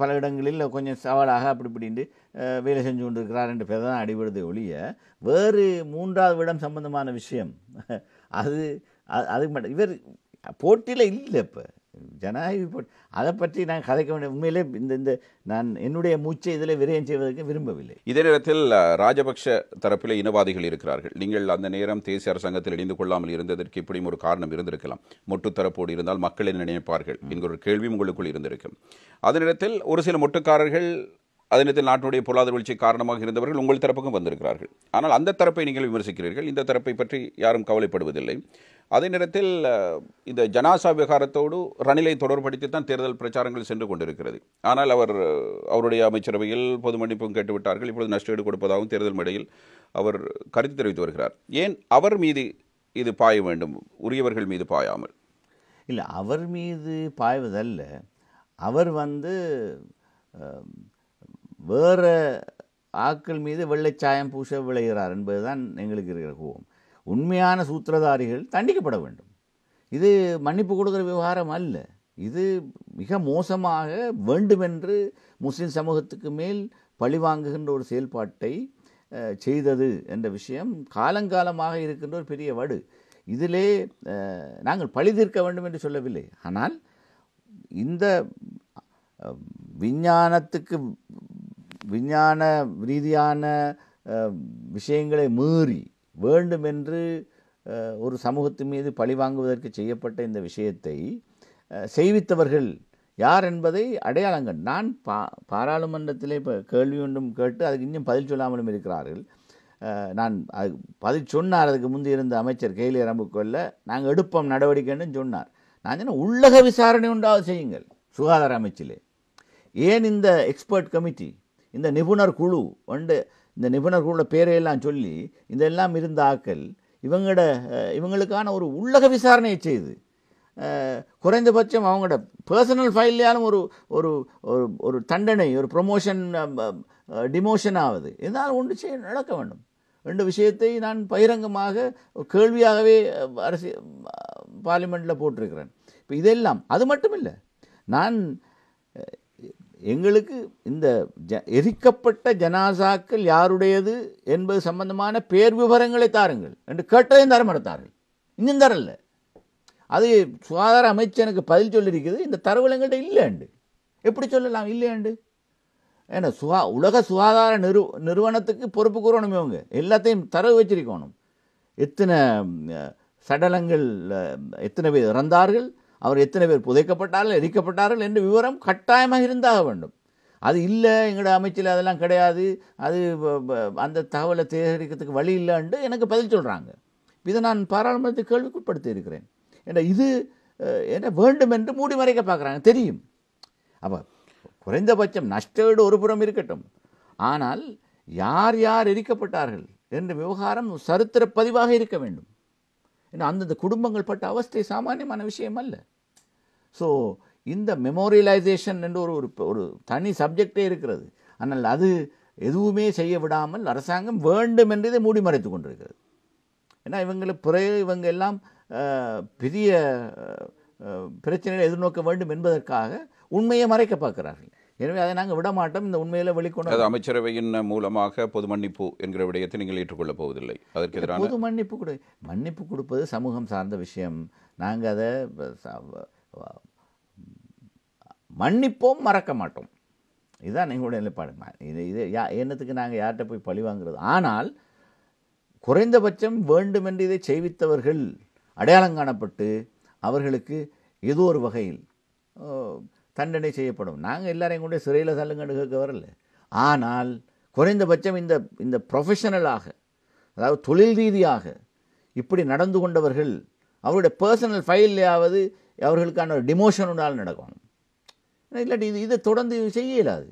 பல இடங்களில் கொஞ்சம் சவாலாக அப்படி இப்படின்ட்டு வேலை செஞ்சு கொண்டிருக்கிறார் என்று பேர் தான் அடிபடுது ஒழிய வேறு மூன்றாவது இடம் சம்பந்தமான விஷயம் அது அதுக்கு மட்டும் இவர் போட்டியில் இல்லை இப்போ ஜனாதிபதி அதை பற்றி நான் கதைக்க வேண்டிய உண்மையிலே இந்த இந்த நான் என்னுடைய மூச்சை இதில் விரயம் செய்வதற்கு விரும்பவில்லை இதே நேரத்தில் ராஜபக்ஷ தரப்பில் இனவாதிகள் இருக்கிறார்கள் நீங்கள் அந்த நேரம் தேசிய அரசாங்கத்தில் இணைந்து கொள்ளாமல் இருந்ததற்கு இப்படியும் ஒரு காரணம் இருந்திருக்கலாம் மொட்டு இருந்தால் மக்கள் என்ன நினைப்பார்கள் என்கிற ஒரு கேள்வி உங்களுக்குள் இருந்திருக்கும் அதே நேரத்தில் ஒரு சில மொட்டுக்காரர்கள் அதே நேரத்தில் நாட்டினுடைய பொருளாதார வீழ்ச்சி காரணமாக இருந்தவர்கள் உங்கள் தரப்புக்கும் வந்திருக்கிறார்கள் ஆனால் அந்த தரப்பை நீங்கள் விமர்சிக்கிறீர்கள் இந்த தரப்பை பற்றி யாரும் கவலைப்படுவதில்லை அதே நேரத்தில் இந்த ஜனாசா விவகாரத்தோடு ரணிலை தொடர்படுத்தி தான் தேர்தல் பிரச்சாரங்கள் சென்று கொண்டிருக்கிறது ஆனால் அவர் அவருடைய அமைச்சரவையில் பொது மன்னிப்பும் கேட்டுவிட்டார்கள் இப்பொழுது நஷ்டஈடு கொடுப்பதாகவும் தேர்தல் மேடையில் அவர் கருத்து தெரிவித்து வருகிறார் ஏன் அவர் மீது இது பாய வேண்டும் உரியவர்கள் மீது பாயாமல் இல்லை அவர் மீது பாய்வதல்ல அவர் வந்து வேறு ஆக்கள் மீது வெள்ளைச்சாயம் பூச விளைகிறார் என்பதுதான் எங்களுக்கு இருக்கிற கோபம் உண்மையான சூத்திரதாரிகள் தண்டிக்கப்பட வேண்டும் இது மன்னிப்பு கொடுக்குற விவகாரம் அல்ல இது மிக மோசமாக வேண்டுமென்று முஸ்லீம் சமூகத்துக்கு மேல் பழிவாங்குகின்ற ஒரு செயல்பாட்டை செய்தது என்ற விஷயம் காலங்காலமாக இருக்கின்ற ஒரு பெரிய வடு இதிலே நாங்கள் பழி தீர்க்க வேண்டும் என்று சொல்லவில்லை ஆனால் இந்த விஞ்ஞானத்துக்கு விஞ்ஞான ரீதியான விஷயங்களை மீறி வேண்டுமென்று ஒரு சமூகத்தின் மீது பழி வாங்குவதற்கு செய்யப்பட்ட இந்த விஷயத்தை செய்வித்தவர்கள் யார் என்பதை அடையாளங்கள் நான் பா பாராளுமன்றத்திலே இப்போ கேள்வி ஒன்றும் கேட்டு அதுக்கு இன்னும் பதில் சொல்லாமலும் இருக்கிறார்கள் நான் அது பதில் சொன்னார் அதுக்கு முந்தி இருந்த அமைச்சர் கேலி கொள்ள நாங்கள் எடுப்போம் நடவடிக்கைன்னு சொன்னார் நான் சொன்ன உள்ளக விசாரணை உண்டாவது செய்யுங்கள் சுகாதார அமைச்சிலே ஏன் இந்த எக்ஸ்பர்ட் கமிட்டி இந்த நிபுணர் குழு வந்து இந்த நிபுணர் குழுவோட பேரையெல்லாம் சொல்லி இதெல்லாம் இருந்த ஆக்கள் இவங்களோட இவங்களுக்கான ஒரு உள்ளக விசாரணையை செய்து குறைந்தபட்சம் அவங்களோட பர்சனல் ஃபைல்லையாலும் ஒரு ஒரு ஒரு தண்டனை ஒரு ப்ரொமோஷன் டிமோஷன் ஆகுது இதனால் ஒன்று செய்ய நடக்க வேண்டும் ரெண்டு விஷயத்தை நான் பகிரங்கமாக கேள்வியாகவே அரசு பார்லிமெண்ட்டில் போட்டிருக்கிறேன் இப்போ இதெல்லாம் அது மட்டும் இல்லை நான் எங்களுக்கு இந்த ஜ எரிக்கப்பட்ட ஜனாசாக்கள் யாருடையது என்பது சம்பந்தமான பேர் விவரங்களை தாருங்கள் என்று கேட்டதையும் மாட்டார்கள் இன்னும் தரல அது சுகாதார அமைச்சனுக்கு பதில் சொல்லியிருக்குது இந்த தரவுகள் எங்கள்கிட்ட எப்படி சொல்லலாம் இல்லையாண்டு ஏன்னா சுகா உலக சுகாதார நிறு நிறுவனத்துக்கு பொறுப்பு கூறணும் இவங்க எல்லாத்தையும் தரவு வச்சிருக்கணும் எத்தனை சடலங்கள் எத்தனை பேர் இறந்தார்கள் அவர் எத்தனை பேர் புதைக்கப்பட்டார்கள் எரிக்கப்பட்டார்கள் என்ற விவரம் கட்டாயமாக இருந்தாக வேண்டும் அது இல்லை எங்களோட அமைச்சில் அதெல்லாம் கிடையாது அது அந்த தகவலை சேகரிக்கிறதுக்கு வழி இல்லைன்ட்டு எனக்கு பதில் சொல்கிறாங்க இதை நான் பாராளுமன்றத்தை கேள்விக்குட்படுத்தி இருக்கிறேன் என இது என்ன வேண்டும் என்று மூடி மறைக்க பார்க்குறாங்க தெரியும் அப்போ குறைந்தபட்சம் நஷ்டஈடு ஒரு புறம் இருக்கட்டும் ஆனால் யார் யார் எரிக்கப்பட்டார்கள் என்ற விவகாரம் சரித்திர பதிவாக இருக்க வேண்டும் ஏன்னா அந்தந்த குடும்பங்கள் பட்ட அவஸ்தை சாமானியமான விஷயம் அல்ல ஸோ இந்த மெமோரியலைசேஷன் என்று ஒரு ஒரு ஒரு தனி சப்ஜெக்டே இருக்கிறது ஆனால் அது எதுவுமே செய்ய விடாமல் அரசாங்கம் வேண்டும் என்று இதை மூடி மறைத்து கொண்டிருக்கிறது ஏன்னா இவங்களை பிறகு இவங்க எல்லாம் பெரிய பிரச்சனைகளை எதிர்நோக்க வேண்டும் என்பதற்காக உண்மையை மறைக்க பார்க்கிறார்கள் எனவே அதை நாங்கள் விடமாட்டோம் இந்த உண்மையில் வெளிக்கொண்டு அமைச்சரவையின் மூலமாக பொது மன்னிப்பு என்கிற விடயத்தை நீங்கள் ஏற்றுக்கொள்ளப் போவதில்லை அதற்கு எதிராக பொது மன்னிப்பு கொடு மன்னிப்பு கொடுப்பது சமூகம் சார்ந்த விஷயம் நாங்கள் அதை மன்னிப்போம் மறக்க மாட்டோம் இதுதான் எங்களுடைய நிலைப்பாடு இது இது யா என்னத்துக்கு நாங்கள் யார்கிட்ட போய் பழி வாங்குறது ஆனால் குறைந்தபட்சம் வேண்டுமென்று இதை செய்வித்தவர்கள் அடையாளம் காணப்பட்டு அவர்களுக்கு ஏதோ ஒரு வகையில் தண்டனை செய்யப்படும் நாங்கள் எல்லாரையும் கூட சிறையில் தள்ளுங்கன்னு கேட்க வரல ஆனால் குறைந்தபட்சம் இந்த இந்த ப்ரொஃபஷனலாக அதாவது தொழில் ரீதியாக இப்படி நடந்து கொண்டவர்கள் அவருடைய பர்சனல் ஃபைல்லையாவது அவர்களுக்கான ஒரு டிமோஷன் உண்டால் நடக்கும் இல்லாட்டி இது இதை தொடர்ந்து செய்ய இயலாது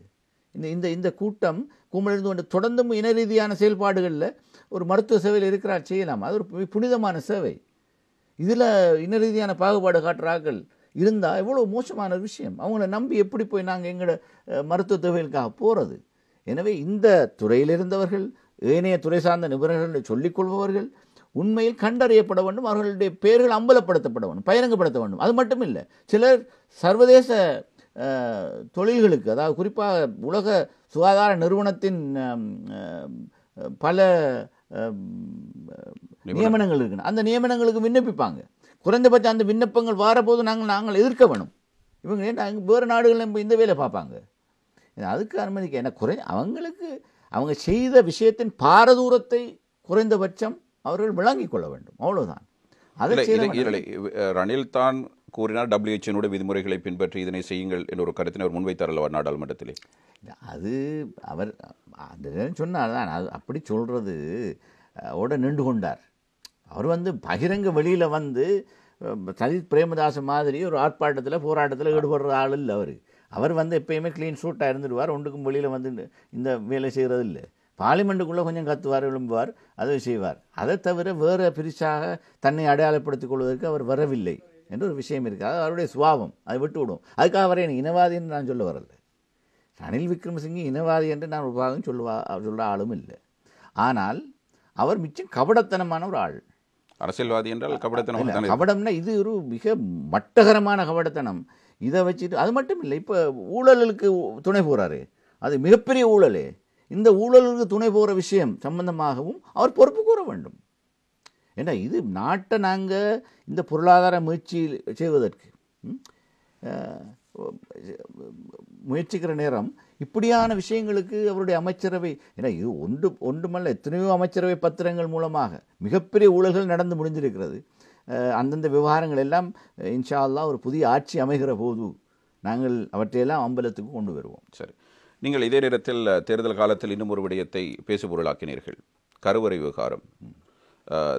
இந்த இந்த இந்த கூட்டம் கும்பலிருந்து கொண்டு தொடர்ந்தும் இன ரீதியான செயல்பாடுகளில் ஒரு மருத்துவ சேவையில் இருக்கிறார் செய்யலாம் அது ஒரு புனிதமான சேவை இதில் இன ரீதியான பாகுபாடு காட்டுறார்கள் இருந்தால் எவ்வளோ மோசமான விஷயம் அவங்கள நம்பி எப்படி போய் நாங்கள் எங்களோட மருத்துவ தேவைகளுக்காக போகிறது எனவே இந்த துறையில் இருந்தவர்கள் ஏனைய துறை சார்ந்த நிபுணர்கள் சொல்லிக்கொள்பவர்கள் உண்மையில் கண்டறியப்பட வேண்டும் அவர்களுடைய பெயர்கள் அம்பலப்படுத்தப்பட வேண்டும் பயணங்கப்படுத்த வேண்டும் அது மட்டும் இல்லை சிலர் சர்வதேச தொழில்களுக்கு அதாவது குறிப்பாக உலக சுகாதார நிறுவனத்தின் பல நியமனங்கள் இருக்குன்னு அந்த நியமனங்களுக்கு விண்ணப்பிப்பாங்க குறைந்தபட்ச அந்த விண்ணப்பங்கள் வரபோது நாங்கள் நாங்கள் எதிர்க்க வேணும் இவங்க நாங்கள் வேறு நாடுகளில் இந்த வேலை பார்ப்பாங்க அதுக்கு அனுமதிக்க என்ன குறை அவங்களுக்கு அவங்க செய்த விஷயத்தின் பாரதூரத்தை குறைந்தபட்சம் அவர்கள் விளங்கிக் கொள்ள வேண்டும் அவ்வளவுதான் ரணில் தான் கூறினார் டபிள்யூஹெச்னுடைய விதிமுறைகளை பின்பற்றி இதனை செய்யுங்கள் என்ற ஒரு கருத்தினை அவர் முன்வைத்தார் அல்லவா நாடாளுமன்றத்திலே அது அவர் அந்த சொன்னார் தான் அது அப்படி சொல்கிறது ஓட நின்று கொண்டார் அவர் வந்து பகிரங்க வெளியில் வந்து சஜித் பிரேமதாசன் மாதிரி ஒரு ஆர்ப்பாட்டத்தில் போராட்டத்தில் ஈடுபடுற ஆள் இல்லை அவர் அவர் வந்து எப்பயுமே க்ளீன் ஷூட்டாக இருந்துடுவார் ஒன்றுக்கும் வெளியில் வந்து இந்த வேலை செய்கிறது இல்லை பார்லிமெண்ட்டுக்குள்ளே கொஞ்சம் கத்துவார் விளம்புவார் அதை செய்வார் அதை தவிர வேறு பிரிச்சாக தன்னை அடையாளப்படுத்திக் கொள்வதற்கு அவர் வரவில்லை என்று ஒரு விஷயம் இருக்குது அவருடைய சுவாவம் அதை விட்டுவிடும் அதுக்காக அவரை இனவாதின்னு இனவாதி என்று நான் சொல்ல வரல ரணில் விக்ரமசிங்கி இனவாதி என்று நான் ஒரு பாகம் சொல்லுவா சொல்கிற ஆளும் இல்லை ஆனால் அவர் மிச்சம் கபடத்தனமான ஒரு ஆள் அரசியல்வாதி என்றால் கபடத்தனம் கபடம்னா இது ஒரு மிக மட்டகரமான கபடத்தனம் இதை வச்சுட்டு அது மட்டும் இல்லை இப்போ ஊழலுக்கு துணை போகிறாரு அது மிகப்பெரிய ஊழலே இந்த ஊழலுக்கு துணை போகிற விஷயம் சம்பந்தமாகவும் அவர் பொறுப்பு கூற வேண்டும் ஏன்னா இது நாட்டை நாங்கள் இந்த பொருளாதார முயற்சி செய்வதற்கு முயற்சிக்கிற நேரம் இப்படியான விஷயங்களுக்கு அவருடைய அமைச்சரவை ஏன்னா இது ஒன்று ஒன்றுமல்ல எத்தனையோ அமைச்சரவை பத்திரங்கள் மூலமாக மிகப்பெரிய ஊழல்கள் நடந்து முடிஞ்சிருக்கிறது அந்தந்த விவகாரங்கள் எல்லாம் இன்ஷா அல்லா ஒரு புதிய ஆட்சி அமைகிற போது நாங்கள் அவற்றையெல்லாம் அம்பலத்துக்கு கொண்டு வருவோம் சரி நீங்கள் இதே நேரத்தில் தேர்தல் காலத்தில் இன்னும் ஒரு விடயத்தை பேசுபொருளாக்கினீர்கள் கருவறை விவகாரம்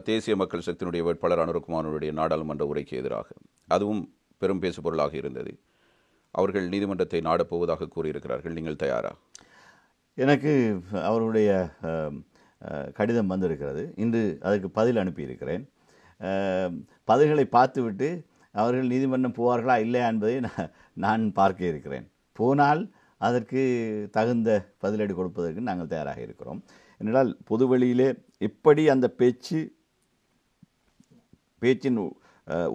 தேசிய மக்கள் சக்தியினுடைய வேட்பாளர் அனுருக்குமாரனுடைய நாடாளுமன்ற உரைக்கு எதிராக அதுவும் பெரும் பேசுபொருளாக இருந்தது அவர்கள் நீதிமன்றத்தை நாடப்போவதாக கூறியிருக்கிறார்கள் நீங்கள் தயாரா எனக்கு அவருடைய கடிதம் வந்திருக்கிறது இன்று அதற்கு பதில் அனுப்பியிருக்கிறேன் பதில்களை பார்த்துவிட்டு அவர்கள் நீதிமன்றம் போவார்களா இல்லையா என்பதை நான் பார்க்க இருக்கிறேன் போனால் அதற்கு தகுந்த பதிலடி கொடுப்பதற்கு நாங்கள் தயாராக இருக்கிறோம் ஏனென்றால் பொதுவெளியிலே எப்படி அந்த பேச்சு பேச்சின்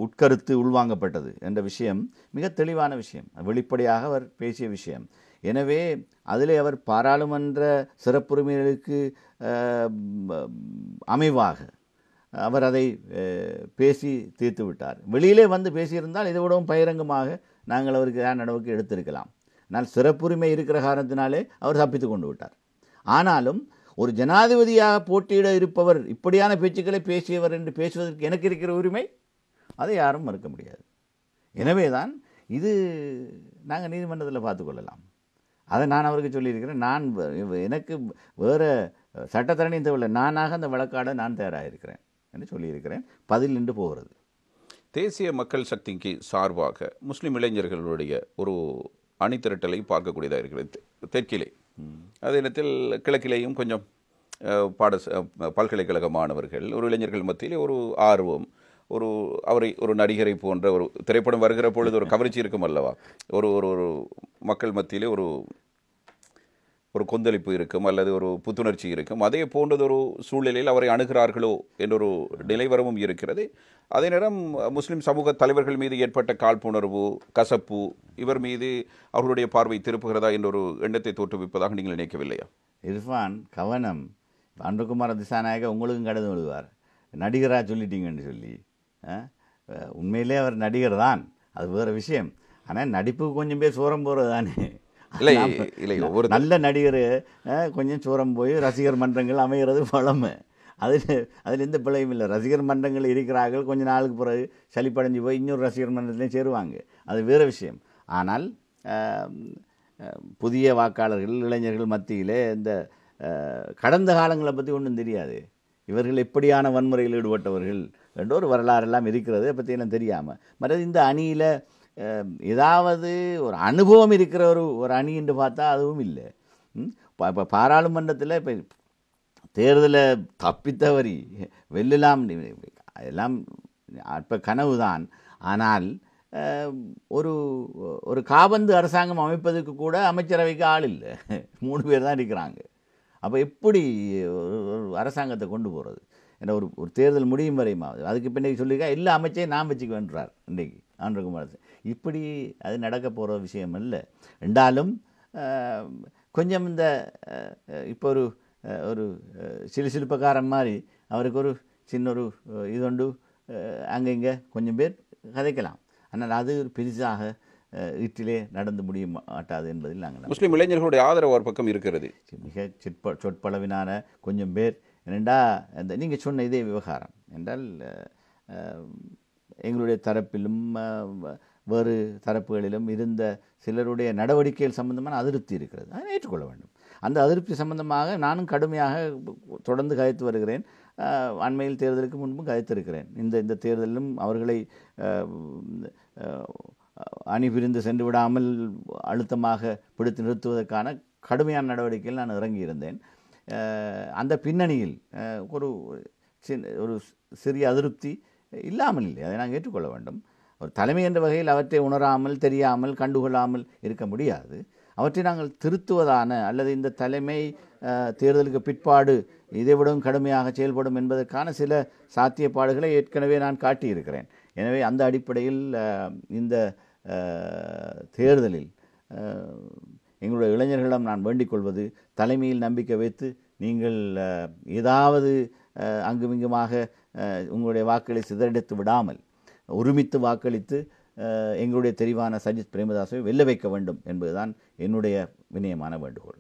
உட்கருத்து உள்வாங்கப்பட்டது என்ற விஷயம் மிக தெளிவான விஷயம் வெளிப்படையாக அவர் பேசிய விஷயம் எனவே அதிலே அவர் பாராளுமன்ற சிறப்புரிமைகளுக்கு அமைவாக அவர் அதை பேசி தீர்த்து விட்டார் வெளியிலே வந்து பேசியிருந்தால் இதை விடவும் பகிரங்கமாக நாங்கள் அவருக்கு நடவடிக்கை எடுத்திருக்கலாம் ஆனால் சிறப்புரிமை இருக்கிற காரணத்தினாலே அவர் தப்பித்து கொண்டு விட்டார் ஆனாலும் ஒரு ஜனாதிபதியாக போட்டியிட இருப்பவர் இப்படியான பேச்சுக்களை பேசியவர் என்று பேசுவதற்கு எனக்கு இருக்கிற உரிமை அதை யாரும் மறுக்க முடியாது எனவே தான் இது நாங்கள் நீதிமன்றத்தில் பார்த்துக்கொள்ளலாம் அதை நான் அவருக்கு சொல்லியிருக்கிறேன் நான் எனக்கு வேறு சட்டத்தரணி தேவையில்லை நானாக அந்த வழக்காட நான் தயாராக இருக்கிறேன் என்று சொல்லியிருக்கிறேன் பதில் நின்று போகிறது தேசிய மக்கள் சக்திக்கு சார்பாக முஸ்லீம் இளைஞர்களுடைய ஒரு அணிதிரட்டலை பார்க்கக்கூடியதாக இருக்கிறது தெற்கிலே அதே நேரத்தில் கிழக்கிலேயும் கொஞ்சம் பாட பல்கலைக்கழக மாணவர்கள் ஒரு இளைஞர்கள் மத்தியிலே ஒரு ஆர்வம் ஒரு அவரை ஒரு நடிகரை போன்ற ஒரு திரைப்படம் வருகிற பொழுது ஒரு கவர்ச்சி இருக்கும் அல்லவா ஒரு ஒரு மக்கள் மத்தியிலே ஒரு ஒரு கொந்தளிப்பு இருக்கும் அல்லது ஒரு புத்துணர்ச்சி இருக்கும் அதே போன்றதொரு சூழ்நிலையில் அவரை அணுகிறார்களோ என்றொரு நிலைவரவும் இருக்கிறது அதே நேரம் முஸ்லீம் சமூக தலைவர்கள் மீது ஏற்பட்ட காழ்ப்புணர்வு கசப்பு இவர் மீது அவர்களுடைய பார்வை திருப்புகிறதா என்றொரு எண்ணத்தை தோற்றுவிப்பதாக நீங்கள் நினைக்கவில்லையா இர்ஃபான் கவனம் அன்புகுமார் திசாநாயக உங்களுக்கும் கடிதம் எழுதுவார் நடிகராக சொல்லிட்டீங்கன்னு சொல்லி உண்மையிலே அவர் நடிகர் தான் அது வேறு விஷயம் ஆனால் நடிப்புக்கு கொஞ்சம் பேர் சோரம் போகிறது தானே இல்லை இல்லை ஒவ்வொரு நல்ல நடிகர் கொஞ்சம் சூரம் போய் ரசிகர் மன்றங்கள் அமைகிறது பழமை அதில் அதில் எந்த பிள்ளையும் இல்லை ரசிகர் மன்றங்கள் இருக்கிறார்கள் கொஞ்சம் நாளுக்கு பிறகு சளிப்படைஞ்சு போய் இன்னொரு ரசிகர் மன்றத்துலேயும் சேருவாங்க அது வேறு விஷயம் ஆனால் புதிய வாக்காளர்கள் இளைஞர்கள் மத்தியிலே இந்த கடந்த காலங்களை பற்றி ஒன்றும் தெரியாது இவர்கள் எப்படியான வன்முறையில் ஈடுபட்டவர்கள் என்ற ஒரு வரலாறு எல்லாம் இருக்கிறது பற்றி எல்லாம் தெரியாமல் மற்றது இந்த அணியில் ஏதாவது ஒரு அனுபவம் இருக்கிற ஒரு ஒரு அணி என்று பார்த்தா அதுவும் இல்லை இப்போ இப்போ பாராளுமன்றத்தில் இப்போ தேர்தலை தப்பித்தவரி வெல்லலாம் எல்லாம் அற்ப கனவு தான் ஆனால் ஒரு ஒரு காபந்து அரசாங்கம் அமைப்பதற்கு கூட அமைச்சரவைக்கு ஆள் இல்லை மூணு பேர் தான் இருக்கிறாங்க அப்போ எப்படி ஒரு அரசாங்கத்தை கொண்டு போகிறது என்ன ஒரு ஒரு தேர்தல் முடியும் வரையும் அதுக்கு பின்னாடி சொல்லியிருக்கா எல்லா அமைச்சையும் நான் வச்சுக்குவேன்றார் இன்றைக்கு ஆண்டகுமார் இப்படி அது நடக்க போகிற விஷயம் இல்லை என்றாலும் கொஞ்சம் இந்த இப்போ ஒரு ஒரு சிலு சிலுப்பக்காரன் மாதிரி அவருக்கு ஒரு சின்ன ஒரு இதுண்டு அங்கே இங்கே கொஞ்சம் பேர் கதைக்கலாம் ஆனால் அது ஒரு பெரிசாக வீட்டிலே நடந்து முடிய மாட்டாது என்பதில் நாங்கள் முஸ்லீம் இளைஞர்களுடைய ஆதரவு ஒரு பக்கம் இருக்கிறது மிக சிற்ப சொற்பளவினான கொஞ்சம் பேர் என்னெண்டா அந்த நீங்கள் சொன்ன இதே விவகாரம் என்றால் எங்களுடைய தரப்பிலும் வேறு தரப்புகளிலும் இருந்த சிலருடைய நடவடிக்கைகள் சம்பந்தமான அதிருப்தி இருக்கிறது அதை ஏற்றுக்கொள்ள வேண்டும் அந்த அதிருப்தி சம்பந்தமாக நானும் கடுமையாக தொடர்ந்து கதைத்து வருகிறேன் அண்மையில் தேர்தலுக்கு முன்பும் கதைத்திருக்கிறேன் இந்த இந்த தேர்தலிலும் அவர்களை அணிபிரிந்து சென்று விடாமல் அழுத்தமாக பிடித்து நிறுத்துவதற்கான கடுமையான நடவடிக்கையில் நான் இறங்கியிருந்தேன் அந்த பின்னணியில் ஒரு சின் ஒரு சிறிய அதிருப்தி இல்லாமல் இல்லை அதை நாங்கள் ஏற்றுக்கொள்ள வேண்டும் ஒரு தலைமை என்ற வகையில் அவற்றை உணராமல் தெரியாமல் கண்டுகொள்ளாமல் இருக்க முடியாது அவற்றை நாங்கள் திருத்துவதான அல்லது இந்த தலைமை தேர்தலுக்கு பிற்பாடு இதைவிடவும் கடுமையாக செயல்படும் என்பதற்கான சில சாத்தியப்பாடுகளை ஏற்கனவே நான் காட்டியிருக்கிறேன் எனவே அந்த அடிப்படையில் இந்த தேர்தலில் எங்களுடைய இளைஞர்களிடம் நான் வேண்டிக் கொள்வது தலைமையில் நம்பிக்கை வைத்து நீங்கள் ஏதாவது அங்குமிங்குமாக உங்களுடைய வாக்குகளை சிதறடித்து விடாமல் ஒருமித்து வாக்களித்து எங்களுடைய தெரிவான சஜித் பிரேமதாசை வெல்ல வைக்க வேண்டும் என்பதுதான் என்னுடைய வினயமான வேண்டுகோள்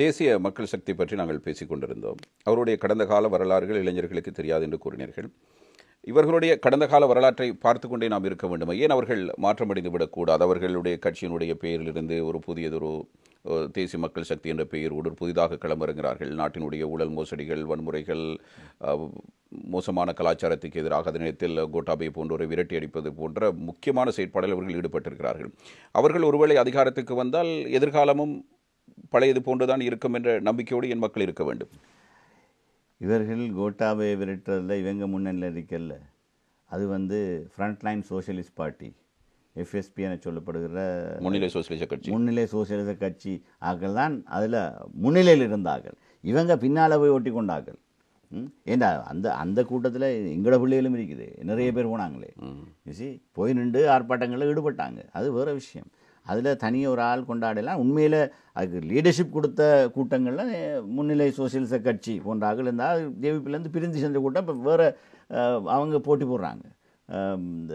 தேசிய மக்கள் சக்தி பற்றி நாங்கள் பேசிக் கொண்டிருந்தோம் அவருடைய கடந்த கால வரலாறுகள் இளைஞர்களுக்கு தெரியாது என்று கூறினீர்கள் இவர்களுடைய கடந்த கால வரலாற்றை பார்த்து கொண்டே நாம் இருக்க வேண்டும் ஏன் அவர்கள் மாற்றமடைந்து விடக்கூடாது அவர்களுடைய கட்சியினுடைய பெயரிலிருந்து ஒரு புதியதொரு தேசிய மக்கள் சக்தி என்ற பெயரோடு புதிதாக களமிறங்கிறார்கள் நாட்டினுடைய ஊழல் மோசடிகள் வன்முறைகள் மோசமான கலாச்சாரத்துக்கு எதிராக அதே நேரத்தில் கோட்டாபே போன்றோரை விரட்டி அடிப்பது போன்ற முக்கியமான செயற்பாடுகள் அவர்கள் ஈடுபட்டிருக்கிறார்கள் அவர்கள் ஒருவேளை அதிகாரத்துக்கு வந்தால் எதிர்காலமும் பழையது போன்றுதான் இருக்கும் என்ற நம்பிக்கையோடு என் மக்கள் இருக்க வேண்டும் இவர்கள் கோட்டாபய விரட்டுறதில் இவங்க முன்னணியில் இருக்கல அது வந்து ஃப்ரண்ட்லைன் சோசியலிஸ்ட் பார்ட்டி எஃப்எஸ்பி என சொல்லப்படுகிற முன்னிலை சோசியலிச கட்சி முன்னிலை சோசியலிச கட்சி ஆக்கள் தான் அதில் முன்னிலையில் இருந்தார்கள் இவங்க பின்னால் போய் ஒட்டி கொண்டார்கள் ஏண்டா அந்த அந்த கூட்டத்தில் எங்களோட பிள்ளைகளும் இருக்குது நிறைய பேர் போனாங்களே போய் நின்று ஆர்ப்பாட்டங்களில் ஈடுபட்டாங்க அது வேறு விஷயம் அதில் தனியாக ஒரு ஆள் கொண்டாடலாம் உண்மையில் அதுக்கு லீடர்ஷிப் கொடுத்த கூட்டங்களில் முன்னிலை சோசியலிச கட்சி போன்ற ஆகல் இருந்தால் ஜேவிபிலேருந்து பிரிந்து சென்ற கூட்டம் இப்போ வேறு அவங்க போட்டி போடுறாங்க இந்த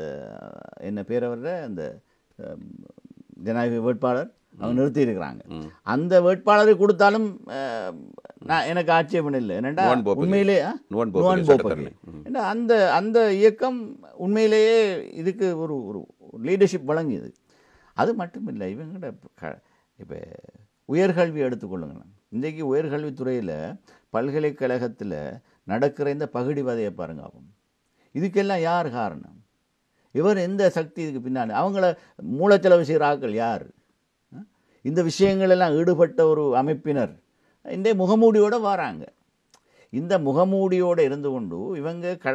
என்ன பேரை அந்த ஜனாதிபதி வேட்பாளர் அவங்க நிறுத்தி இருக்கிறாங்க அந்த வேட்பாளரை கொடுத்தாலும் நான் எனக்கு ஆட்சேபம் இல்லை என்னென்னா உண்மையிலே அந்த அந்த இயக்கம் உண்மையிலேயே இதுக்கு ஒரு ஒரு லீடர்ஷிப் வழங்கியது அது மட்டும் இல்லை இவங்களோட க இப்போ உயர்கல்வி எடுத்துக்கொள்ளுங்களேன் இன்றைக்கு உயர்கல்வித்துறையில் பல்கலைக்கழகத்தில் நடக்கிற இந்த வதையை பாருங்க ஆகும் இதுக்கெல்லாம் யார் காரணம் இவர் எந்த சக்தி இதுக்கு பின்னாடி அவங்கள மூலச்செலவு செய்கிற ஆக்கள் யார் இந்த விஷயங்களெல்லாம் ஈடுபட்ட ஒரு அமைப்பினர் இந்த முகமூடியோடு வராங்க இந்த முகமூடியோடு இருந்து கொண்டு இவங்க க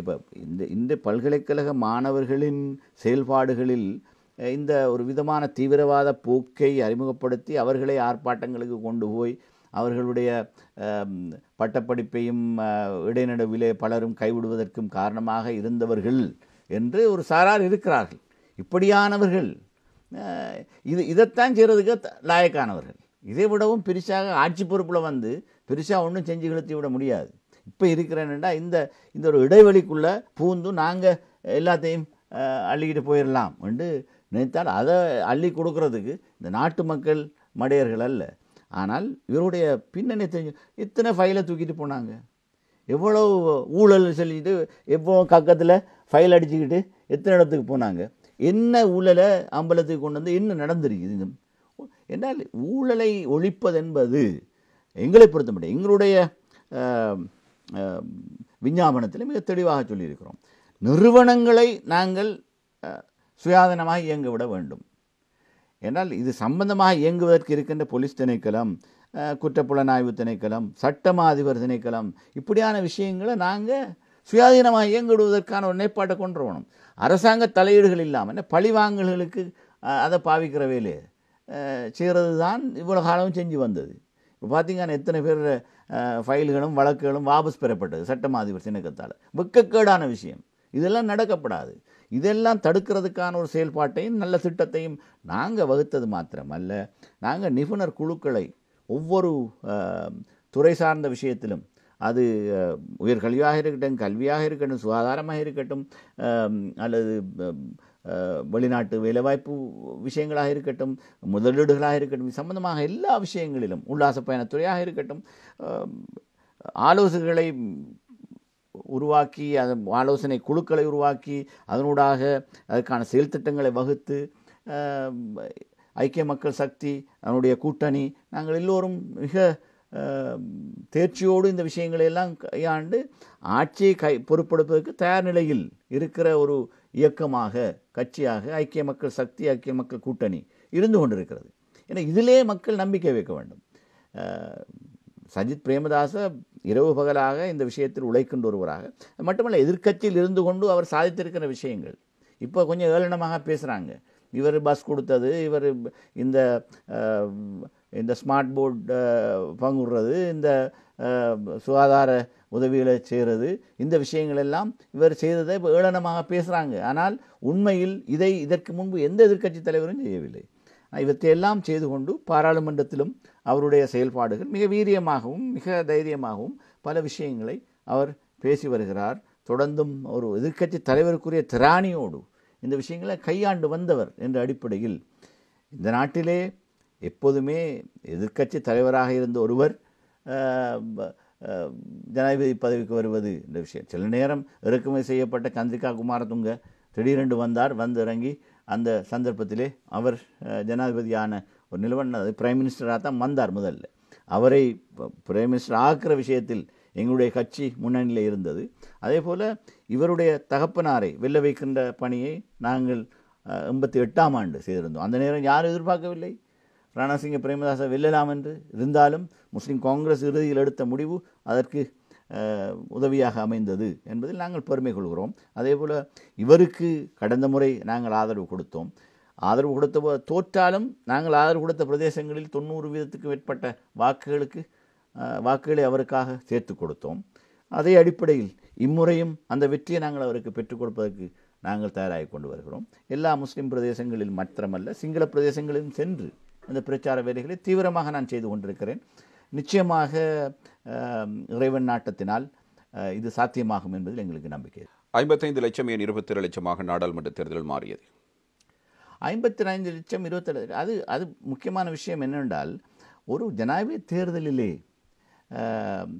இப்போ இந்த இந்த பல்கலைக்கழக மாணவர்களின் செயல்பாடுகளில் இந்த ஒரு விதமான தீவிரவாத போக்கை அறிமுகப்படுத்தி அவர்களை ஆர்ப்பாட்டங்களுக்கு கொண்டு போய் அவர்களுடைய பட்டப்படிப்பையும் இடைநடுவிலே பலரும் கைவிடுவதற்கும் காரணமாக இருந்தவர்கள் என்று ஒரு சாரார் இருக்கிறார்கள் இப்படியானவர்கள் இது இதைத்தான் செய்கிறதுக்கு லாயக்கானவர்கள் இதை விடவும் பெருசாக ஆட்சி பொறுப்பில் வந்து பெருசாக ஒன்றும் செஞ்சு கழுத்தி விட முடியாது இப்போ இருக்கிறேன்னா இந்த இந்த ஒரு இடைவெளிக்குள்ளே பூந்தும் நாங்கள் எல்லாத்தையும் அள்ளிக்கிட்டு போயிடலாம் என்று நினைத்தால் அதை அள்ளி கொடுக்கறதுக்கு இந்த நாட்டு மக்கள் மடையர்கள் அல்ல ஆனால் இவருடைய பின்னணி தெரிஞ்சு இத்தனை ஃபைலை தூக்கிட்டு போனாங்க எவ்வளோ ஊழல் சொல்லிட்டு எவ்வளோ கக்கத்தில் ஃபைல் அடிச்சுக்கிட்டு எத்தனை இடத்துக்கு போனாங்க என்ன ஊழலை அம்பலத்துக்கு கொண்டு வந்து என்ன நடந்திருக்குது இந்த என்னால் ஊழலை ஒழிப்பது என்பது எங்களை பொறுத்த மட்டும் எங்களுடைய விஞ்ஞாபனத்தில் மிக தெளிவாக சொல்லியிருக்கிறோம் நிறுவனங்களை நாங்கள் சுயாதீனமாக இயங்கிவிட வேண்டும் என்றால் இது சம்பந்தமாக இயங்குவதற்கு இருக்கின்ற போலீஸ் திணைக்களம் குற்றப்புலனாய்வு திணைக்களம் சட்டமா அதிபர் திணைக்களம் இப்படியான விஷயங்களை நாங்கள் சுயாதீனமாக இயங்கிடுவதற்கான ஒரு நேப்பாட்டை கொண்டு வரணும் அரசாங்க தலையீடுகள் இல்லாமல் பழிவாங்கல்களுக்கு அதை பாவிக்கிற வேலை செய்கிறது தான் இவ்வளோ காலமும் செஞ்சு வந்தது இப்போ பார்த்தீங்கன்னா எத்தனை பேர் ஃபைல்களும் வழக்குகளும் வாபஸ் பெறப்பட்டது சட்டமாதிபர் திணக்கத்தால் வெக்கக்கேடான விஷயம் இதெல்லாம் நடக்கப்படாது இதெல்லாம் தடுக்கிறதுக்கான ஒரு செயல்பாட்டையும் நல்ல திட்டத்தையும் நாங்கள் வகுத்தது மாத்திரமல்ல நாங்கள் நிபுணர் குழுக்களை ஒவ்வொரு துறை சார்ந்த விஷயத்திலும் அது உயர்கல்வியாக இருக்கட்டும் கல்வியாக இருக்கட்டும் சுகாதாரமாக இருக்கட்டும் அல்லது வெளிநாட்டு வேலைவாய்ப்பு விஷயங்களாக இருக்கட்டும் முதலீடுகளாக இருக்கட்டும் சம்பந்தமாக எல்லா விஷயங்களிலும் உல்லாச பயணத்துறையாக இருக்கட்டும் ஆலோசகர்களை உருவாக்கி அது ஆலோசனை குழுக்களை உருவாக்கி அதனூடாக அதற்கான செயல் திட்டங்களை வகுத்து ஐக்கிய மக்கள் சக்தி அதனுடைய கூட்டணி நாங்கள் எல்லோரும் மிக தேர்ச்சியோடு இந்த விஷயங்களையெல்லாம் கையாண்டு ஆட்சியை கை பொறுப்படுப்பதற்கு தயார் நிலையில் இருக்கிற ஒரு இயக்கமாக கட்சியாக ஐக்கிய மக்கள் சக்தி ஐக்கிய மக்கள் கூட்டணி இருந்து கொண்டிருக்கிறது ஏன்னா இதிலே மக்கள் நம்பிக்கை வைக்க வேண்டும் சஜித் பிரேமதாச இரவு பகலாக இந்த விஷயத்தில் உழைக்கின்ற ஒருவராக மட்டுமல்ல எதிர்க்கட்சியில் இருந்து கொண்டு அவர் சாதித்திருக்கிற விஷயங்கள் இப்போ கொஞ்சம் ஏளனமாக பேசுகிறாங்க இவர் பஸ் கொடுத்தது இவர் இந்த இந்த ஸ்மார்ட் போர்டு பங்குடுறது இந்த சுகாதார உதவிகளை செய்கிறது இந்த விஷயங்கள் எல்லாம் இவர் செய்ததை இப்போ ஏளனமாக பேசுகிறாங்க ஆனால் உண்மையில் இதை இதற்கு முன்பு எந்த எதிர்க்கட்சி தலைவரும் செய்யவில்லை இவற்றையெல்லாம் செய்து கொண்டு பாராளுமன்றத்திலும் அவருடைய செயல்பாடுகள் மிக வீரியமாகவும் மிக தைரியமாகவும் பல விஷயங்களை அவர் பேசி வருகிறார் தொடர்ந்தும் ஒரு எதிர்க்கட்சி தலைவருக்குரிய திராணியோடு இந்த விஷயங்களை கையாண்டு வந்தவர் என்ற அடிப்படையில் இந்த நாட்டிலே எப்போதுமே எதிர்க்கட்சி தலைவராக இருந்த ஒருவர் ஜனாதிபதி பதவிக்கு வருவது இந்த விஷயம் சில நேரம் இறக்குமதி செய்யப்பட்ட சந்திரிகா குமாரதுங்க திடீரென்று வந்தார் வந்து இறங்கி அந்த சந்தர்ப்பத்திலே அவர் ஜனாதிபதியான ஒரு நிலவன் அது பிரைம் மினிஸ்டராக தான் வந்தார் முதல்ல அவரை பிரைம் மினிஸ்டர் ஆக்கிற விஷயத்தில் எங்களுடைய கட்சி முன்னணியில் இருந்தது அதே போல் இவருடைய தகப்பனாரை வெல்ல வைக்கின்ற பணியை நாங்கள் எண்பத்தி எட்டாம் ஆண்டு செய்திருந்தோம் அந்த நேரம் யாரும் எதிர்பார்க்கவில்லை ராணாசிங்க பிரேமதாசை வெல்லலாம் என்று இருந்தாலும் முஸ்லீம் காங்கிரஸ் இறுதியில் எடுத்த முடிவு அதற்கு உதவியாக அமைந்தது என்பதில் நாங்கள் பெருமை கொள்கிறோம் அதே போல் இவருக்கு கடந்த முறை நாங்கள் ஆதரவு கொடுத்தோம் ஆதரவு கொடுத்த தோற்றாலும் நாங்கள் ஆதரவு கொடுத்த பிரதேசங்களில் தொண்ணூறு வீதத்துக்கு மேற்பட்ட வாக்குகளுக்கு வாக்குகளை அவருக்காக சேர்த்து கொடுத்தோம் அதே அடிப்படையில் இம்முறையும் அந்த வெற்றியை நாங்கள் அவருக்கு பெற்றுக் கொடுப்பதற்கு நாங்கள் தயாராகி கொண்டு வருகிறோம் எல்லா முஸ்லீம் பிரதேசங்களில் மாத்திரமல்ல சிங்கள பிரதேசங்களிலும் சென்று அந்த பிரச்சார வேலைகளை தீவிரமாக நான் செய்து கொண்டிருக்கிறேன் நிச்சயமாக இறைவன் நாட்டத்தினால் இது சாத்தியமாகும் என்பதில் எங்களுக்கு நம்பிக்கை ஐம்பத்தைந்து லட்சம் ஏன் இருபத்தேழு லட்சமாக நாடாளுமன்ற தேர்தல் மாறியது ஐம்பத்தி ஐந்து லட்சம் இருபத்தேழு அது அது முக்கியமான விஷயம் என்னென்றால் ஒரு ஜனாதிபதி தேர்தலிலே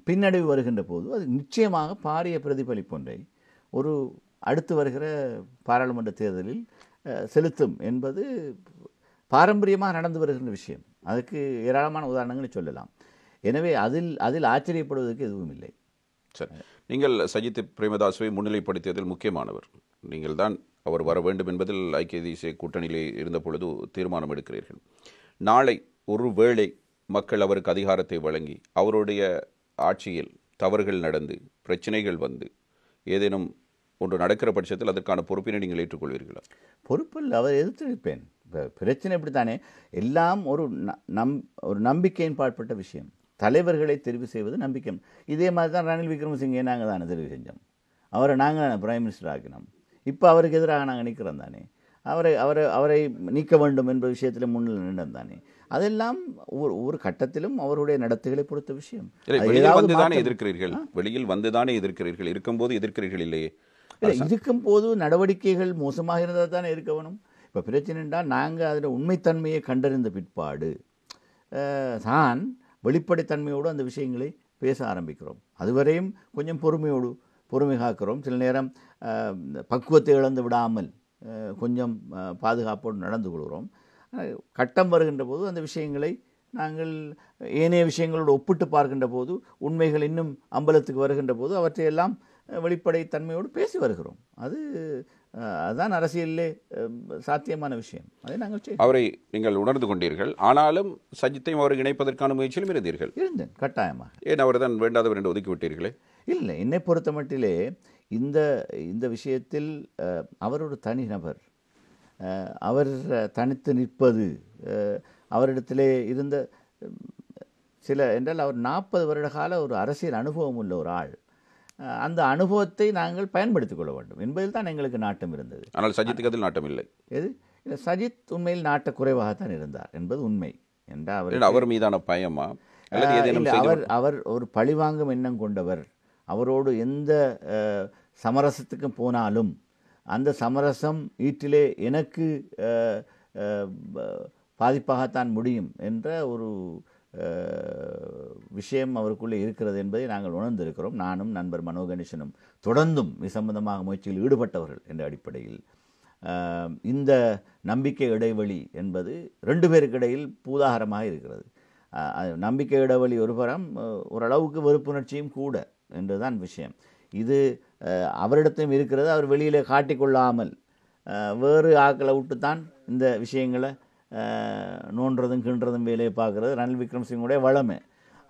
பின்னடைவு வருகின்ற போது அது நிச்சயமாக பாரிய பிரதிபலிப்பொன்றை ஒரு அடுத்து வருகிற பாராளுமன்ற தேர்தலில் செலுத்தும் என்பது பாரம்பரியமாக நடந்து வருகின்ற விஷயம் அதுக்கு ஏராளமான உதாரணங்களை சொல்லலாம் எனவே அதில் அதில் ஆச்சரியப்படுவதற்கு எதுவும் இல்லை சரி நீங்கள் சஜித் பிரேமதாசுவை முன்னிலைப்படுத்தியதில் முக்கியமானவர் நீங்கள் தான் அவர் வர வேண்டும் என்பதில் ஐக்கிய தேசிய கூட்டணியிலே இருந்த பொழுது தீர்மானம் எடுக்கிறீர்கள் நாளை ஒரு வேளை மக்கள் அவருக்கு அதிகாரத்தை வழங்கி அவருடைய ஆட்சியில் தவறுகள் நடந்து பிரச்சனைகள் வந்து ஏதேனும் ஒன்று நடக்கிற பட்சத்தில் அதற்கான பொறுப்பினை நீங்கள் ஏற்றுக்கொள்வீர்களா பொறுப்பில் அவர் எதிர்த்தெடுப்பேன் பிரச்சனை இப்படித்தானே எல்லாம் ஒரு நம் ஒரு நம்பிக்கையின் பாட்பட்ட விஷயம் தலைவர்களை தெரிவு செய்வது நம்பிக்கை இதே மாதிரி தான் ரணில் விக்ரமசிங்கே நாங்கள் தானே தெரிவு செஞ்சோம் அவரை நாங்கள் பிரைம் மினிஸ்டர் ஆக்கினோம் இப்போ அவருக்கு எதிராக நாங்கள் நிற்கிறோம் தானே அவரை அவரை அவரை நீக்க வேண்டும் என்ற விஷயத்தில் முன்னில் நின்றம் தானே அதெல்லாம் ஒரு ஒரு கட்டத்திலும் அவருடைய நடத்துகளை பொறுத்த விஷயம் எதிர்க்கிறீர்கள் வெளியில் வந்துதானே எதிர்க்கிறீர்கள் இருக்கும்போது எதிர்க்கிறீர்கள் இல்லையே இல்லை இருக்கும் போது நடவடிக்கைகள் மோசமாக இருந்தால் தானே இருக்க வேணும் இப்போ பிரச்சனைண்டா நாங்கள் அதில் உண்மைத்தன்மையை கண்டறிந்த பிற்பாடு தான் வெளிப்படைத்தன்மையோடு அந்த விஷயங்களை பேச ஆரம்பிக்கிறோம் அதுவரையும் கொஞ்சம் பொறுமையோடு பொறுமை காக்கிறோம் சில நேரம் பக்குவத்தை இழந்து விடாமல் கொஞ்சம் பாதுகாப்போடு நடந்து கொள்கிறோம் கட்டம் வருகின்ற போது அந்த விஷயங்களை நாங்கள் ஏனைய விஷயங்களோடு ஒப்பிட்டு பார்க்கின்ற போது உண்மைகள் இன்னும் அம்பலத்துக்கு வருகின்ற போது அவற்றையெல்லாம் வெளிப்படை தன்மையோடு பேசி வருகிறோம் அது அதுதான் அரசியலிலே சாத்தியமான விஷயம் அதை நாங்கள் அவரை நீங்கள் உணர்ந்து கொண்டீர்கள் ஆனாலும் சஜித்தையும் அவரை இணைப்பதற்கான முயற்சியிலும் இருந்தீர்கள் இருந்தேன் கட்டாயமாக ஏன் அவர் தான் வேண்டாதவர் என்று ஒதுக்கிவிட்டீர்களே இல்லை என்னை பொறுத்த மட்டிலே இந்த இந்த விஷயத்தில் அவர் ஒரு தனி நபர் அவர் தனித்து நிற்பது அவரிடத்திலே இருந்த சில என்றால் அவர் நாற்பது வருட கால ஒரு அரசியல் அனுபவம் உள்ள ஒரு ஆள் அந்த அனுபவத்தை நாங்கள் பயன்படுத்திக் கொள்ள வேண்டும் என்பதில் தான் எங்களுக்கு நாட்டம் இருந்தது ஆனால் சஜித்துக்கு அதில் நாட்டம் இல்லை எது இல்லை சஜித் உண்மையில் நாட்ட குறைவாகத்தான் இருந்தார் என்பது உண்மை என்ற அவர் அவர் மீதான பயமா அவர் அவர் ஒரு பழிவாங்கும் எண்ணம் கொண்டவர் அவரோடு எந்த சமரசத்துக்கு போனாலும் அந்த சமரசம் வீட்டிலே எனக்கு பாதிப்பாகத்தான் முடியும் என்ற ஒரு விஷயம் அவருக்குள்ளே இருக்கிறது என்பதை நாங்கள் உணர்ந்திருக்கிறோம் நானும் நண்பர் மனோகணேசனும் தொடர்ந்தும் இது முயற்சியில் ஈடுபட்டவர்கள் என்ற அடிப்படையில் இந்த நம்பிக்கை இடைவெளி என்பது ரெண்டு பேருக்கு இடையில் பூதாகரமாக இருக்கிறது நம்பிக்கை இடைவெளி ஒருபுறம் ஓரளவுக்கு வெறுப்புணர்ச்சியும் கூட என்றுதான் விஷயம் இது அவரிடத்தையும் இருக்கிறது அவர் வெளியில் காட்டிக்கொள்ளாமல் வேறு ஆக்களை விட்டு தான் இந்த விஷயங்களை நோன்றதும் கின்றதும் வேலையை பார்க்குறது ரணில் விக்ரம்சிங்குடைய வளமே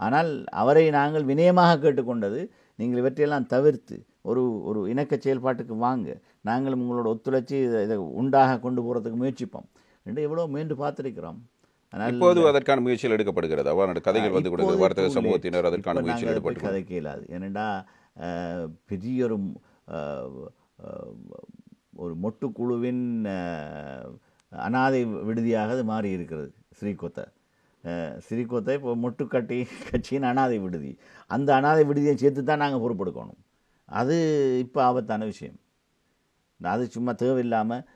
ஆனால் அவரை நாங்கள் வினயமாக கேட்டுக்கொண்டது நீங்கள் இவற்றையெல்லாம் தவிர்த்து ஒரு ஒரு இணக்க செயல்பாட்டுக்கு வாங்க நாங்களும் உங்களோட ஒத்துழைச்சி இதை உண்டாக கொண்டு போகிறதுக்கு முயற்சிப்போம் என்று எவ்வளோ மீண்டு பார்த்துருக்கிறோம் இப்போது அதற்கான முயற்சியில் எடுக்கப்படுகிறது அவ்வாறு கதைகள் வந்து கொடுக்கிறது வர்த்தக சமூகத்தினர் அதற்கான முயற்சியில் ஈடுபட்டு கதை கேளாது ஏனெண்டா பெரிய ஒரு ஒரு மொட்டுக்குழுவின் அனாதை விடுதியாக அது மாறி இருக்கிறது ஸ்ரீகோத்தை ஸ்ரீகோத்தை இப்போ முட்டுக்கட்டி கட்சியின் அனாதை விடுதி அந்த அனாதை விடுதியை சேர்த்து தான் நாங்கள் பொறுப்பெடுக்கணும் அது இப்போ ஆபத்தான விஷயம் அது சும்மா தேவையில்லாமல்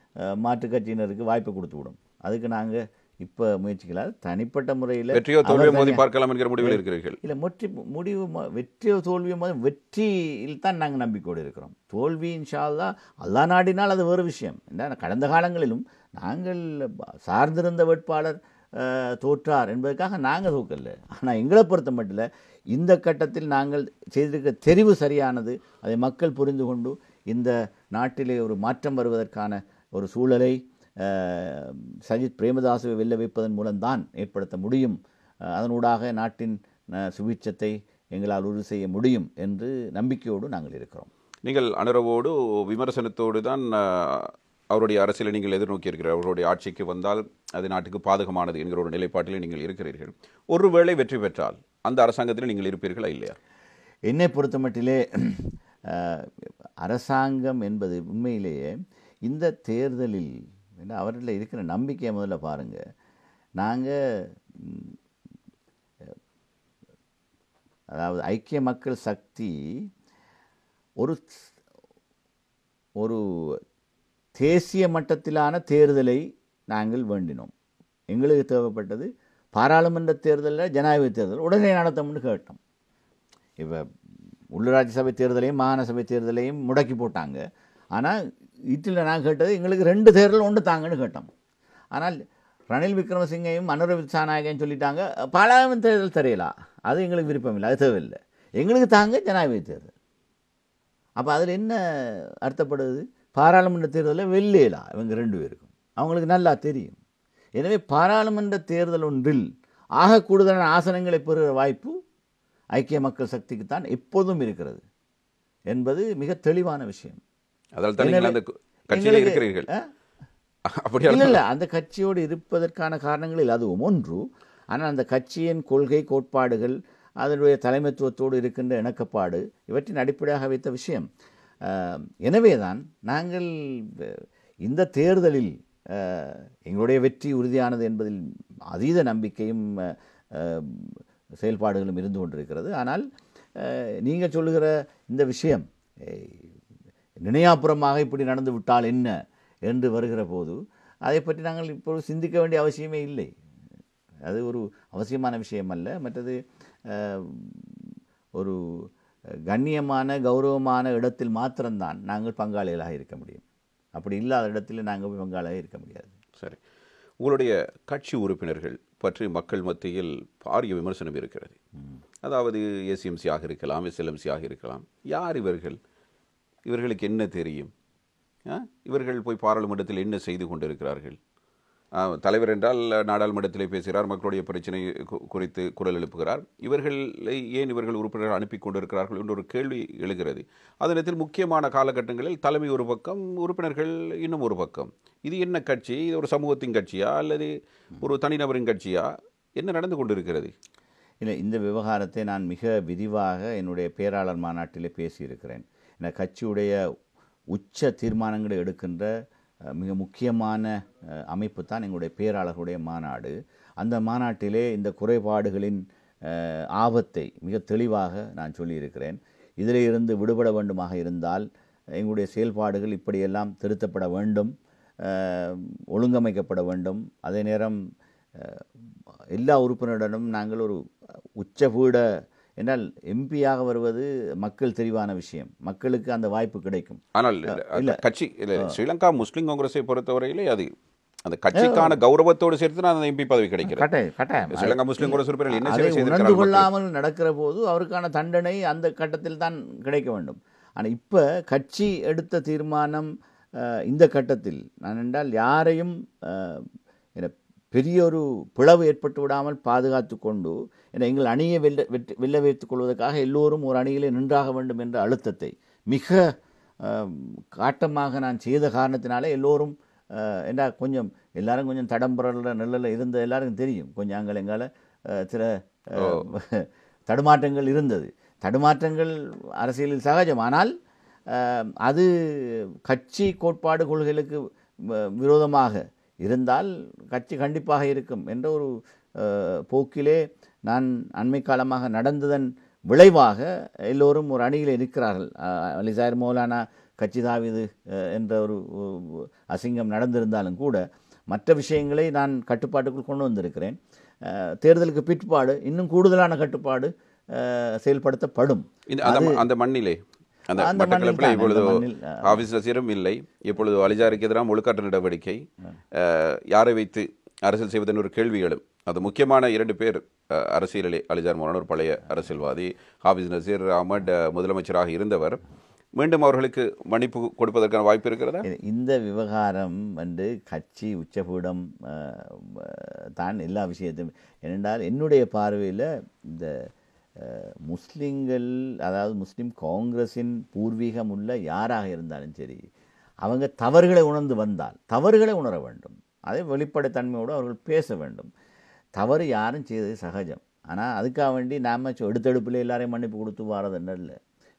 மாற்று கட்சியினருக்கு வாய்ப்பு கொடுத்து விடும் அதுக்கு நாங்கள் இப்போ முயற்சிக்கலாம் தனிப்பட்ட முறையில் வெற்றியோ தோல்வியோ மோதி பார்க்கலாம் என்கிற முடிவில் இருக்கிறீர்கள் இல்லை முற்றி முடிவு வெற்றியோ தோல்வியோ மோதி வெற்றியில் தான் நாங்கள் நம்பிக்கோடு இருக்கிறோம் தோல்வி தான் அல்லா நாடினால் அது வேறு விஷயம் என்ன கடந்த காலங்களிலும் நாங்கள் சார்ந்திருந்த வேட்பாளர் தோற்றார் என்பதற்காக நாங்கள் தூக்கல ஆனால் எங்களை பொறுத்த மட்டும் இந்த கட்டத்தில் நாங்கள் செய்திருக்க தெரிவு சரியானது அதை மக்கள் புரிந்து கொண்டு இந்த நாட்டிலே ஒரு மாற்றம் வருவதற்கான ஒரு சூழலை சஜித் பிரேமதாசுவை வெல்ல வைப்பதன் மூலம்தான் ஏற்படுத்த முடியும் அதனூடாக நாட்டின் சுபீட்சத்தை எங்களால் உறுதி செய்ய முடியும் என்று நம்பிக்கையோடு நாங்கள் இருக்கிறோம் நீங்கள் அனுரவோடு விமர்சனத்தோடு தான் அவருடைய அரசியலை நீங்கள் எதிர்நோக்கியிருக்கிறீர்கள் அவருடைய ஆட்சிக்கு வந்தால் அது நாட்டுக்கு பாதகமானது என்கிற ஒரு நிலைப்பாட்டில் நீங்கள் இருக்கிறீர்கள் ஒருவேளை வெற்றி பெற்றால் அந்த அரசாங்கத்தில் நீங்கள் இருப்பீர்களா இல்லையா என்னை பொறுத்த மட்டிலே அரசாங்கம் என்பது உண்மையிலேயே இந்த தேர்தலில் அவர்களில் இருக்கிற நம்பிக்கையை முதல்ல பாருங்கள் நாங்கள் அதாவது ஐக்கிய மக்கள் சக்தி ஒரு ஒரு தேசிய மட்டத்திலான தேர்தலை நாங்கள் வேண்டினோம் எங்களுக்கு தேவைப்பட்டது பாராளுமன்ற தேர்தலில் ஜனாதிபதி தேர்தல் உடனே நடத்தோம்னு கேட்டோம் இப்போ உள்ளூராட்சி சபை தேர்தலையும் மாகாணசபை தேர்தலையும் முடக்கி போட்டாங்க ஆனால் இட்டில் நான் கேட்டது எங்களுக்கு ரெண்டு தேர்தல் ஒன்று தாங்கன்னு கேட்டோம் ஆனால் ரணில் விக்ரமசிங்கையும் மனோரவித் சாநாயகையும் சொல்லிட்டாங்க பாராளுமன்ற தேர்தல் தெரியலாம் அது எங்களுக்கு விருப்பம் இல்லை அது தேவையில்லை எங்களுக்கு தாங்க ஜனாதிபதி தேர்தல் அப்போ அதில் என்ன அர்த்தப்படுது பாராளுமன்ற தேர்தலில் வெள்ளேலா இவங்க ரெண்டு பேருக்கும் அவங்களுக்கு நல்லா தெரியும் எனவே பாராளுமன்ற தேர்தல் ஒன்றில் ஆக கூடுதலான ஆசனங்களை பெறுகிற வாய்ப்பு ஐக்கிய மக்கள் சக்திக்குத்தான் தான் எப்போதும் இருக்கிறது என்பது மிக தெளிவான விஷயம் இல்லை அந்த கட்சியோடு இருப்பதற்கான காரணங்களில் அது ஒன்று ஆனால் அந்த கட்சியின் கொள்கை கோட்பாடுகள் அதனுடைய தலைமைத்துவத்தோடு இருக்கின்ற இணக்கப்பாடு இவற்றின் அடிப்படையாக வைத்த விஷயம் எனவே தான் நாங்கள் இந்த தேர்தலில் எங்களுடைய வெற்றி உறுதியானது என்பதில் அதீத நம்பிக்கையும் செயல்பாடுகளும் இருந்து கொண்டிருக்கிறது ஆனால் நீங்கள் சொல்லுகிற இந்த விஷயம் நினையாப்புறமாக இப்படி நடந்து விட்டால் என்ன என்று வருகிற போது அதை பற்றி நாங்கள் இப்போது சிந்திக்க வேண்டிய அவசியமே இல்லை அது ஒரு அவசியமான விஷயம் அல்ல மற்றது ஒரு கண்ணியமான கௌரவமான இடத்தில் மாத்திரம்தான் நாங்கள் பங்காளிகளாக இருக்க முடியும் அப்படி இல்லாத இடத்தில் நாங்கள் போய் பங்காளியாக இருக்க முடியாது சரி உங்களுடைய கட்சி உறுப்பினர்கள் பற்றி மக்கள் மத்தியில் பாரிய விமர்சனம் இருக்கிறது அதாவது ஏசிஎம்சியாக இருக்கலாம் எஸ்எல்எம்சியாக இருக்கலாம் யார் இவர்கள் இவர்களுக்கு என்ன தெரியும் இவர்கள் போய் பாராளுமன்றத்தில் என்ன செய்து கொண்டிருக்கிறார்கள் தலைவர் என்றால் நாடாளுமன்றத்திலே பேசுகிறார் மக்களுடைய பிரச்சனை குறித்து குரல் எழுப்புகிறார் இவர்களை ஏன் இவர்கள் உறுப்பினர்கள் அனுப்பி கொண்டிருக்கிறார்கள் என்று ஒரு கேள்வி எழுகிறது அதே நேரத்தில் முக்கியமான காலகட்டங்களில் தலைமை ஒரு பக்கம் உறுப்பினர்கள் இன்னும் ஒரு பக்கம் இது என்ன கட்சி இது ஒரு சமூகத்தின் கட்சியா அல்லது ஒரு தனிநபரின் கட்சியா என்ன நடந்து கொண்டிருக்கிறது இல்லை இந்த விவகாரத்தை நான் மிக விரிவாக என்னுடைய பேராளர் மாநாட்டிலே பேசியிருக்கிறேன் என கட்சியுடைய உச்ச தீர்மானங்களை எடுக்கின்ற மிக முக்கியமான அமைப்பு தான் எங்களுடைய பேராளர்களுடைய மாநாடு அந்த மாநாட்டிலே இந்த குறைபாடுகளின் ஆபத்தை மிக தெளிவாக நான் சொல்லியிருக்கிறேன் இதிலே இருந்து விடுபட வேண்டுமாக இருந்தால் எங்களுடைய செயல்பாடுகள் இப்படியெல்லாம் திருத்தப்பட வேண்டும் ஒழுங்கமைக்கப்பட வேண்டும் அதே நேரம் எல்லா உறுப்பினருடனும் நாங்கள் ஒரு உச்சபீட என்றால் எம்பியாக வருவது மக்கள் தெரிவான விஷயம் மக்களுக்கு அந்த வாய்ப்பு கிடைக்கும் ஆனால் கட்சி இல்லை ஸ்ரீலங்கா முஸ்லீம் காங்கிரஸை பொறுத்தவரையிலே அது அந்த கட்சிக்கான கௌரவத்தோடு சேர்த்து நான் அந்த எம்பி பதவி கிடைக்கிறேன் ஸ்ரீலங்கா முஸ்லீம் கூட உறுப்பினர் என்ன உணர்ந்து கொள்ளாமல் நடக்கிற போது அவருக்கான தண்டனை அந்த கட்டத்தில் தான் கிடைக்க வேண்டும் ஆனால் இப்போ கட்சி எடுத்த தீர்மானம் இந்த கட்டத்தில் நான் என்றால் யாரையும் பெரிய ஒரு பிளவு ஏற்பட்டு விடாமல் பாதுகாத்து கொண்டு எங்கள் அணியை வெல்ல வெற்றி வெல்ல வைத்துக் கொள்வதற்காக எல்லோரும் ஒரு அணியிலே நின்றாக வேண்டும் என்ற அழுத்தத்தை மிக காட்டமாக நான் செய்த காரணத்தினாலே எல்லோரும் என்றால் கொஞ்சம் எல்லாரும் கொஞ்சம் தடம்புறல நிழலில் இருந்த எல்லாருக்கும் தெரியும் கொஞ்சம் அங்கே எங்கால் சில தடுமாற்றங்கள் இருந்தது தடுமாற்றங்கள் அரசியலில் சகஜம் ஆனால் அது கட்சி கோட்பாடு கொள்கைகளுக்கு விரோதமாக இருந்தால் கட்சி கண்டிப்பாக இருக்கும் என்ற ஒரு போக்கிலே நான் அண்மை காலமாக நடந்ததன் விளைவாக எல்லோரும் ஒரு அணியில் இருக்கிறார்கள் அலிசாயர் மௌலானா கட்சி தாவிது என்ற ஒரு அசிங்கம் நடந்திருந்தாலும் கூட மற்ற விஷயங்களை நான் கட்டுப்பாட்டுக்குள் கொண்டு வந்திருக்கிறேன் தேர்தலுக்கு பிற்பாடு இன்னும் கூடுதலான கட்டுப்பாடு செயல்படுத்தப்படும் அந்த மண்ணிலே அந்த மட்டக்களப்பில் இப்பொழுது ஆஃபீஸ் ரசிகரும் இல்லை இப்பொழுது அலிஜாருக்கு எதிராக ஒழுக்காற்று நடவடிக்கை யாரை வைத்து அரசியல் செய்வதன் ஒரு கேள்விகளும் அது முக்கியமான இரண்டு பேர் அரசியலிலே அலிஜார் மோகன் ஒரு பழைய அரசியல்வாதி ஹாபிஸ் நசீர் அஹமட் முதலமைச்சராக இருந்தவர் மீண்டும் அவர்களுக்கு மன்னிப்பு கொடுப்பதற்கான வாய்ப்பு இருக்கிறதா இந்த விவகாரம் வந்து கட்சி உச்சகூடம் தான் எல்லா விஷயத்தையும் ஏனென்றால் என்னுடைய பார்வையில் இந்த முஸ்லீம்கள் அதாவது முஸ்லீம் காங்கிரஸின் பூர்வீகம் உள்ள யாராக இருந்தாலும் சரி அவங்க தவறுகளை உணர்ந்து வந்தால் தவறுகளை உணர வேண்டும் அதை வெளிப்படைத்தன்மையோடு அவர்கள் பேச வேண்டும் தவறு யாரும் செய்தது சகஜம் ஆனால் அதுக்காக வேண்டி நாம் எடுத்தெடுப்பில் எல்லாரையும் மன்னிப்பு கொடுத்து வாரது இல்லை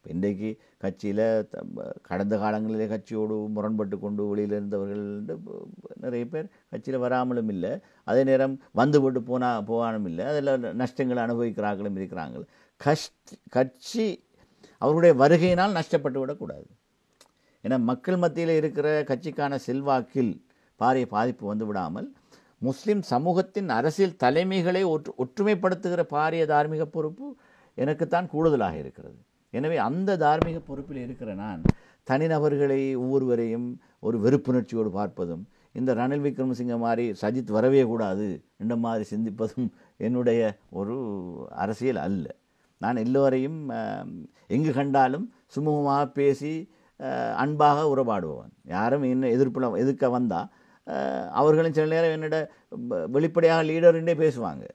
இப்போ இன்றைக்கு கட்சியில் கடந்த காலங்களிலே கட்சியோடு முரண்பட்டு கொண்டு வெளியில் இருந்தவர்கள் நிறைய பேர் கட்சியில் வராமலும் இல்லை அதே நேரம் வந்து போட்டு போனா போகானும் இல்லை அதில் நஷ்டங்களை அனுபவிக்கிறார்களும் இருக்கிறாங்க கஷ்ட கட்சி அவருடைய வருகையினால் நஷ்டப்பட்டு விடக்கூடாது ஏன்னா மக்கள் மத்தியில் இருக்கிற கட்சிக்கான செல்வாக்கில் பாரிய பாதிப்பு வந்து விடாமல் முஸ்லீம் சமூகத்தின் அரசியல் தலைமைகளை ஒற்று ஒற்றுமைப்படுத்துகிற பாரிய தார்மீக பொறுப்பு எனக்குத்தான் கூடுதலாக இருக்கிறது எனவே அந்த தார்மீக பொறுப்பில் இருக்கிற நான் தனிநபர்களை ஒவ்வொருவரையும் ஒரு வெறுப்புணர்ச்சியோடு பார்ப்பதும் இந்த ரணில் விக்ரமசிங்க மாதிரி சஜித் வரவே கூடாது இந்த மாதிரி சிந்திப்பதும் என்னுடைய ஒரு அரசியல் அல்ல நான் எல்லோரையும் எங்கு கண்டாலும் சுமூகமாக பேசி அன்பாக உறவாடுபவன் யாரும் என்ன எதிர்ப்பில் எதிர்க்க வந்தால் அவர்களும் சில நேரம் என்னோட வெளிப்படையாக லீடருண்டே பேசுவாங்க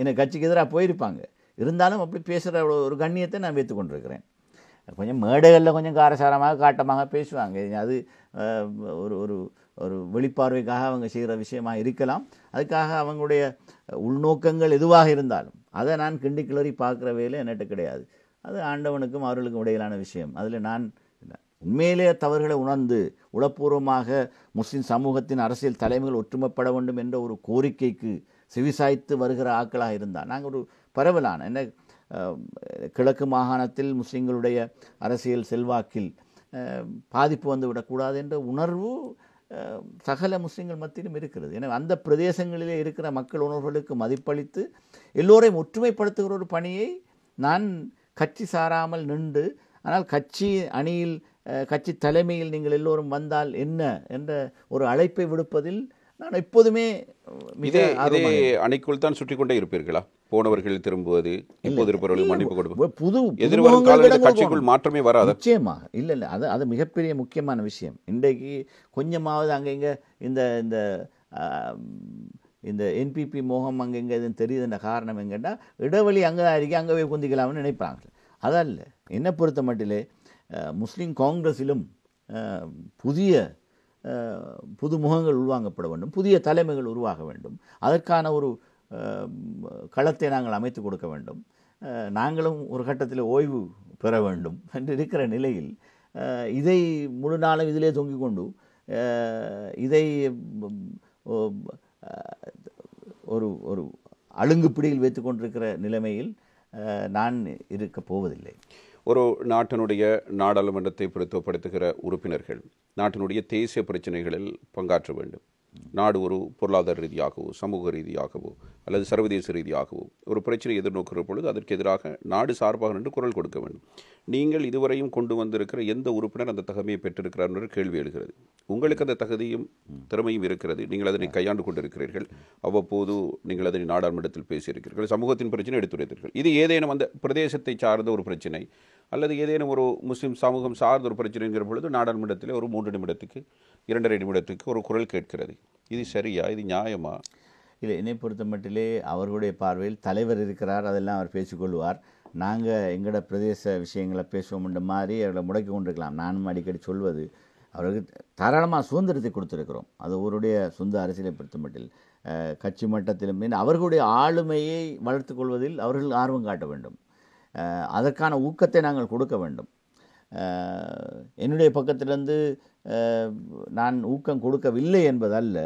என்னை கட்சிக்கு எதிராக போயிருப்பாங்க இருந்தாலும் அப்படி பேசுகிற ஒரு கண்ணியத்தை நான் வைத்து கொண்டிருக்கிறேன் கொஞ்சம் மேடைகளில் கொஞ்சம் காரசாரமாக காட்டமாக பேசுவாங்க அது ஒரு ஒரு ஒரு வெளிப்பார்வைக்காக அவங்க செய்கிற விஷயமாக இருக்கலாம் அதுக்காக அவங்களுடைய உள்நோக்கங்கள் எதுவாக இருந்தாலும் அதை நான் கிண்டி கிளறி பார்க்குற வேலை என்னட்டு கிடையாது அது ஆண்டவனுக்கும் அவர்களுக்கும் இடையிலான விஷயம் அதில் நான் உண்மையிலே தவறுகளை உணர்ந்து உளப்பூர்வமாக முஸ்லீம் சமூகத்தின் அரசியல் தலைமைகள் ஒற்றுமைப்பட வேண்டும் என்ற ஒரு கோரிக்கைக்கு செவிசாய்த்து வருகிற ஆக்களாக இருந்தால் நாங்கள் ஒரு பரவலான என்ன கிழக்கு மாகாணத்தில் முஸ்லீம்களுடைய அரசியல் செல்வாக்கில் பாதிப்பு வந்து விடக்கூடாது என்ற உணர்வு சகல முஸ்லீம்கள் மத்தியிலும் இருக்கிறது எனவே அந்த பிரதேசங்களிலே இருக்கிற மக்கள் உணர்வுகளுக்கு மதிப்பளித்து எல்லோரையும் ஒற்றுமைப்படுத்துகிற ஒரு பணியை நான் கட்சி சாராமல் நின்று ஆனால் கட்சி அணியில் கட்சி தலைமையில் நீங்கள் எல்லோரும் வந்தால் என்ன என்ற ஒரு அழைப்பை விடுப்பதில் நான் எப்போதுமே இதே அதே அணைக்குள் தான் சுற்றி கொண்டே இருப்பீர்களா போனவர்கள் திரும்புவது இப்போது இருப்பவர்கள் மன்னிப்பு கொடுப்பது புது எதிர்வரும் கட்சிக்குள் மாற்றமே வராது நிச்சயமாக இல்லை இல்லை அது அது மிகப்பெரிய முக்கியமான விஷயம் இன்றைக்கு கொஞ்சமாவது அங்கே இங்கே இந்த இந்த இந்த என்பிபி மோகம் அங்கே இங்கே எதுவும் தெரியுது என்ன காரணம் எங்கன்னா இடைவெளி அங்கே தான் இருக்கி அங்கே போய் குந்திக்கலாம்னு நினைப்பாங்க இல்லை என்னை பொறுத்த மட்டிலே முஸ்லீம் காங்கிரஸிலும் புதிய புது முகங்கள் உள்வாங்கப்பட வேண்டும் புதிய தலைமைகள் உருவாக வேண்டும் அதற்கான ஒரு களத்தை நாங்கள் அமைத்து கொடுக்க வேண்டும் நாங்களும் ஒரு கட்டத்தில் ஓய்வு பெற வேண்டும் என்று இருக்கிற நிலையில் இதை முழு நாளும் இதிலே தொங்கிக் கொண்டு இதை ஒரு ஒரு அழுங்கு பிடியில் வைத்து கொண்டிருக்கிற நிலைமையில் நான் இருக்கப் போவதில்லை ஒரு நாட்டினுடைய நாடாளுமன்றத்தை பிரித்துவப்படுத்துகிற உறுப்பினர்கள் நாட்டினுடைய தேசிய பிரச்சனைகளில் பங்காற்ற வேண்டும் நாடு ஒரு பொருளாதார ரீதியாகவோ சமூக ரீதியாகவோ அல்லது சர்வதேச ரீதியாகவோ ஒரு பிரச்சனை எதிர்நோக்கிற பொழுது அதற்கு எதிராக நாடு சார்பாக நின்று குரல் கொடுக்க வேண்டும் நீங்கள் இதுவரையும் கொண்டு வந்திருக்கிற எந்த உறுப்பினர் அந்த தகமையை பெற்றிருக்கிறார் என்று கேள்வி எழுகிறது உங்களுக்கு அந்த தகுதியும் திறமையும் இருக்கிறது நீங்கள் அதனை கையாண்டு கொண்டிருக்கிறீர்கள் அவ்வப்போது நீங்கள் அதனை நாடாளுமன்றத்தில் பேசியிருக்கிறீர்கள் சமூகத்தின் பிரச்சனை எடுத்துரைத்தீர்கள் இது ஏதேனும் அந்த பிரதேசத்தை சார்ந்த ஒரு பிரச்சனை அல்லது ஏதேனும் ஒரு முஸ்லீம் சமூகம் சார்ந்த ஒரு பிரச்சனைங்கிற பொழுது நாடாளுமன்றத்தில் ஒரு மூன்று நிமிடத்துக்கு இரண்டரை நிமிடத்துக்கு ஒரு குரல் கேட்கிறது இது சரியா இது நியாயமா இல்லை என்னை பொறுத்த மட்டிலே அவர்களுடைய பார்வையில் தலைவர் இருக்கிறார் அதெல்லாம் அவர் பேசிக்கொள்வார் நாங்கள் எங்களோட பிரதேச விஷயங்களை பேசுவோம்ன்ற மாதிரி அவர்களை முடக்கி கொண்டிருக்கலாம் நானும் அடிக்கடி சொல்வது அவர்களுக்கு தாராளமாக சுதந்திரத்தை கொடுத்துருக்கிறோம் அது அவருடைய சொந்த அரசியலை பொறுத்த மட்டில் கட்சி மட்டத்திலும் அவர்களுடைய ஆளுமையை வளர்த்து கொள்வதில் அவர்கள் ஆர்வம் காட்ட வேண்டும் அதற்கான ஊக்கத்தை நாங்கள் கொடுக்க வேண்டும் என்னுடைய பக்கத்திலிருந்து நான் ஊக்கம் கொடுக்கவில்லை என்பதல்ல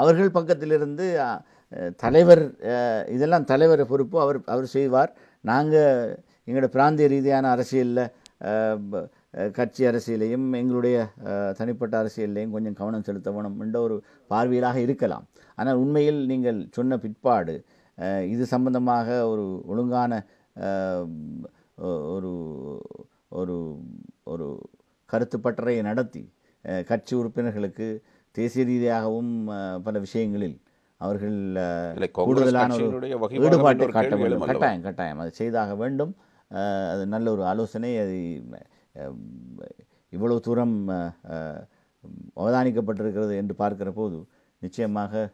அவர்கள் பக்கத்திலிருந்து தலைவர் இதெல்லாம் தலைவர் பொறுப்பு அவர் அவர் செய்வார் நாங்கள் எங்களோட பிராந்திய ரீதியான அரசியலில் கட்சி அரசியலையும் எங்களுடைய தனிப்பட்ட அரசியலையும் கொஞ்சம் கவனம் செலுத்த வேணும் என்ற ஒரு பார்வையிலாக இருக்கலாம் ஆனால் உண்மையில் நீங்கள் சொன்ன பிற்பாடு இது சம்பந்தமாக ஒரு ஒழுங்கான ஒரு ஒரு ஒரு கருத்து பட்டறையை நடத்தி கட்சி உறுப்பினர்களுக்கு தேசிய ரீதியாகவும் பல விஷயங்களில் அவர்கள் கூடுதலான ஒரு ஈடுபாட்டை காட்ட வேண்டும் கட்டாயம் கட்டாயம் அது செய்தாக வேண்டும் அது நல்ல ஒரு ஆலோசனை அது இவ்வளவு தூரம் அவதானிக்கப்பட்டிருக்கிறது என்று பார்க்கிற போது நிச்சயமாக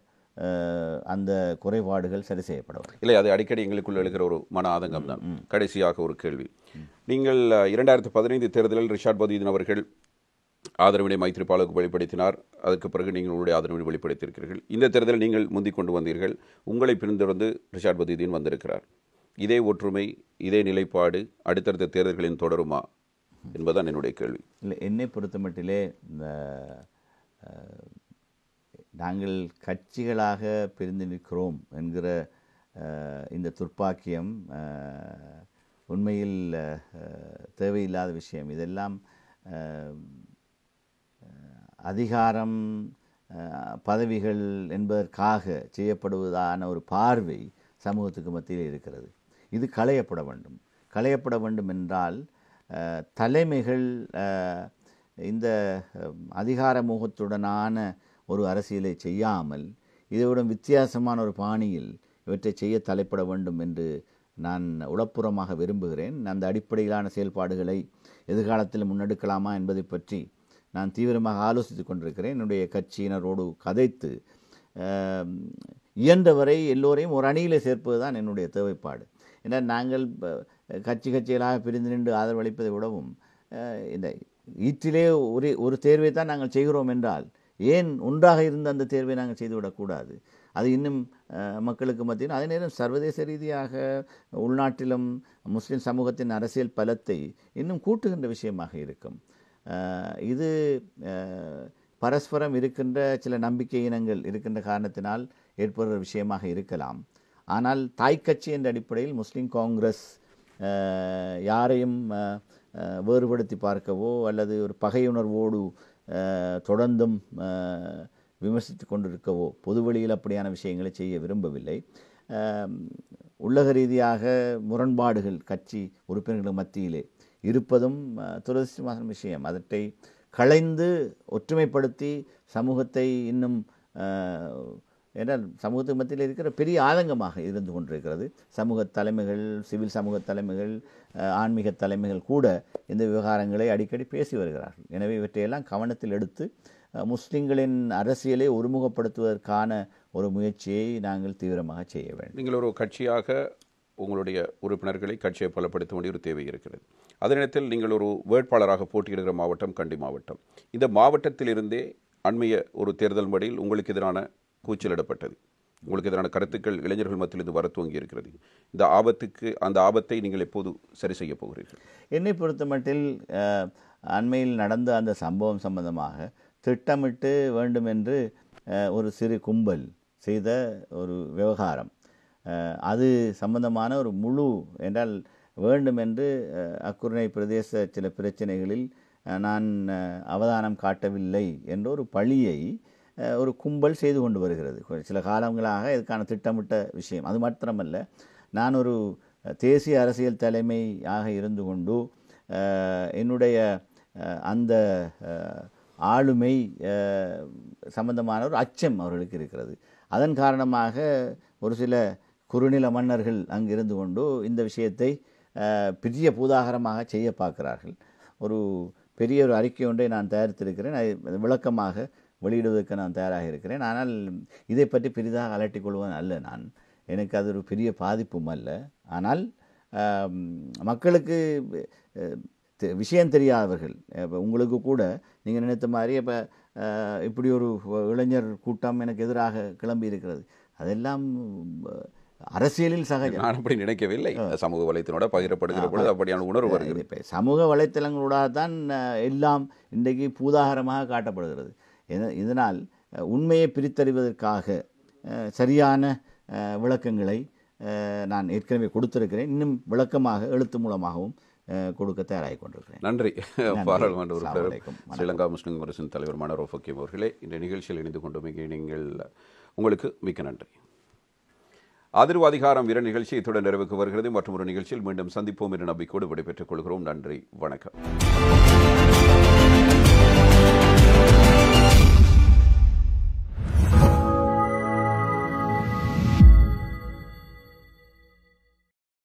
அந்த குறைபாடுகள் சரி செய்யப்படும் இல்லை அது அடிக்கடி எங்களுக்குள்ள எழுகிற ஒரு மன ஆதங்கம் தான் கடைசியாக ஒரு கேள்வி நீங்கள் இரண்டாயிரத்து பதினைந்து தேர்தலில் ரிஷாட் பதீதன் அவர்கள் ஆதரவினை மைத்திரிபாலுக்கு வெளிப்படுத்தினார் அதுக்கு பிறகு நீங்கள் உங்களுடைய ஆதரவினை வெளிப்படுத்தியிருக்கிறீர்கள் இந்த தேர்தலில் நீங்கள் முந்தி கொண்டு வந்தீர்கள் உங்களை பின்தொடர்ந்து ரிஷாட் பதீதீன் வந்திருக்கிறார் இதே ஒற்றுமை இதே நிலைப்பாடு அடுத்தடுத்த தேர்தல்களின் தொடருமா என்பதுதான் என்னுடைய கேள்வி இல்லை என்னை பொறுத்தமட்டிலே நாங்கள் கட்சிகளாக பிரிந்து நிற்கிறோம் என்கிற இந்த துர்ப்பாக்கியம் உண்மையில் தேவையில்லாத விஷயம் இதெல்லாம் அதிகாரம் பதவிகள் என்பதற்காக செய்யப்படுவதான ஒரு பார்வை சமூகத்துக்கு மத்தியில் இருக்கிறது இது களையப்பட வேண்டும் களையப்பட வேண்டும் என்றால் தலைமைகள் இந்த அதிகார முகத்துடனான ஒரு அரசியலை செய்யாமல் விட வித்தியாசமான ஒரு பாணியில் இவற்றை செய்ய தலைப்பட வேண்டும் என்று நான் உளப்புறமாக விரும்புகிறேன் அந்த அடிப்படையிலான செயல்பாடுகளை எதிர்காலத்தில் முன்னெடுக்கலாமா என்பதை பற்றி நான் தீவிரமாக ஆலோசித்து கொண்டிருக்கிறேன் என்னுடைய கட்சியினரோடு கதைத்து இயன்றவரை எல்லோரையும் ஒரு அணியில் சேர்ப்பது தான் என்னுடைய தேவைப்பாடு ஏன்னா நாங்கள் கட்சி கட்சிகளாக பிரிந்து நின்று ஆதரவளிப்பதை விடவும் இந்த ஈற்றிலே ஒரு ஒரு தேர்வை தான் நாங்கள் செய்கிறோம் என்றால் ஏன் ஒன்றாக இருந்த அந்த தேர்வை நாங்கள் செய்துவிடக்கூடாது அது இன்னும் மக்களுக்கு மத்தியில் அதே நேரம் சர்வதேச ரீதியாக உள்நாட்டிலும் முஸ்லீம் சமூகத்தின் அரசியல் பலத்தை இன்னும் கூட்டுகின்ற விஷயமாக இருக்கும் இது பரஸ்பரம் இருக்கின்ற சில நம்பிக்கை இனங்கள் இருக்கின்ற காரணத்தினால் ஏற்படுற விஷயமாக இருக்கலாம் ஆனால் தாய் கட்சி என்ற அடிப்படையில் முஸ்லீம் காங்கிரஸ் யாரையும் வேறுபடுத்தி பார்க்கவோ அல்லது ஒரு பகையுணர்வோடு தொடர்ந்தும் விமர்சித்து கொண்டிருக்கவோ பொது வழியில் அப்படியான விஷயங்களை செய்ய விரும்பவில்லை உள்ளக ரீதியாக முரண்பாடுகள் கட்சி உறுப்பினர்கள் மத்தியிலே இருப்பதும் துரதிருஷ்டமான விஷயம் அதற்றை களைந்து ஒற்றுமைப்படுத்தி சமூகத்தை இன்னும் ஏன்னால் சமூகத்துக்கு மத்தியில் இருக்கிற பெரிய ஆதங்கமாக இருந்து கொண்டிருக்கிறது சமூக தலைமைகள் சிவில் சமூக தலைமைகள் ஆன்மீக தலைமைகள் கூட இந்த விவகாரங்களை அடிக்கடி பேசி வருகிறார்கள் எனவே இவற்றையெல்லாம் கவனத்தில் எடுத்து முஸ்லீம்களின் அரசியலை ஒருமுகப்படுத்துவதற்கான ஒரு முயற்சியை நாங்கள் தீவிரமாக செய்ய வேண்டும் நீங்கள் ஒரு கட்சியாக உங்களுடைய உறுப்பினர்களை கட்சியை பலப்படுத்த வேண்டிய ஒரு தேவை இருக்கிறது அதே நேரத்தில் நீங்கள் ஒரு வேட்பாளராக போட்டியிடுகிற மாவட்டம் கண்டி மாவட்டம் இந்த மாவட்டத்திலிருந்தே அண்மைய ஒரு தேர்தல் முறையில் உங்களுக்கு எதிரான கூச்சலிடப்பட்டது உங்களுக்கு எதிரான கருத்துக்கள் இளைஞர்கள் மத்தியிலிருந்து வர துவங்கி இருக்கிறது இந்த ஆபத்துக்கு அந்த ஆபத்தை நீங்கள் எப்போது சரி செய்ய போகிறீர்கள் என்னை பொறுத்த மட்டில் அண்மையில் நடந்த அந்த சம்பவம் சம்பந்தமாக திட்டமிட்டு வேண்டுமென்று ஒரு சிறு கும்பல் செய்த ஒரு விவகாரம் அது சம்பந்தமான ஒரு முழு என்றால் வேண்டுமென்று அக்குரணை பிரதேச சில பிரச்சனைகளில் நான் அவதானம் காட்டவில்லை என்ற ஒரு பழியை ஒரு கும்பல் செய்து கொண்டு வருகிறது சில காலங்களாக இதுக்கான திட்டமிட்ட விஷயம் அது மாத்திரமல்ல நான் ஒரு தேசிய அரசியல் தலைமையாக இருந்து கொண்டு என்னுடைய அந்த ஆளுமை சம்பந்தமான ஒரு அச்சம் அவர்களுக்கு இருக்கிறது அதன் காரணமாக ஒரு சில குறுநில மன்னர்கள் அங்கிருந்து கொண்டு இந்த விஷயத்தை பெரிய பூதாகரமாக செய்ய பார்க்கிறார்கள் ஒரு பெரிய ஒரு அறிக்கை ஒன்றை நான் தயாரித்திருக்கிறேன் விளக்கமாக வெளியிடுவதற்கு நான் தயாராக இருக்கிறேன் ஆனால் இதை பற்றி பெரிதாக அலட்டிக் கொள்வது அல்ல நான் எனக்கு அது ஒரு பெரிய பாதிப்பும் அல்ல ஆனால் மக்களுக்கு விஷயம் தெரியாதவர்கள் இப்போ உங்களுக்கு கூட நீங்கள் நினைத்த மாதிரி இப்போ இப்படி ஒரு இளைஞர் கூட்டம் எனக்கு எதிராக கிளம்பி இருக்கிறது அதெல்லாம் அரசியலில் சகஜம் நான் அப்படி நினைக்கவில்லை சமூக வலைத்தளோட பகிரப்படுகிற பொழுது அப்படியான உணர்வு வருகிறது இப்போ சமூக வலைத்தளங்களோட தான் எல்லாம் இன்றைக்கு பூதாகரமாக காட்டப்படுகிறது இதனால் உண்மையை பிரித்தறிவதற்காக சரியான விளக்கங்களை நான் ஏற்கனவே கொடுத்திருக்கிறேன் இன்னும் விளக்கமாக எழுத்து மூலமாகவும் கொடுக்க தயாராகி கொண்டிருக்கிறேன் நன்றி பாராளுமன்ற ஸ்ரீலங்கா முஸ்லிம் அரசின் தலைவர் மனோரோ ஃபக்கீம் அவர்களே இந்த நிகழ்ச்சியில் இணைந்து கொண்டு மிக நீங்கள் உங்களுக்கு மிக்க நன்றி அதிர்வு அதிகாரம் வீர நிகழ்ச்சி இத்துடன் நிறைவுக்கு வருகிறது மற்றும் ஒரு நிகழ்ச்சியில் மீண்டும் சந்திப்போம் என்ற நம்பிக்கையோடு விடைபெற்றுக் கொள்கிறோம் நன்றி வணக்கம்